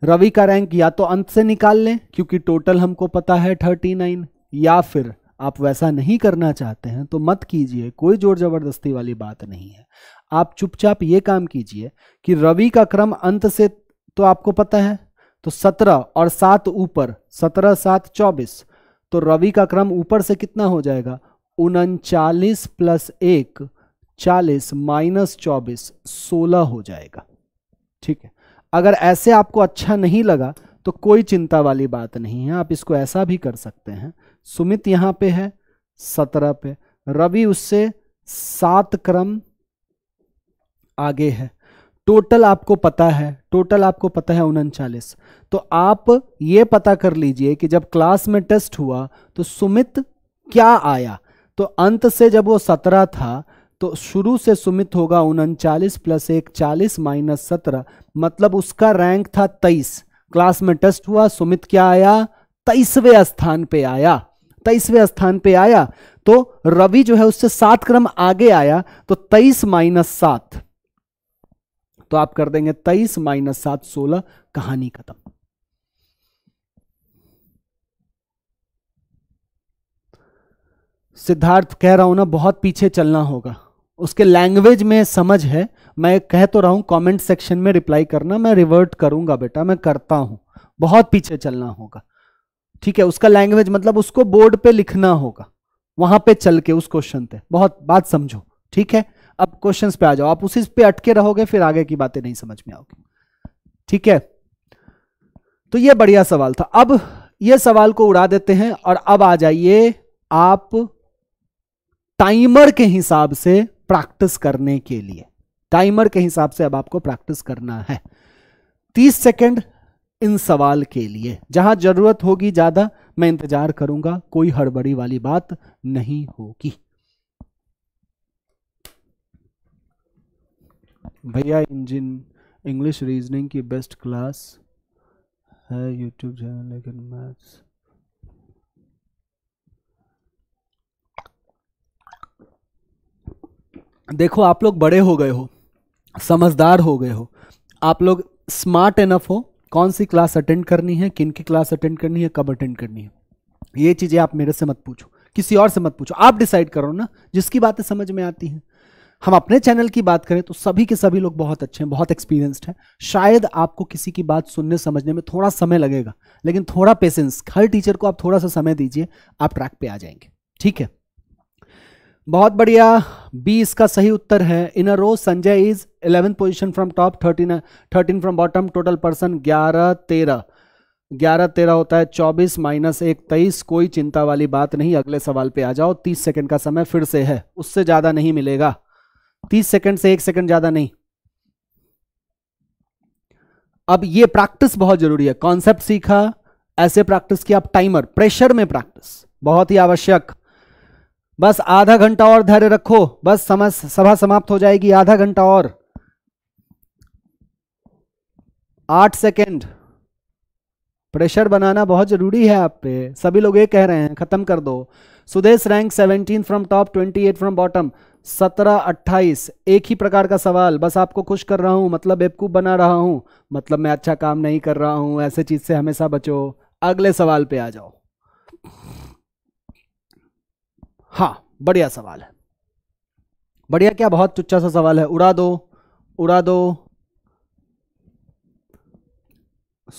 रवि का रैंक या तो अंत से निकाल लें क्योंकि टोटल हमको पता है थर्टी नाइन या फिर आप वैसा नहीं करना चाहते हैं तो मत कीजिए कोई जोर जबरदस्ती वाली बात नहीं है आप चुपचाप ये काम कीजिए कि रवि का क्रम अंत से तो आपको पता है तो सत्रह और सात ऊपर सत्रह सात चौबीस तो रवि का क्रम ऊपर से कितना हो जाएगा उनचालीस प्लस एक चालीस माइनस चौबीस सोलह हो जाएगा ठीक है अगर ऐसे आपको अच्छा नहीं लगा तो कोई चिंता वाली बात नहीं है आप इसको ऐसा भी कर सकते हैं सुमित यहाँ पे है सत्रह पे रवि उससे सात क्रम आगे है टोटल आपको पता है टोटल आपको पता है उनचालीस तो आप ये पता कर लीजिए कि जब क्लास में टेस्ट हुआ तो सुमित क्या आया तो अंत से जब वो सत्रह था तो शुरू से सुमित होगा उनचालीस प्लस एक चालीस माइनस सत्रह मतलब उसका रैंक था तेईस क्लास में टेस्ट हुआ सुमित क्या आया तेईसवें स्थान पे आया तेईसवें स्थान पे आया तो रवि जो है उससे सात क्रम आगे आया तो तेईस माइनस सात तो आप कर देंगे तेईस माइनस सात सोलह कहानी खत्म सिद्धार्थ कह रहा हूं ना बहुत पीछे चलना होगा उसके लैंग्वेज में समझ है मैं कह तो रहा हूं कमेंट सेक्शन में रिप्लाई करना मैं रिवर्ट करूंगा बेटा मैं करता हूं बहुत पीछे चलना होगा ठीक है उसका लैंग्वेज मतलब उसको बोर्ड पे लिखना होगा वहां पे चल के उस क्वेश्चन पे बहुत बात समझो ठीक है अब क्वेश्चन पे आ जाओ आप उसी पे अटके रहोगे फिर आगे की बातें नहीं समझ में आओगी ठीक है तो ये बढ़िया सवाल था अब ये सवाल को उड़ा देते हैं और अब आ जाइए आप टाइमर के हिसाब से प्रैक्टिस करने के लिए टाइमर के हिसाब से अब आपको प्रैक्टिस करना है तीस सेकेंड इन सवाल के लिए जहां जरूरत होगी ज्यादा मैं इंतजार करूंगा कोई हड़बड़ी वाली बात नहीं होगी भैया इंजिन इंग्लिश रीजनिंग की बेस्ट क्लास है यूट्यूब चैनल लेकिन मैथ्स देखो आप लोग बड़े हो गए हो समझदार हो गए हो आप लोग स्मार्ट इनफ हो कौन सी क्लास अटेंड करनी है किन की क्लास अटेंड करनी है कब अटेंड करनी है ये चीज़ें आप मेरे से मत पूछो किसी और से मत पूछो आप डिसाइड करो ना जिसकी बातें समझ में आती हैं हम अपने चैनल की बात करें तो सभी के सभी लोग बहुत अच्छे हैं बहुत एक्सपीरियंस्ड हैं शायद आपको किसी की बात सुनने समझने में थोड़ा समय लगेगा लेकिन थोड़ा पेशेंस हर टीचर को आप थोड़ा सा समय दीजिए आप ट्रैक पे आ जाएंगे ठीक है बहुत बढ़िया बी इसका सही उत्तर है in a row Sanjay is eleven position from top thirteen thirteen from bottom total person ग्यारह तेरह ग्यारह तेरह होता है चौबीस माइनस एक तेईस कोई चिंता वाली बात नहीं अगले सवाल पे आ जाओ तीस सेकंड का समय फिर से है उससे ज़्यादा नहीं मिलेगा तीस सेकंड से एक सेकंड ज्यादा नहीं अब ये प्रैक्टिस बहुत जरूरी है कॉन्सेप्ट सीखा ऐसे प्रैक्टिस की आप टाइमर प्रेशर में प्रैक्टिस बहुत ही आवश्यक बस आधा घंटा और धैर्य रखो बस समय सभा समाप्त हो जाएगी आधा घंटा और आठ सेकेंड प्रेशर बनाना बहुत जरूरी है आप पे सभी लोग ये कह रहे हैं खत्म कर दो Sudesh rank 17 from top 28 from bottom सत्रह अट्ठाईस एक ही प्रकार का सवाल बस आपको खुश कर रहा हूं मतलब बेवकूफ़ बना रहा हूं मतलब मैं अच्छा काम नहीं कर रहा हूं ऐसे चीज़ से हमेशा बचो अगले सवाल पे आ जाओ हाँ बढ़िया सवाल है बढ़िया क्या बहुत चुच्चा सा सवाल है उड़ा दो उड़ा दो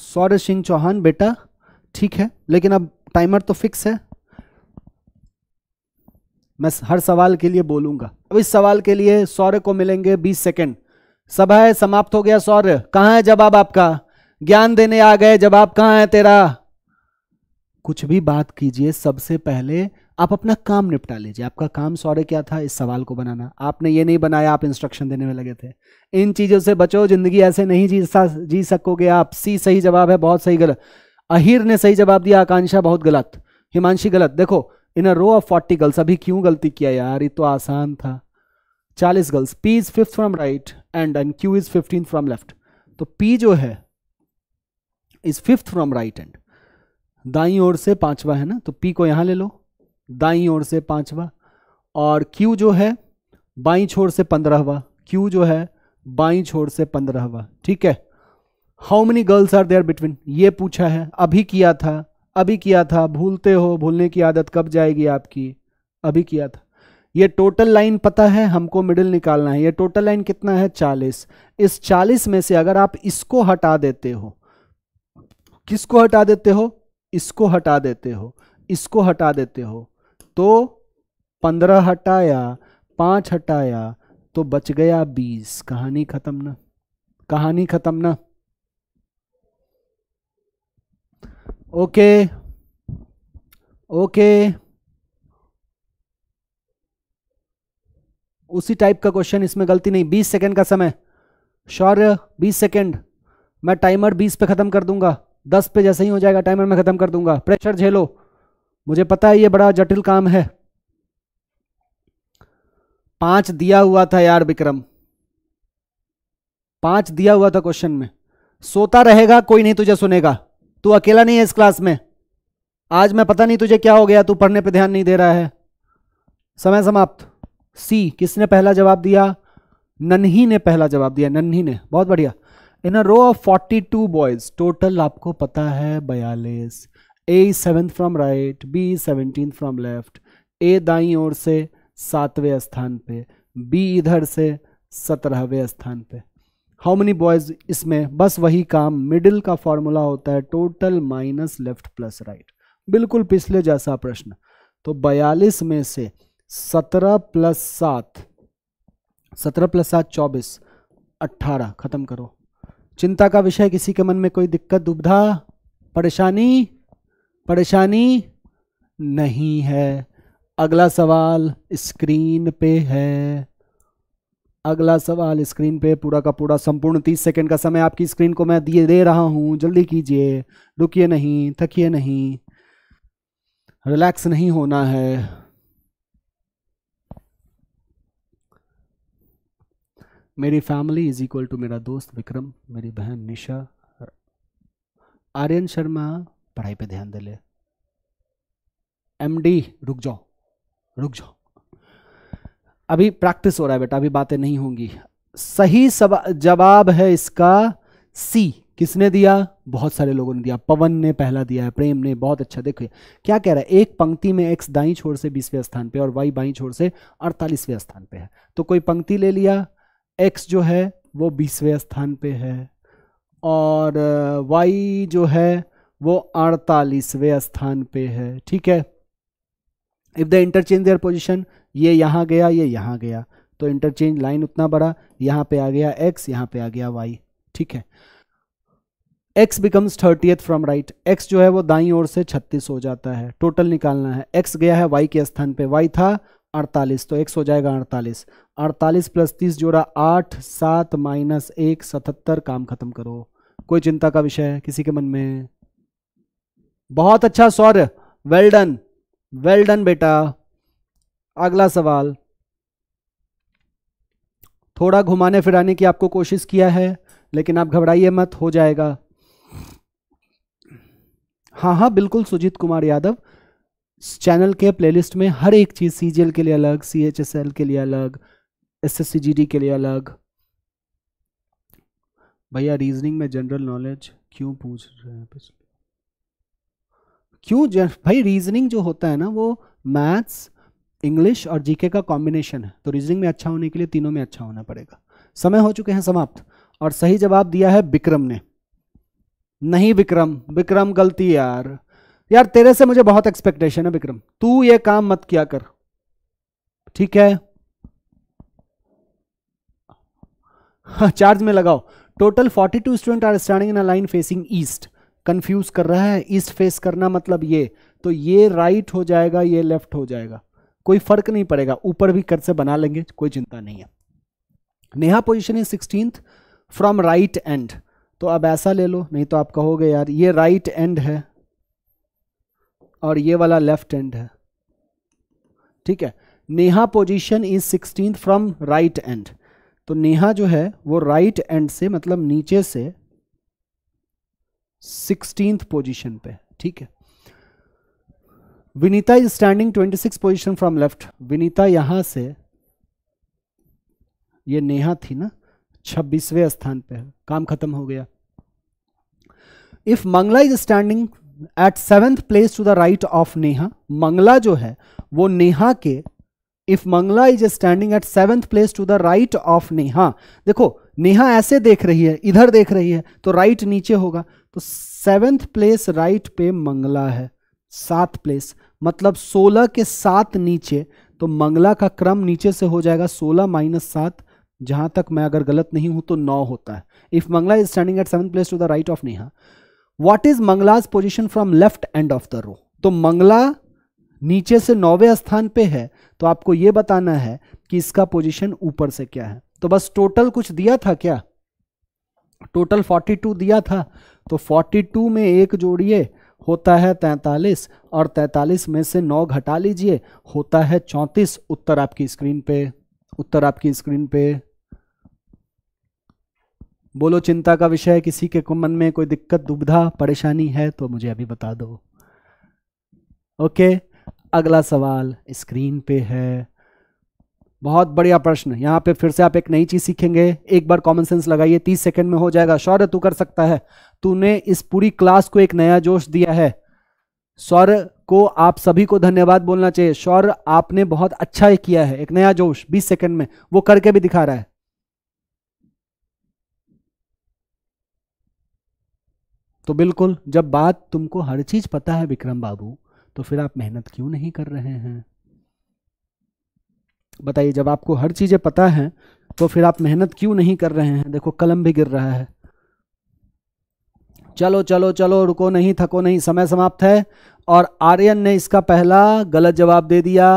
सौर्य सिंह चौहान बेटा ठीक है लेकिन अब टाइमर तो फिक्स है मैं हर सवाल के लिए बोलूंगा अब इस सवाल के लिए सौर्य को मिलेंगे 20 सेकंड सभा है समाप्त हो गया सौर्य कहां है जवाब आपका ज्ञान देने आ गए जवाब कहां है तेरा कुछ भी बात कीजिए सबसे पहले आप अपना काम निपटा लीजिए आपका काम सौर्य क्या था इस सवाल को बनाना आपने ये नहीं बनाया आप इंस्ट्रक्शन देने में लगे थे इन चीज़ों से बचो जिंदगी ऐसे नहीं जी सा जी सकोगे आप सी सही जवाब है बहुत सही गलत अहिर ने सही जवाब दिया आकांक्षा बहुत गलत हिमांशी गलत देखो in a row of forty girls अभी क्यों गलती किया यार ये तो आसान था चालीस girls P is fifth from right and and Q is fifteen from left तो पी जो है is fifth from right end दाई ओर से पांचवा है ना तो पी को यहां ले लो दाई ओर से पांचवा और क्यू जो है बाई छोर से पंद्रहवा क्यू जो है बाई छोर से पंद्रहवा ठीक है how many girls are there between ये पूछा है अभी किया था अभी किया था भूलते हो भूलने की आदत कब जाएगी आपकी अभी किया था ये टोटल लाइन पता है हमको मिडिल निकालना है ये टोटल लाइन कितना है चालीस इस चालीस में से अगर आप इसको हटा देते हो किसको हटा देते हो इसको हटा देते हो इसको हटा देते हो तो पंद्रह हटाया पांच हटाया तो बच गया बीस कहानी खत्म ना कहानी खत्म ना ओके ओके उसी टाइप का क्वेश्चन इसमें गलती नहीं बीस सेकेंड का समय शौर्य बीस सेकेंड मैं टाइमर बीस पे ख़त्म कर दूंगा दस पे जैसे ही हो जाएगा टाइमर मैं ख़त्म कर दूंगा प्रेशर झेलो मुझे पता है ये बड़ा जटिल काम है पांच दिया हुआ था यार विक्रम पांच दिया हुआ था क्वेश्चन में सोता रहेगा कोई नहीं तुझे सुनेगा तू अकेला नहीं है इस क्लास में आज मैं पता नहीं तुझे क्या हो गया तू पढ़ने पे ध्यान नहीं दे रहा है समय समाप्त सी किसने पहला जवाब दिया नन्ही ने पहला जवाब दिया नन्ही ने बहुत बढ़िया in a row of forty two boys total आपको पता है बयालीस A seventh from right B seventeen from left A दाई ओर से सातवें स्थान पे बी इधर से सत्रहवें स्थान पे हाउ मेनी बॉयज इसमें बस वही काम मिडिल का फॉर्मूला होता है total minus left plus right बिल्कुल पिछले जैसा प्रश्न तो 42 में से 17 प्लस सात सत्रह प्लस सात चौबीस अट्ठारह खत्म करो चिंता का विषय किसी के मन में कोई दिक्कत दुविधा परेशानी परेशानी नहीं है अगला सवाल स्क्रीन पे है अगला सवाल स्क्रीन पे पूरा का पूरा संपूर्ण तीस सेकंड का समय आपकी स्क्रीन को मैं दिए दे रहा हूँ जल्दी कीजिए रुकिए नहीं थकिए नहीं रिलैक्स नहीं होना है मेरी फैमिली इज इक्वल टू मेरा दोस्त विक्रम मेरी बहन निशा आर्यन शर्मा पढ़ाई पे ध्यान दे ले एमडी रुक जाओ रुक जाओ अभी प्रैक्टिस हो रहा है बेटा अभी बातें नहीं होंगी सही जवाब है इसका सी किसने दिया बहुत सारे लोगों ने दिया पवन ने पहला दिया है प्रेम ने बहुत अच्छा देखिए क्या कह रहा है एक पंक्ति में एक्स दाई छोर से बीसवें स्थान पे और वाई बाई छोर से अड़तालीसवें स्थान पे है तो कोई पंक्ति ले लिया एक्स जो है वो बीसवें स्थान पे है और वाई जो है वो अड़तालीसवें स्थान पे है ठीक है if the interchange their position ये यहाँ गया ये यहाँ गया तो इंटरचेंज लाइन उतना बड़ा यहाँ पे आ गया एक्स यहाँ पे आ गया वाई ठीक है X becomes thirtieth from right X जो है वो दाई ओर से छत्तीस हो जाता है टोटल निकालना है एक्स गया है वाई के स्थान पे वाई था अड़तालीस तो एक्स हो जाएगा अड़तालीस अड़तालीस प्लस तीस जोड़ा आठ सात माइनस एक सतहत्तर काम खत्म करो कोई चिंता का विषय है किसी के मन में बहुत अच्छा सौर्य वेल डन वेल डन बेटा अगला सवाल थोड़ा घुमाने फिराने की आपको कोशिश किया है लेकिन आप घबराइए मत हो जाएगा हाँ हाँ बिल्कुल सुजीत कुमार यादव चैनल के प्लेलिस्ट में हर एक चीज़ सीजीएल के लिए अलग सी के लिए अलग एस के लिए अलग भैया रीजनिंग में जनरल नॉलेज क्यों पूछ रहे हैं क्यों भाई रीजनिंग जो होता है ना वो मैथ्स इंग्लिश और जीके का कॉम्बिनेशन है तो रीजनिंग में अच्छा होने के लिए तीनों में अच्छा होना पड़ेगा समय हो चुके हैं समाप्त और सही जवाब दिया है विक्रम ने नहीं विक्रम विक्रम गलती यार यार तेरे से मुझे बहुत एक्सपेक्टेशन है विक्रम तू ये काम मत किया कर ठीक है चार्ज हाँ, में लगाओ total 42 student are standing in a line facing east confuse कर रहा है ईस्ट फेस करना मतलब ये तो ये राइट right हो जाएगा ये लेफ्ट हो जाएगा कोई फर्क नहीं पड़ेगा ऊपर भी कर से बना लेंगे कोई चिंता नहीं है Neha position is sixteen from right and तो अब ऐसा ले लो नहीं तो आप कहोगे यार ये राइट right एंड है और ये वाला लेफ्ट एंड है ठीक है Neha position is sixteen from right and तो नेहा जो है वो राइट right एंड से मतलब नीचे से सिक्सटीन पोजिशन पे ठीक है Vinita is standing 26 position from left Vinita यहां से ये नेहा थी ना छब्बीसवें स्थान पे है काम खत्म हो गया if Mangala is standing at seventh place to the right of Neha Mangala जो है वो नेहा के if Mangala is standing at seventh place to the right of Neha देखो नेहा ऐसे देख रही है इधर देख रही है तो राइट नीचे होगा तो सेवेंथ प्लेस राइट पे मंगला है सात प्लेस मतलब 16 के सात नीचे तो मंगला का क्रम नीचे से हो जाएगा 16 माइनस सात जहां तक मैं अगर गलत नहीं हूं तो नौ होता है if Mangala is standing at seven place to the right of Neha what is Mangala's position from left end of the row तो मंगला नीचे से नौवे स्थान पे है तो आपको यह बताना है कि इसका पोजिशन ऊपर से क्या है तो बस टोटल कुछ दिया था क्या टोटल 42 दिया था तो 42 में एक जोड़िए होता है तैंतालीस और तैंतालीस में से नौ घटा लीजिए होता है चौंतीस उत्तर आपकी स्क्रीन पे उत्तर आपकी स्क्रीन पे बोलो चिंता का विषय किसी के मन में कोई दिक्कत दुविधा परेशानी है तो मुझे अभी बता दो ओके अगला सवाल स्क्रीन पे है बहुत बढ़िया प्रश्न यहाँ पे फिर से आप एक नई चीज सीखेंगे एक बार कॉमन सेंस लगाइए तीस सेकंड में हो जाएगा शौर्य तू कर सकता है तूने इस पूरी क्लास को एक नया जोश दिया है सौर को आप सभी को धन्यवाद बोलना चाहिए सौर आपने बहुत अच्छा किया है एक नया जोश 20 सेकंड में वो करके भी दिखा रहा है तो बिल्कुल जब बात तुमको हर चीज पता है विक्रम बाबू तो फिर आप मेहनत क्यों नहीं कर रहे हैं बताइए जब आपको हर चीजें पता है तो फिर आप मेहनत क्यों नहीं कर रहे हैं देखो कलम भी गिर रहा है चलो चलो चलो रुको नहीं थको नहीं समय समाप्त है और आर्यन ने इसका पहला गलत जवाब दे दिया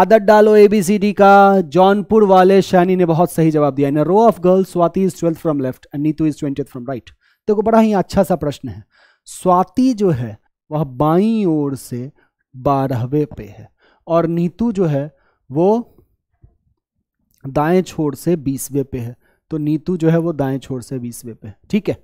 आदत डालो एबीसीडी का जौनपुर वाले शैनी ने बहुत सही जवाब दिया in row of girls Swati is twelfth from left end Neetu is twenty from right देखो बड़ा ही अच्छा सा प्रश्न है स्वाति जो है वह बाई ओर से बारहवे पे है और नीतू जो है वो दाएं छोर से बीसवे पे है तो नीतू जो है वो दाएं छोर से बीसवे पे है ठीक है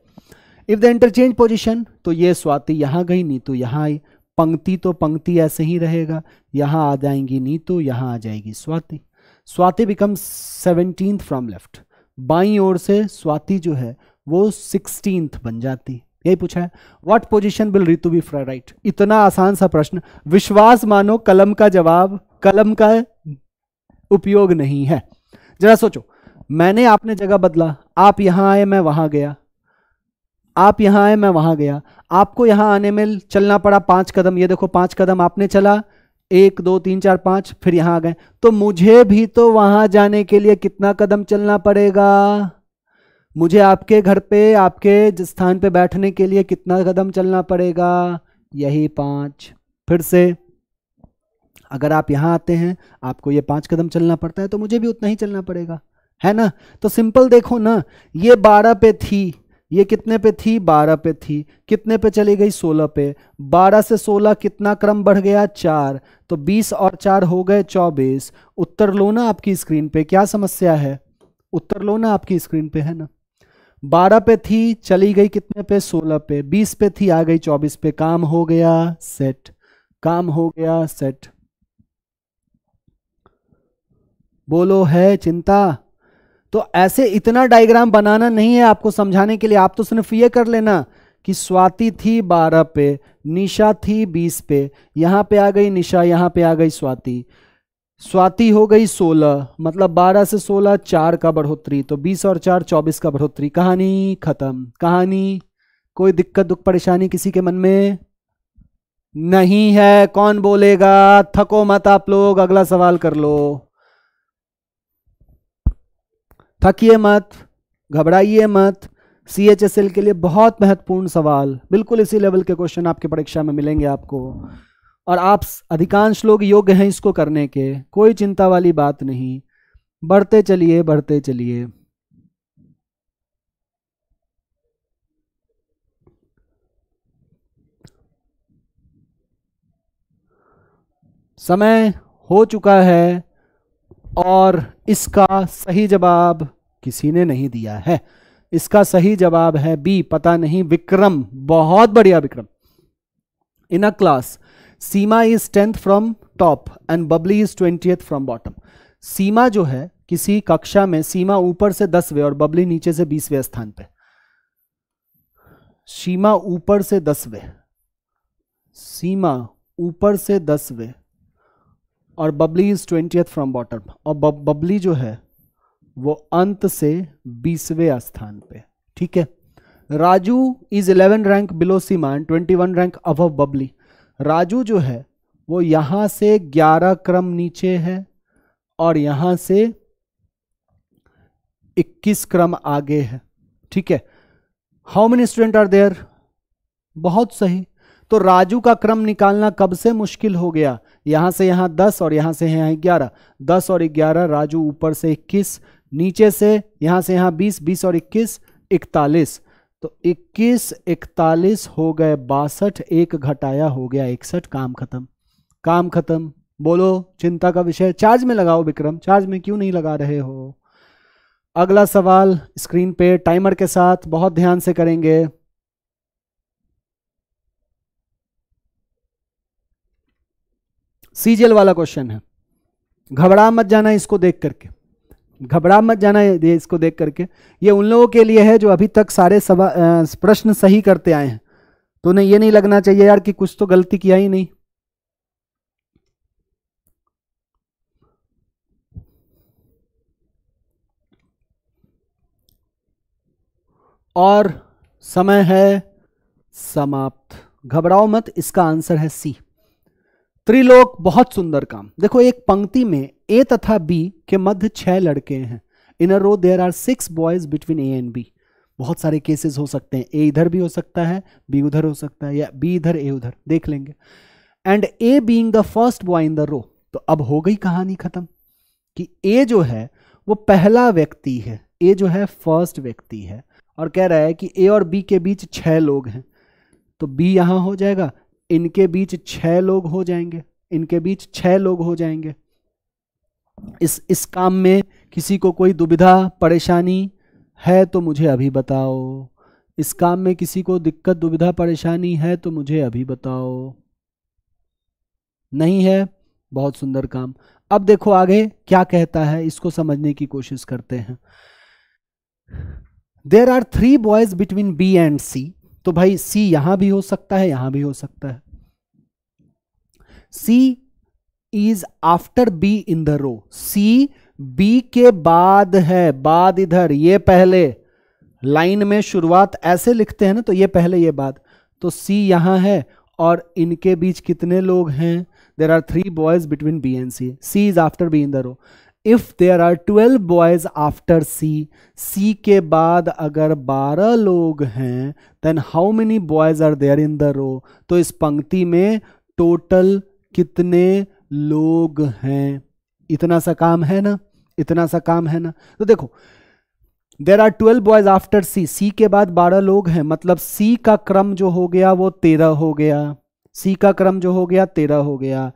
इफ द इंटरचेंज पोजिशन तो ये स्वाति यहां गई नीतू तो यहां आई पंक्ति तो पंक्ति ऐसे ही रहेगा यहां आ जाएंगी नीतू तो यहां आ जाएगी Swati Swati become seventeen from left बाई ओर से स्वाति जो है वो सिक्सटींथ बन जाती यही पूछा है what position will Ritu be from right इतना आसान सा प्रश्न विश्वास मानो कलम का जवाब कलम का उपयोग नहीं है जरा सोचो मैंने आपने जगह बदला आप यहां आए मैं वहां गया आप यहाँ आए मैं वहाँ गया आपको यहाँ आने में चलना पड़ा पाँच कदम ये देखो पाँच कदम आपने चला एक दो तीन चार पाँच फिर यहाँ आ गए तो मुझे भी तो वहाँ जाने के लिए कितना कदम चलना पड़ेगा मुझे आपके घर पे आपके स्थान पे बैठने के लिए कितना कदम चलना पड़ेगा यही पाँच फिर से अगर आप यहाँ आते हैं आपको ये पाँच कदम चलना पड़ता है तो मुझे भी उतना ही चलना पड़ेगा है ना तो सिंपल देखो ना ये बारह पे थी ये कितने पे थी 12 पे थी कितने पे चली गई 16 पे 12 से 16 कितना क्रम बढ़ गया चार तो 20 और चार हो गए 24 उत्तर लो ना आपकी स्क्रीन पे क्या समस्या है उत्तर लो ना आपकी स्क्रीन पे है ना 12 पे थी चली गई कितने पे 16 पे 20 पे थी आ गई 24 पे काम हो गया सेट काम हो गया सेट बोलो है चिंता तो ऐसे इतना डायग्राम बनाना नहीं है आपको समझाने के लिए आप तो सिर्फ ये कर लेना कि स्वाति थी बारह पे निशा थी बीस पे यहाँ पे आ गई निशा यहाँ पे आ गई स्वाति स्वाति हो गई सोलह मतलब बारह से सोलह चार का बढ़ोतरी तो बीस और चार चौबीस का बढ़ोतरी कहानी खत्म कहानी कोई दिक्कत दुख परेशानी किसी के मन में नहीं है कौन बोलेगा थको मत आप लोग अगला सवाल कर लो थकिए मत घबराइए मत सी एच एस एल के लिए बहुत महत्वपूर्ण सवाल बिल्कुल इसी लेवल के क्वेश्चन आपकी परीक्षा में मिलेंगे आपको और आप अधिकांश लोग योग्य हैं इसको करने के कोई चिंता वाली बात नहीं बढ़ते चलिए बढ़ते चलिए समय हो चुका है और इसका सही जवाब किसी ने नहीं दिया है इसका सही जवाब है बी पता नहीं विक्रम बहुत बढ़िया Vikram in a class Seema is tenth from top and Babli is twenty from bottom Seema जो है किसी कक्षा में सीमा ऊपर से दसवें और बबली नीचे से बीसवें स्थान पे सीमा ऊपर से दसवें सीमा ऊपर से दसवें और Babli is twentieth from bottom और बबली जो है वो अंत से बीसवें स्थान पे ठीक है Raju is eleven rank below Seema and twenty one rank अब बबली राजू जो है वो यहां से ग्यारह क्रम नीचे है और यहां से इक्कीस क्रम आगे है ठीक है how many student are there बहुत सही तो राजू का क्रम निकालना कब से मुश्किल हो गया यहां से यहां दस और यहां से यहां ग्यारह दस और ग्यारह राजू ऊपर से इक्कीस नीचे से यहां से यहां बीस बीस और इक्कीस इकतालीस तो 21 इकतालीस हो गए बासठ एक घटाया हो गया इकसठ काम खत्म काम खत्म बोलो चिंता का विषय चार्ज में लगाओ विक्रम चार्ज में क्यों नहीं लगा रहे हो अगला सवाल स्क्रीन पे टाइमर के साथ बहुत ध्यान से करेंगे सीजीएल वाला क्वेश्चन है घबरा मत जाना इसको देख करके घबरा मत जाना ये इसको देख करके ये उन लोगों के लिए है जो अभी तक सारे सवाल प्रश्न सही करते आए हैं तो उन्हें ये नहीं लगना चाहिए यार कि कुछ तो गलती किया ही नहीं और समय है समाप्त घबराओ मत इसका आंसर है सी त्रिलोक बहुत सुंदर काम देखो एक पंक्ति में ए तथा बी के मध्य छह लड़के हैं in row there are six boys between A and B बहुत सारे केसेस हो सकते हैं ए इधर भी हो सकता है बी उधर हो सकता है या बी इधर ए उधर देख लेंगे and A being the first boy in the row तो अब हो गई कहानी खत्म कि ए जो है वो पहला व्यक्ति है ए जो है फर्स्ट व्यक्ति है और कह रहा है कि ए और बी के बीच छह लोग हैं तो बी यहाँ हो जाएगा इनके बीच छह लोग हो जाएंगे इनके बीच छह लोग हो जाएंगे इस इस काम में किसी को कोई दुविधा परेशानी है तो मुझे अभी बताओ इस काम में किसी को दिक्कत दुविधा परेशानी है तो मुझे अभी बताओ नहीं है बहुत सुंदर काम अब देखो आगे क्या कहता है इसको समझने की कोशिश करते हैं there are three boys between B and C तो भाई सी यहां भी हो सकता है यहां भी हो सकता है C is after B in the row C B के बाद है बाद इधर ये पहले लाइन में शुरुआत ऐसे लिखते हैं ना तो ये पहले ये बाद तो सी यहां है और इनके बीच कितने लोग हैं there are three boys between B and C C is after B in the row if there are twelve boys after C C के बाद अगर बारह लोग हैं then how many boys are there in the row तो इस पंक्ति में टोटल कितने लोग हैं इतना सा काम है ना इतना सा काम है ना तो देखो there are twelve boys after C C के बाद बारह लोग हैं मतलब सी का क्रम जो हो गया वो तेरह हो गया सी का क्रम जो हो गया तेरह हो गया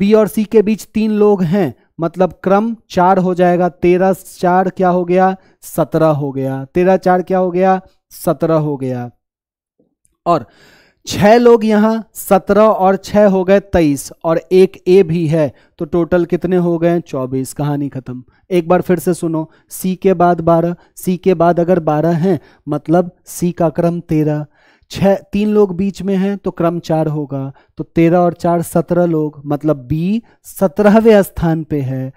बी और सी के बीच तीन लोग हैं मतलब क्रम चार हो जाएगा तेरह चार क्या हो गया सत्रह हो गया तेरह चार क्या हो गया सत्रह हो गया और छह लोग यहां सत्रह और छह हो गए तेईस और एक ए भी है तो टोटल कितने हो गए चौबीस कहानी खत्म एक बार फिर से सुनो सी के बाद बारह सी के बाद अगर बारह है मतलब सी का क्रम तेरह छः तीन लोग बीच में हैं तो क्रम चार होगा तो तेरह और चार सत्रह लोग मतलब बी सत्रहवें स्थान पे है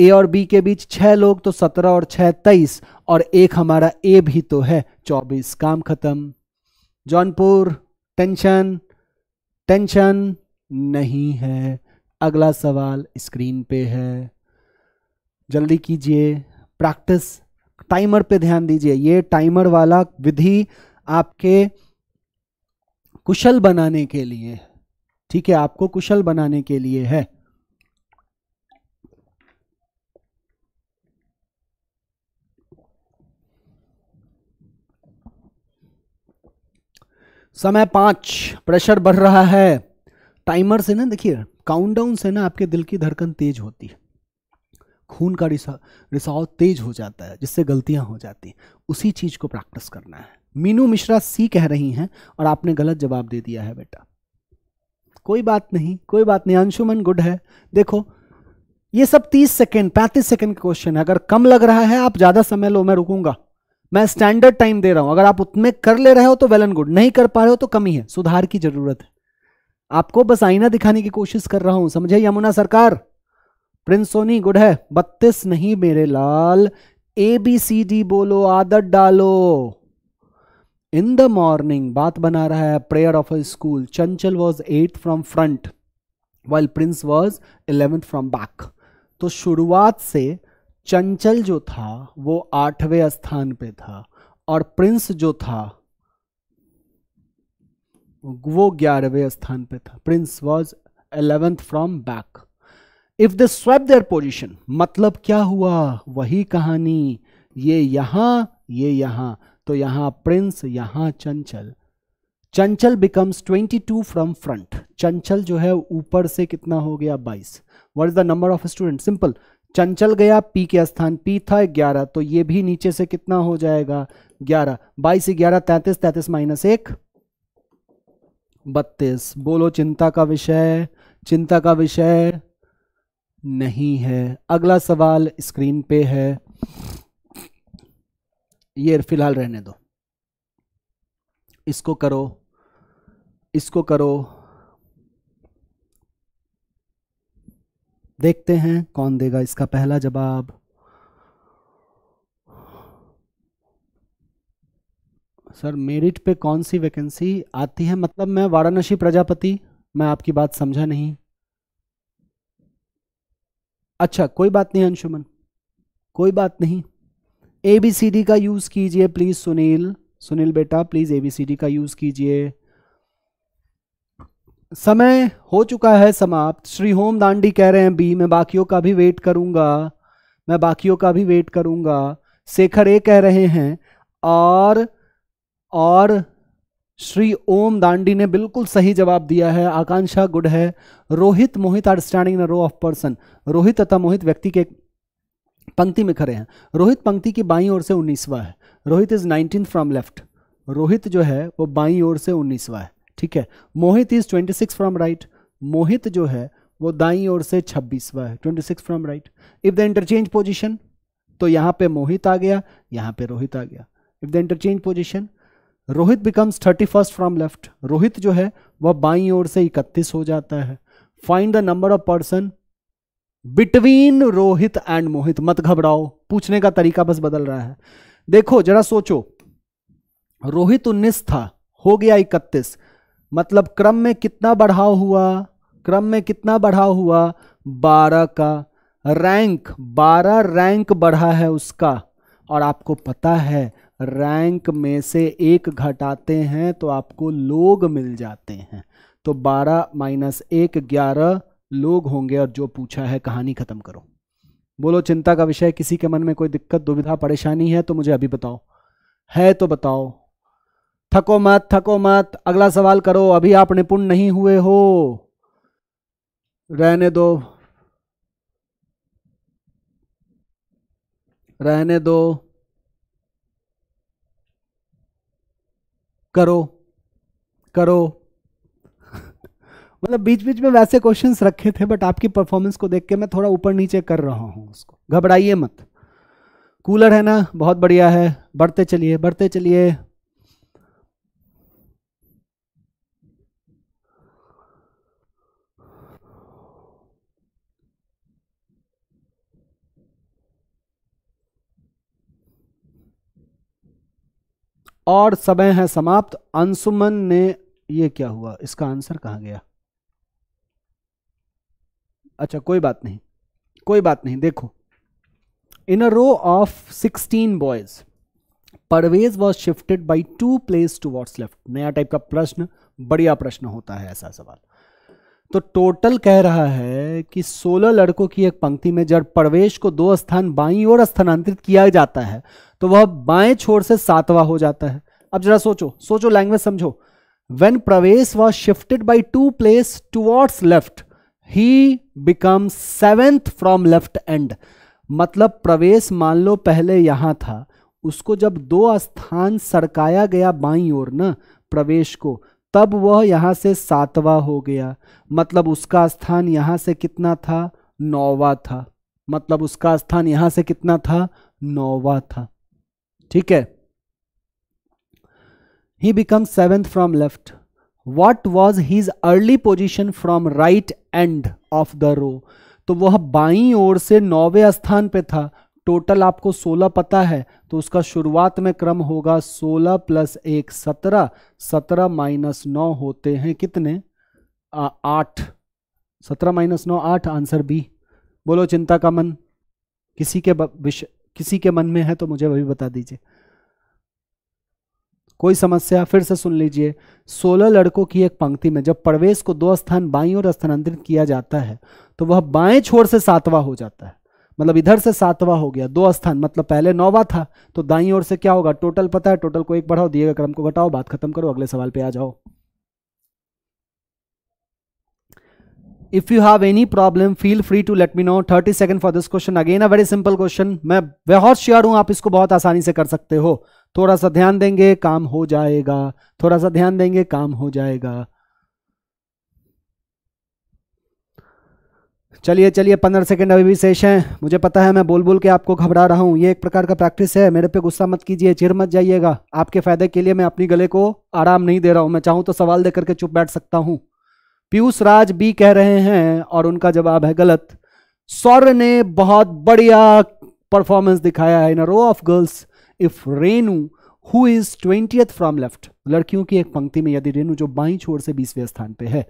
ए और बी के बीच छः लोग तो सत्रह और छः तेईस और एक हमारा ए भी तो है चौबीस काम खत्म जौनपुर टेंशन टेंशन नहीं है अगला सवाल स्क्रीन पे है जल्दी कीजिए प्रैक्टिस टाइमर पे ध्यान दीजिए ये टाइमर वाला विधि आपके कुशल बनाने के लिए ठीक है आपको कुशल बनाने के लिए है समय पांच प्रेशर बढ़ रहा है टाइमर से ना देखिए काउंटडाउन से ना आपके दिल की धड़कन तेज होती है खून का रिसाव रिसाव तेज हो जाता है जिससे गलतियां हो जाती हैं उसी चीज़ को प्रैक्टिस करना है मीनू मिश्रा सी कह रही हैं और आपने गलत जवाब दे दिया है बेटा कोई बात नहीं कोई बात नहीं अंशुमन गुड है देखो ये सब 30 सेकेंड 35 सेकेंड के क्वेश्चन है अगर कम लग रहा है आप ज़्यादा समय लो मैं रुकूंगा मैं स्टैंडर्ड टाइम दे रहा हूं अगर आप उतने कर ले रहे हो तो वेल एंड गुड नहीं कर पा रहे हो तो कमी है सुधार की ज़रूरत है आपको बस आईना दिखाने की कोशिश कर रहा हूं समझे यमुना सरकार प्रिंस सोनी गुड है बत्तीस नहीं मेरे लाल ए बी सी डी बोलो आदत डालो इन द मॉर्निंग बात बना रहा है prayer of a school Chanchal was eight from front while Prince was eleventh from back तो शुरुआत से चंचल जो था वो आठवें स्थान पे था और प्रिंस जो था वो ग्यारहवें स्थान पे था Prince was eleventh from back if they swap their position मतलब क्या हुआ वही कहानी ये यहां ये यहां तो यहां प्रिंस यहां चंचल चंचल बिकम्स 22 फ्रॉम फ्रंट चंचल जो है ऊपर से कितना हो गया 22 what is the number of student simple Chanchal गया पी के स्थान पी था 11 तो ये भी नीचे से कितना हो जाएगा 11 22 ग्यारह तैतीस तैतीस माइनस एक बत्तीस बोलो चिंता का विषय चिंता का विषय नहीं है अगला सवाल स्क्रीन पे है ये फिलहाल रहने दो इसको करो इसको करो देखते हैं कौन देगा इसका पहला जवाब सर मेरिट पे कौन सी वैकेंसी आती है मतलब मैं वाराणसी प्रजापति मैं आपकी बात समझा नहीं अच्छा कोई बात नहीं अंशुमन कोई बात नहीं ए बी सी डी का यूज़ कीजिए प्लीज़ सुनील सुनील बेटा please A B C D का यूज़ कीजिए समय हो चुका है समाप्त श्री होम दांडी कह रहे हैं बी मैं बाकियों का भी वेट करूंगा मैं बाकियों का भी वेट करूंगा शेखर ए कह रहे हैं और और श्री ओम दांडी ने बिल्कुल सही जवाब दिया है आकांक्षा गुड है Rohit Mohit are standing row of person Rohit तथा मोहित व्यक्ति के पंक्ति में खड़े हैं रोहित पंक्ति की बाई ओर से उन्नीसवा है Rohit is nineteen from left Rohit जो है वो बाई ओर से उन्नीसवा है ठीक है Mohit is twenty six from right Mohit जो है वो दाई ओर से छब्बीसवा है twenty six from right if the interchange position तो यहां पे मोहित आ गया यहां पे रोहित आ गया if the interchange position Rohit becomes thirty first from left Rohit जो है वह बाई ओर से इकतीस हो जाता है find the number of person between Rohit and Mohit मत घबराओ पूछने का तरीका बस बदल रहा है देखो जरा सोचो रोहित 19 था हो गया 31 मतलब क्रम में कितना बढ़ाव हुआ क्रम में कितना बढ़ाव हुआ 12 का रैंक 12 रैंक बढ़ा है उसका और आपको पता है रैंक में से एक घटाते हैं तो आपको लोग मिल जाते हैं तो 12 माइनस एक ग्यारह लोग होंगे और जो पूछा है कहानी ख़त्म करो बोलो चिंता का विषय किसी के मन में कोई दिक्कत दुविधा परेशानी है तो मुझे अभी बताओ है तो बताओ थको मत थको मत अगला सवाल करो अभी आप निपुण नहीं हुए हो रहने दो रहने दो करो करो मतलब बीच बीच में वैसे क्वेश्चन रखे थे बट आपकी परफॉर्मेंस को देख के मैं थोड़ा ऊपर नीचे कर रहा हूँ उसको घबराइए मत कूलर है ना बहुत बढ़िया है बढ़ते चलिए बढ़ते चलिए और समय है समाप्त अंशुमन ने ये क्या हुआ इसका आंसर कहाँ गया अच्छा कोई बात नहीं कोई बात नहीं देखो in a row of sixteen boys Parvez was shifted by two place to what's left नया टाइप का प्रश्न बढ़िया प्रश्न होता है ऐसा सवाल तो टोटल कह रहा है कि 16 लड़कों की एक पंक्ति में जब प्रवेश को दो स्थान बाई और स्थानांतरित किया जाता है तो वह बाएं छोर से सातवा हो जाता है अब जरा सोचो सोचो लैंग्वेज समझो when Pravesh was shifted by two place towards left he become seventh from left end मतलब प्रवेश मान लो पहले यहां था उसको जब दो स्थान सरकाया गया बाई ओर ना प्रवेश को तब वह यहां से सातवा हो गया मतलब उसका स्थान यहां से कितना था नौवा था मतलब उसका स्थान यहां से कितना था नौवा था ठीक है he become seventh from left what was his early position from right end of the row तो वह बाई ओर से नौवे स्थान पे था टोटल आपको 16 पता है तो उसका शुरुआत में क्रम होगा 16 प्लस एक सत्रह सत्रह माइनस नौ होते हैं कितने आठ सत्रह माइनस नौ आठ आंसर बी बोलो चिंता का मन किसी के विषय किसी के मन में है तो मुझे वही बता दीजिए कोई समस्या फिर से सुन लीजिए सोलह लड़कों की एक पंक्ति में जब प्रवेश को दो स्थान बाई और स्थानांतरित किया जाता है तो वह बाएं छोर से सातवां हो जाता है मतलब इधर से सातवां हो गया दो स्थान मतलब पहले नौवा था तो दाई ओर से क्या होगा टोटल पता है टोटल को एक बढ़ाओ दिए गए क्रम को घटाओ बात खत्म करो अगले सवाल पे आ जाओ if you have any problem feel free to let me know 30 second for this question again a very simple question मैं बहुत श्योर हूँ आप इसको बहुत आसानी से कर सकते हो थोड़ा सा ध्यान देंगे काम हो जाएगा थोड़ा सा ध्यान देंगे काम हो जाएगा चलिए चलिए पंद्रह सेकंड अभी भी शेष हैं मुझे पता है मैं बोल बोल के आपको घबरा रहा हूँ ये एक प्रकार का प्रैक्टिस है मेरे पे गुस्सा मत कीजिए चिर मत जाइएगा आपके फायदे के लिए मैं अपनी गले को आराम नहीं दे रहा हूँ मैं चाहूँ तो सवाल दे करके चुप बैठ सकता हूँ पीयूष राज बी कह रहे हैं और उनका जवाब है गलत सौर ने बहुत बढ़िया परफॉर्मेंस दिखाया है in row of girls if Renu who is twenty from left लड़कियों की एक पंक्ति में यदि रेनू जो बाई छोर से बीसवें स्थान पे है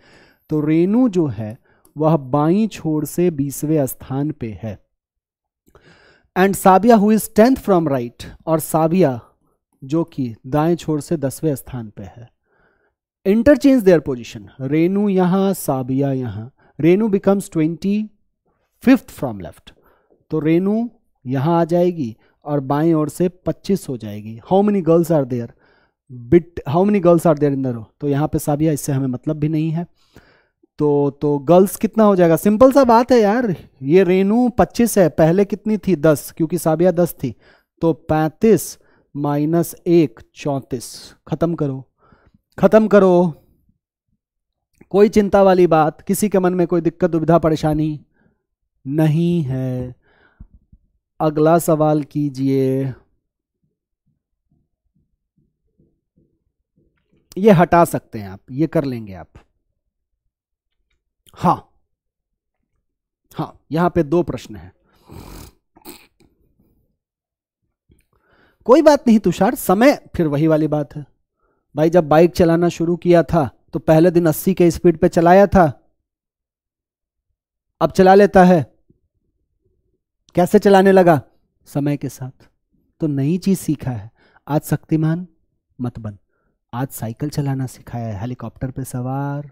तो रेनू जो है वह बाई छोर से बीसवें स्थान पे है and Sabiya who is tenth from right और साबिया जो कि दाएं छोर से दसवें स्थान पे है इंटरचेंज देयर पोजिशन रेनू यहाँ साबिया यहाँ Renu becomes twenty fifth from left तो रेनु यहाँ आ जाएगी और बाएं ओर से 25 हो जाएगी how many girls are there bit how many girls are there in the row तो यहाँ पे साबिया इससे हमें मतलब भी नहीं है तो तो गर्ल्स कितना हो जाएगा सिंपल सा बात है यार ये रेनू 25 है पहले कितनी थी 10 क्योंकि साबिया 10 थी तो 35 माइनस एक चौंतीस ख़त्म करो खत्म करो कोई चिंता वाली बात किसी के मन में कोई दिक्कत दुविधा परेशानी नहीं है अगला सवाल कीजिए ये हटा सकते हैं आप ये कर लेंगे आप हाँ हाँ यहां पे दो प्रश्न हैं कोई बात नहीं तुषार समय फिर वही वाली बात है भाई जब बाइक चलाना शुरू किया था तो पहले दिन 80 के स्पीड पे चलाया था अब चला लेता है कैसे चलाने लगा समय के साथ तो नई चीज सीखा है आज शक्तिमान मत बन आज साइकिल चलाना सिखाया है हेलीकॉप्टर पे सवार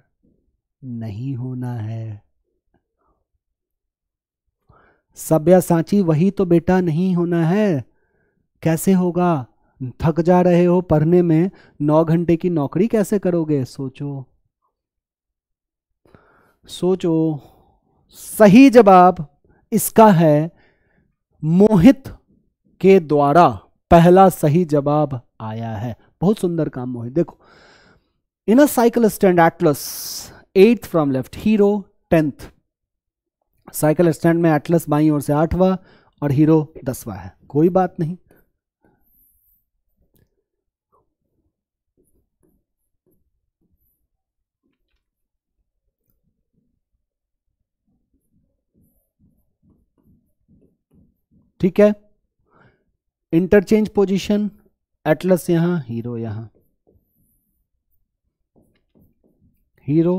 नहीं होना है सभ्या सांची वही तो बेटा नहीं होना है कैसे होगा थक जा रहे हो पढ़ने में नौ घंटे की नौकरी कैसे करोगे सोचो सोचो सही जवाब इसका है मोहित के द्वारा पहला सही जवाब आया है बहुत सुंदर काम मोहित देखो in a cycle stand Atlas eighth from left Hero tenth cycle stand में एटलस बाई और से आठवां और हीरो दसवां है कोई बात नहीं ठीक है इंटरचेंज पोजीशन एटलस यहां हीरो यहां Hero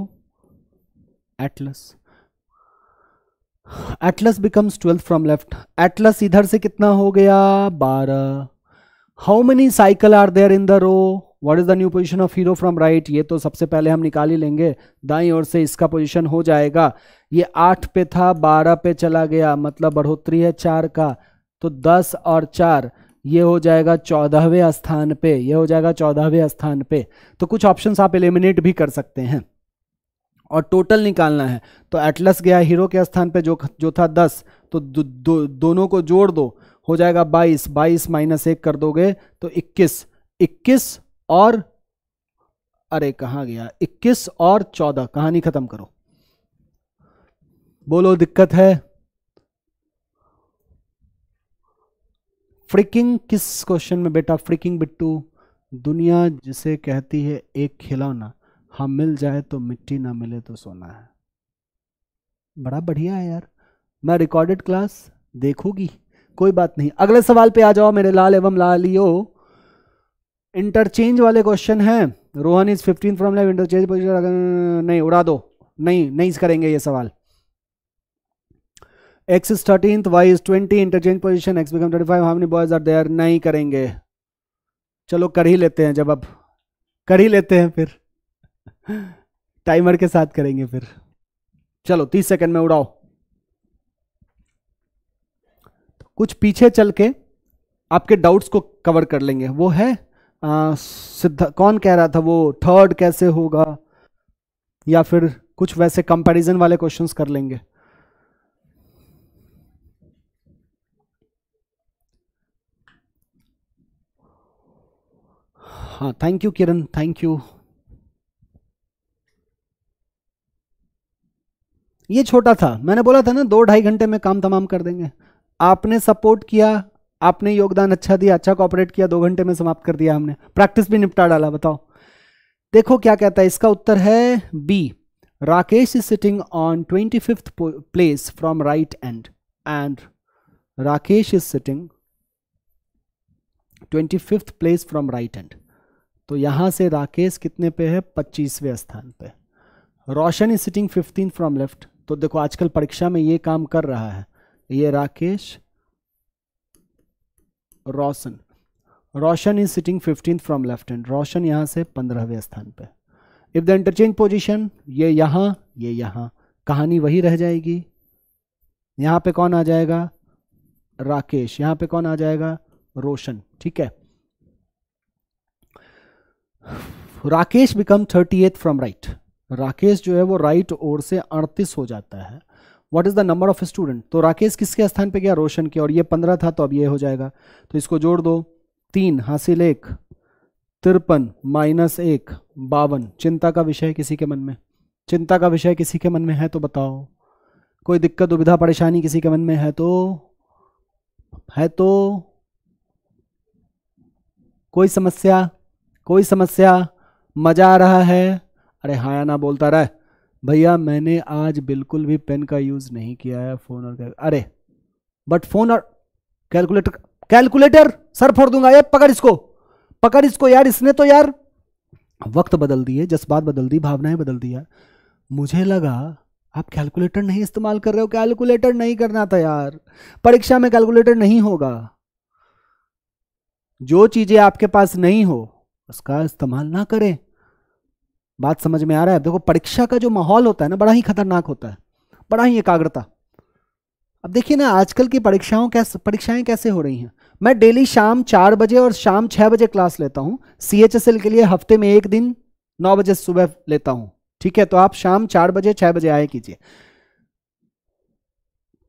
Atlas Atlas becomes twelfth from left Atlas इधर से कितना हो गया बारह how many cycle are there in the row what is the new position of Hero from right ये तो सबसे पहले हम निकाल ही लेंगे दाई ओर से इसका पोजीशन हो जाएगा ये आठ पे था बारह पे चला गया मतलब बढ़ोतरी है चार का तो दस और चार ये हो जाएगा चौदहवें स्थान पे ये हो जाएगा चौदहवें स्थान पे तो कुछ ऑप्शंस आप एलिमिनेट भी कर सकते हैं और टोटल निकालना है तो एटलस गया हीरो के स्थान पे जो जो था दस तो दो, दो, दोनों को जोड़ दो हो जाएगा बाईस बाईस माइनस एक कर दोगे तो इक्कीस इक्कीस और अरे कहाँ गया इक्कीस और चौदह कहानी खत्म करो बोलो दिक्कत है फ्रिकिंग किस क्वेश्चन में बेटा फ्रिकिंग बिट्टू दुनिया जिसे कहती है एक खिलौना हम हाँ मिल जाए तो मिट्टी ना मिले तो सोना है बड़ा बढ़िया है यार मैं रिकॉर्डेड क्लास देखूंगी कोई बात नहीं अगले सवाल पे आ जाओ मेरे लाल एवं लालियो इंटरचेंज वाले क्वेश्चन हैं रोहन इज फिफ्टीन फ्रॉम लाइव इंटरचेंज नहीं उड़ा दो नहीं नहीं करेंगे ये सवाल X is thirteen Y is twenty interchange position X become thirty five how many boys are नहीं करेंगे चलो कर ही लेते हैं जब अब कर ही लेते हैं फिर टाइमर के साथ करेंगे फिर चलो तीस सेकंड में उड़ाओ कुछ पीछे चल के आपके डाउट्स को कवर कर लेंगे वो है सिद्ध कौन कह रहा था वो थर्ड कैसे होगा या फिर कुछ वैसे कंपैरिजन वाले क्वेश्चंस कर लेंगे हाँ thank you Kiran thank you ये छोटा था मैंने बोला था ना दो ढाई घंटे में काम तमाम कर देंगे आपने सपोर्ट किया आपने योगदान अच्छा दिया अच्छा कॉपरेट किया दो घंटे में समाप्त कर दिया हमने प्रैक्टिस भी निपटा डाला बताओ देखो क्या कहता है इसका उत्तर है B Rakesh is sitting on twenty fifth place from right and and Rakesh is sitting twenty fifth place from right and तो यहाँ से राकेश कितने पे है पच्चीसवें स्थान पे Roshan is sitting fifteen from left तो देखो आजकल परीक्षा में ये काम कर रहा है ये Rakesh Roshan Roshan is sitting fifteen from left and Roshan यहाँ से पंद्रहवें स्थान पे इफ द इंटरचेंज पोजिशन ये यहाँ ये यहाँ कहानी वही रह जाएगी यहाँ पे कौन आ जाएगा राकेश यहाँ पे कौन आ जाएगा रोशन ठीक है Rakesh become thirty eighth from right Rakesh जो है वो राइट right ओर से अड़तीस हो जाता है what is the number of student तो राकेश किसके स्थान पे गया रोशन के और ये पंद्रह था तो अब ये हो जाएगा तो इसको जोड़ दो तीन हासिल एक तिरपन माइनस एक बावन चिंता का विषय किसी के मन में चिंता का विषय किसी के मन में है तो बताओ कोई दिक्कत दुविधा परेशानी किसी के मन में है तो है तो कोई समस्या कोई समस्या मज़ा आ रहा है अरे हाँ या ना बोलता रहा भैया मैंने आज बिल्कुल भी पेन का यूज़ नहीं किया है फ़ोन और अरे बट फ़ोन और कैलकुलेटर कैलकुलेटर सर फोड़ दूंगा ये पकड़ इसको पकड़ इसको यार इसने तो यार वक्त बदल दिए जज्बात बदल दी भावनाएं बदल दी यार मुझे लगा आप कैलकुलेटर नहीं इस्तेमाल कर रहे हो कैलकुलेटर नहीं करना था यार परीक्षा में कैलकुलेटर नहीं होगा जो चीज़ें आपके पास नहीं हो उसका इस्तेमाल ना करें बात समझ में आ रहा है देखो परीक्षा का जो माहौल होता है ना बड़ा ही खतरनाक होता है बड़ा ही एकाग्रता अब देखिए ना आजकल की परीक्षाओं कैसे परीक्षाएं कैसे हो रही हैं मैं डेली शाम चार बजे और शाम छः बजे क्लास लेता हूँ सी के लिए हफ्ते में एक दिन नौ बजे सुबह लेता हूँ ठीक है तो आप शाम चार बजे छः बजे आए कीजिए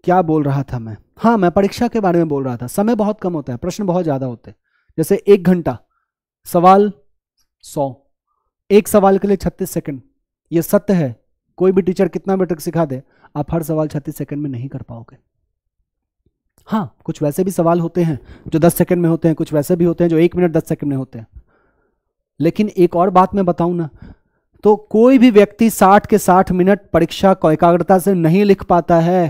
क्या बोल रहा था मैं हाँ मैं परीक्षा के बारे में बोल रहा था समय बहुत कम होता है प्रश्न बहुत ज़्यादा होते हैं जैसे एक घंटा सवाल सौ एक सवाल के लिए छत्तीस सेकंड ये सत्य है कोई भी टीचर कितना भी ट्रिक सिखा दे आप हर सवाल छत्तीस सेकंड में नहीं कर पाओगे हाँ कुछ वैसे भी सवाल होते हैं जो दस सेकंड में होते हैं कुछ वैसे भी होते हैं जो एक मिनट दस सेकंड में होते हैं लेकिन एक और बात मैं बताऊं ना तो कोई भी व्यक्ति 60 के 60 मिनट परीक्षा को एकाग्रता से नहीं लिख पाता है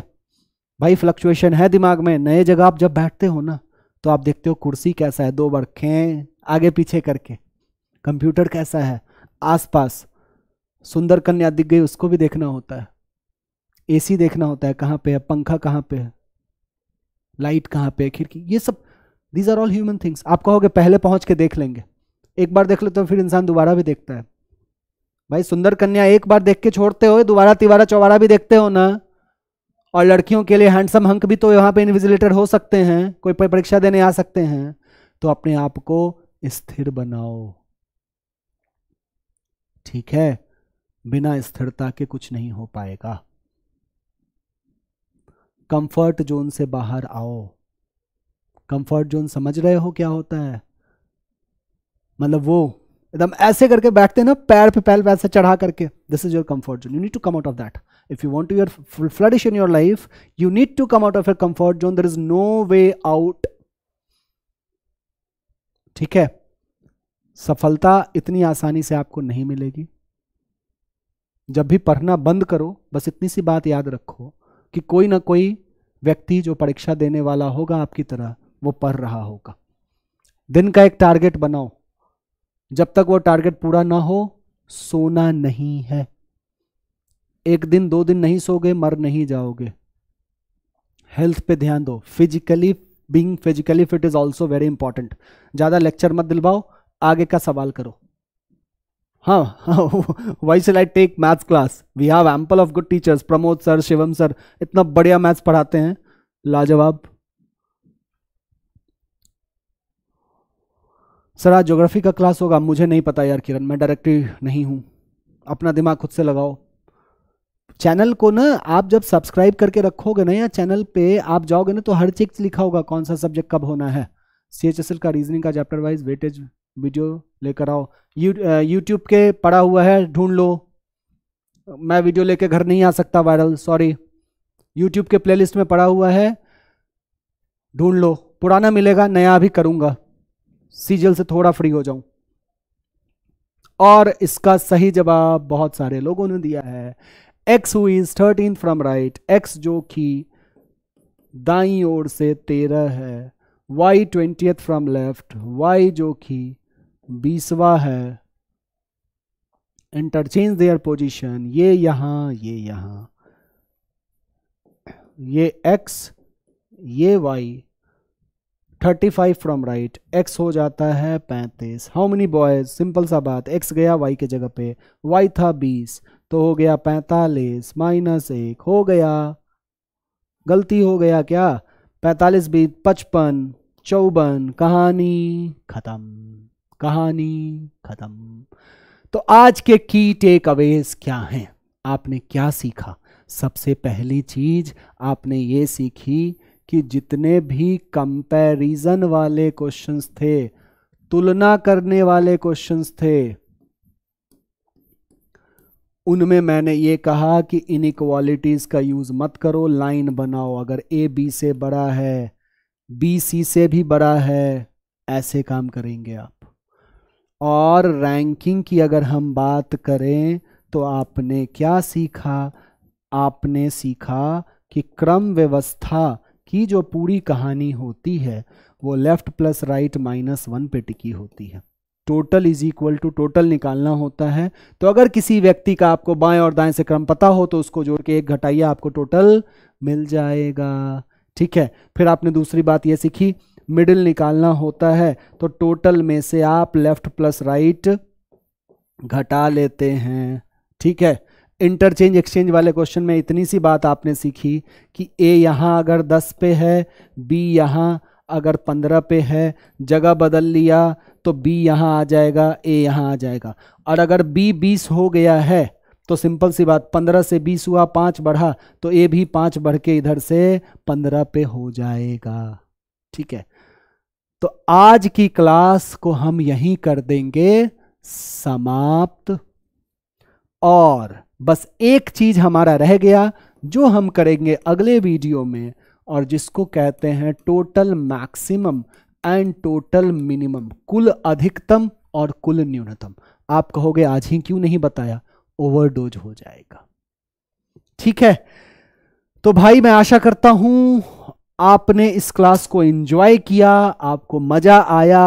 भाई फ्लक्चुएशन है दिमाग में नए जगह आप जब बैठते हो ना तो आप देखते हो कुर्सी कैसा है दो बार खें आगे पीछे करके कंप्यूटर कैसा है आसपास सुंदर कन्या दिख गई उसको भी देखना होता है एसी देखना होता है कहाँ पे है पंखा कहाँ पे है लाइट कहाँ पे है खिड़की ये सब these are all human things आप कहोगे पहले पहुँच के देख लेंगे एक बार देख लेते तो फिर इंसान दोबारा भी देखता है भाई सुंदर कन्या एक बार देख के छोड़ते हो दोबारा तिवारा चौबारा भी देखते हो ना और लड़कियों के लिए हैंडसम हंक भी तो यहाँ पे इन्विजिलेटर हो सकते हैं कोई परीक्षा देने आ सकते हैं तो अपने आप को स्थिर बनाओ ठीक है बिना स्थिरता के कुछ नहीं हो पाएगा कंफर्ट जोन से बाहर आओ कंफर्ट जोन समझ रहे हो क्या होता है मतलब वो एकदम ऐसे करके बैठते हैं ना पैर पे पैर वैसे चढ़ा करके this is your comfort zone you need to come out of that if you want to your flourish in your life you need to come out of your comfort zone there is no way out ठीक है सफलता इतनी आसानी से आपको नहीं मिलेगी जब भी पढ़ना बंद करो बस इतनी सी बात याद रखो कि कोई ना कोई व्यक्ति जो परीक्षा देने वाला होगा आपकी तरह वो पढ़ रहा होगा दिन का एक टारगेट बनाओ जब तक वो टारगेट पूरा ना हो सोना नहीं है एक दिन दो दिन नहीं सोगे मर नहीं जाओगे हेल्थ पे ध्यान दो physically being physically fit is also very important ज़्यादा लेक्चर मत दिलवाओ आगे का सवाल करो हाँ why shall I take maths class we have ample of good teachers Pramod sir Shivam sir इतना बढ़िया मैथ्स पढ़ाते हैं लाजवाब सर आज ज्योग्राफी का क्लास होगा मुझे नहीं पता यार किरण मैं डायरेक्टरी नहीं हूं अपना दिमाग खुद से लगाओ चैनल को ना आप जब सब्सक्राइब करके रखोगे ना या चैनल पे आप जाओगे ना तो हर चीज लिखा होगा कौन सा सब्जेक्ट कब होना है सी एच एस एल का रीजनिंग का चैप्टर वाइज वेटेज वीडियो लेकर आओ यू यूट्यूब uh, के पड़ा हुआ है ढूंढ लो मैं वीडियो लेके घर नहीं आ सकता वायरल सॉरी यूट्यूब के प्लेलिस्ट में पड़ा हुआ है ढूंढ लो पुराना मिलेगा नया भी करूंगा सीजल से थोड़ा फ्री हो जाऊं और इसका सही जवाब बहुत सारे लोगों ने दिया है X who is thirteen from right X जो कि दाई ओर से तेरह है Y twenty from left Y जो कि बीसवा है इंटरचेंज देयर पोजिशन ये यहां ये यहां ये एक्स ये Y thirty five from right X हो जाता है पैंतीस हाउ मेनी बॉयज सिंपल सा बात एक्स गया वाई के जगह पे वाई था बीस तो हो गया पैंतालीस माइनस एक हो गया गलती हो गया क्या पैंतालीस बीत पचपन चौबन कहानी खत्म कहानी खत्म तो आज के की टेक अवेज क्या हैं आपने क्या सीखा सबसे पहली चीज आपने ये सीखी कि जितने भी कंपैरिजन वाले क्वेश्चंस थे तुलना करने वाले क्वेश्चंस थे उनमें मैंने ये कहा कि इन का यूज़ मत करो लाइन बनाओ अगर ए बी से बड़ा है बी सी से भी बड़ा है ऐसे काम करेंगे आप और रैंकिंग की अगर हम बात करें तो आपने क्या सीखा आपने सीखा कि क्रम व्यवस्था की जो पूरी कहानी होती है वो left plus right minus one पे टिकी होती है total is equal to total निकालना होता है तो अगर किसी व्यक्ति का आपको बाएं और दाएं से क्रम पता हो तो उसको जोड़ के एक घटाइए आपको टोटल मिल जाएगा ठीक है फिर आपने दूसरी बात यह सीखी मिडिल निकालना होता है तो टोटल में से आप लेफ्ट प्लस राइट घटा लेते हैं ठीक है इंटरचेंज एक्सचेंज वाले क्वेश्चन में इतनी सी बात आपने सीखी कि ए यहाँ अगर 10 पे है बी यहाँ अगर पंद्रह पे है जगह बदल लिया तो बी यहाँ आ जाएगा ए यहाँ आ जाएगा और अगर बी बीस हो गया है तो सिंपल सी बात पंद्रह से बीस हुआ पाँच बढ़ा तो ए भी पाँच बढ़ के इधर से पंद्रह पे हो जाएगा ठीक है तो आज की क्लास को हम यहीं कर देंगे समाप्त और बस एक चीज हमारा रह गया जो हम करेंगे अगले वीडियो में और जिसको कहते हैं total maximum and total minimum कुल अधिकतम और कुल न्यूनतम आप कहोगे आज ही क्यों नहीं बताया ओवरडोज हो जाएगा ठीक है तो भाई मैं आशा करता हूं आपने इस क्लास को एंजॉय किया आपको मज़ा आया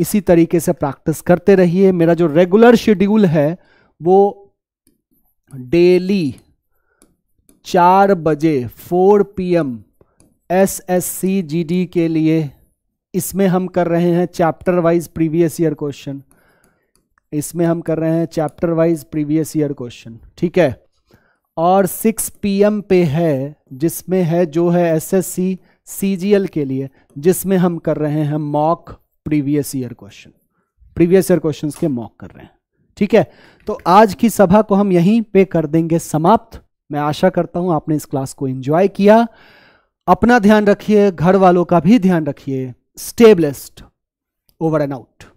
इसी तरीके से प्रैक्टिस करते रहिए मेरा जो रेगुलर शेड्यूल है वो डेली चार बजे four PM S S C G D के लिए इसमें हम कर रहे हैं chapter wise previous year question इसमें हम कर रहे हैं chapter wise previous year question ठीक है और 6 पीएम पे है जिसमें है जो है एसएससी सीजीएल के लिए जिसमें हम कर रहे हैं mock previous year question previous year questions के मॉक कर रहे हैं ठीक है तो आज की सभा को हम यहीं पे कर देंगे समाप्त मैं आशा करता हूं आपने इस क्लास को एंजॉय किया अपना ध्यान रखिए घर वालों का भी ध्यान रखिए स्टेबलेस्ट ओवर एंड आउट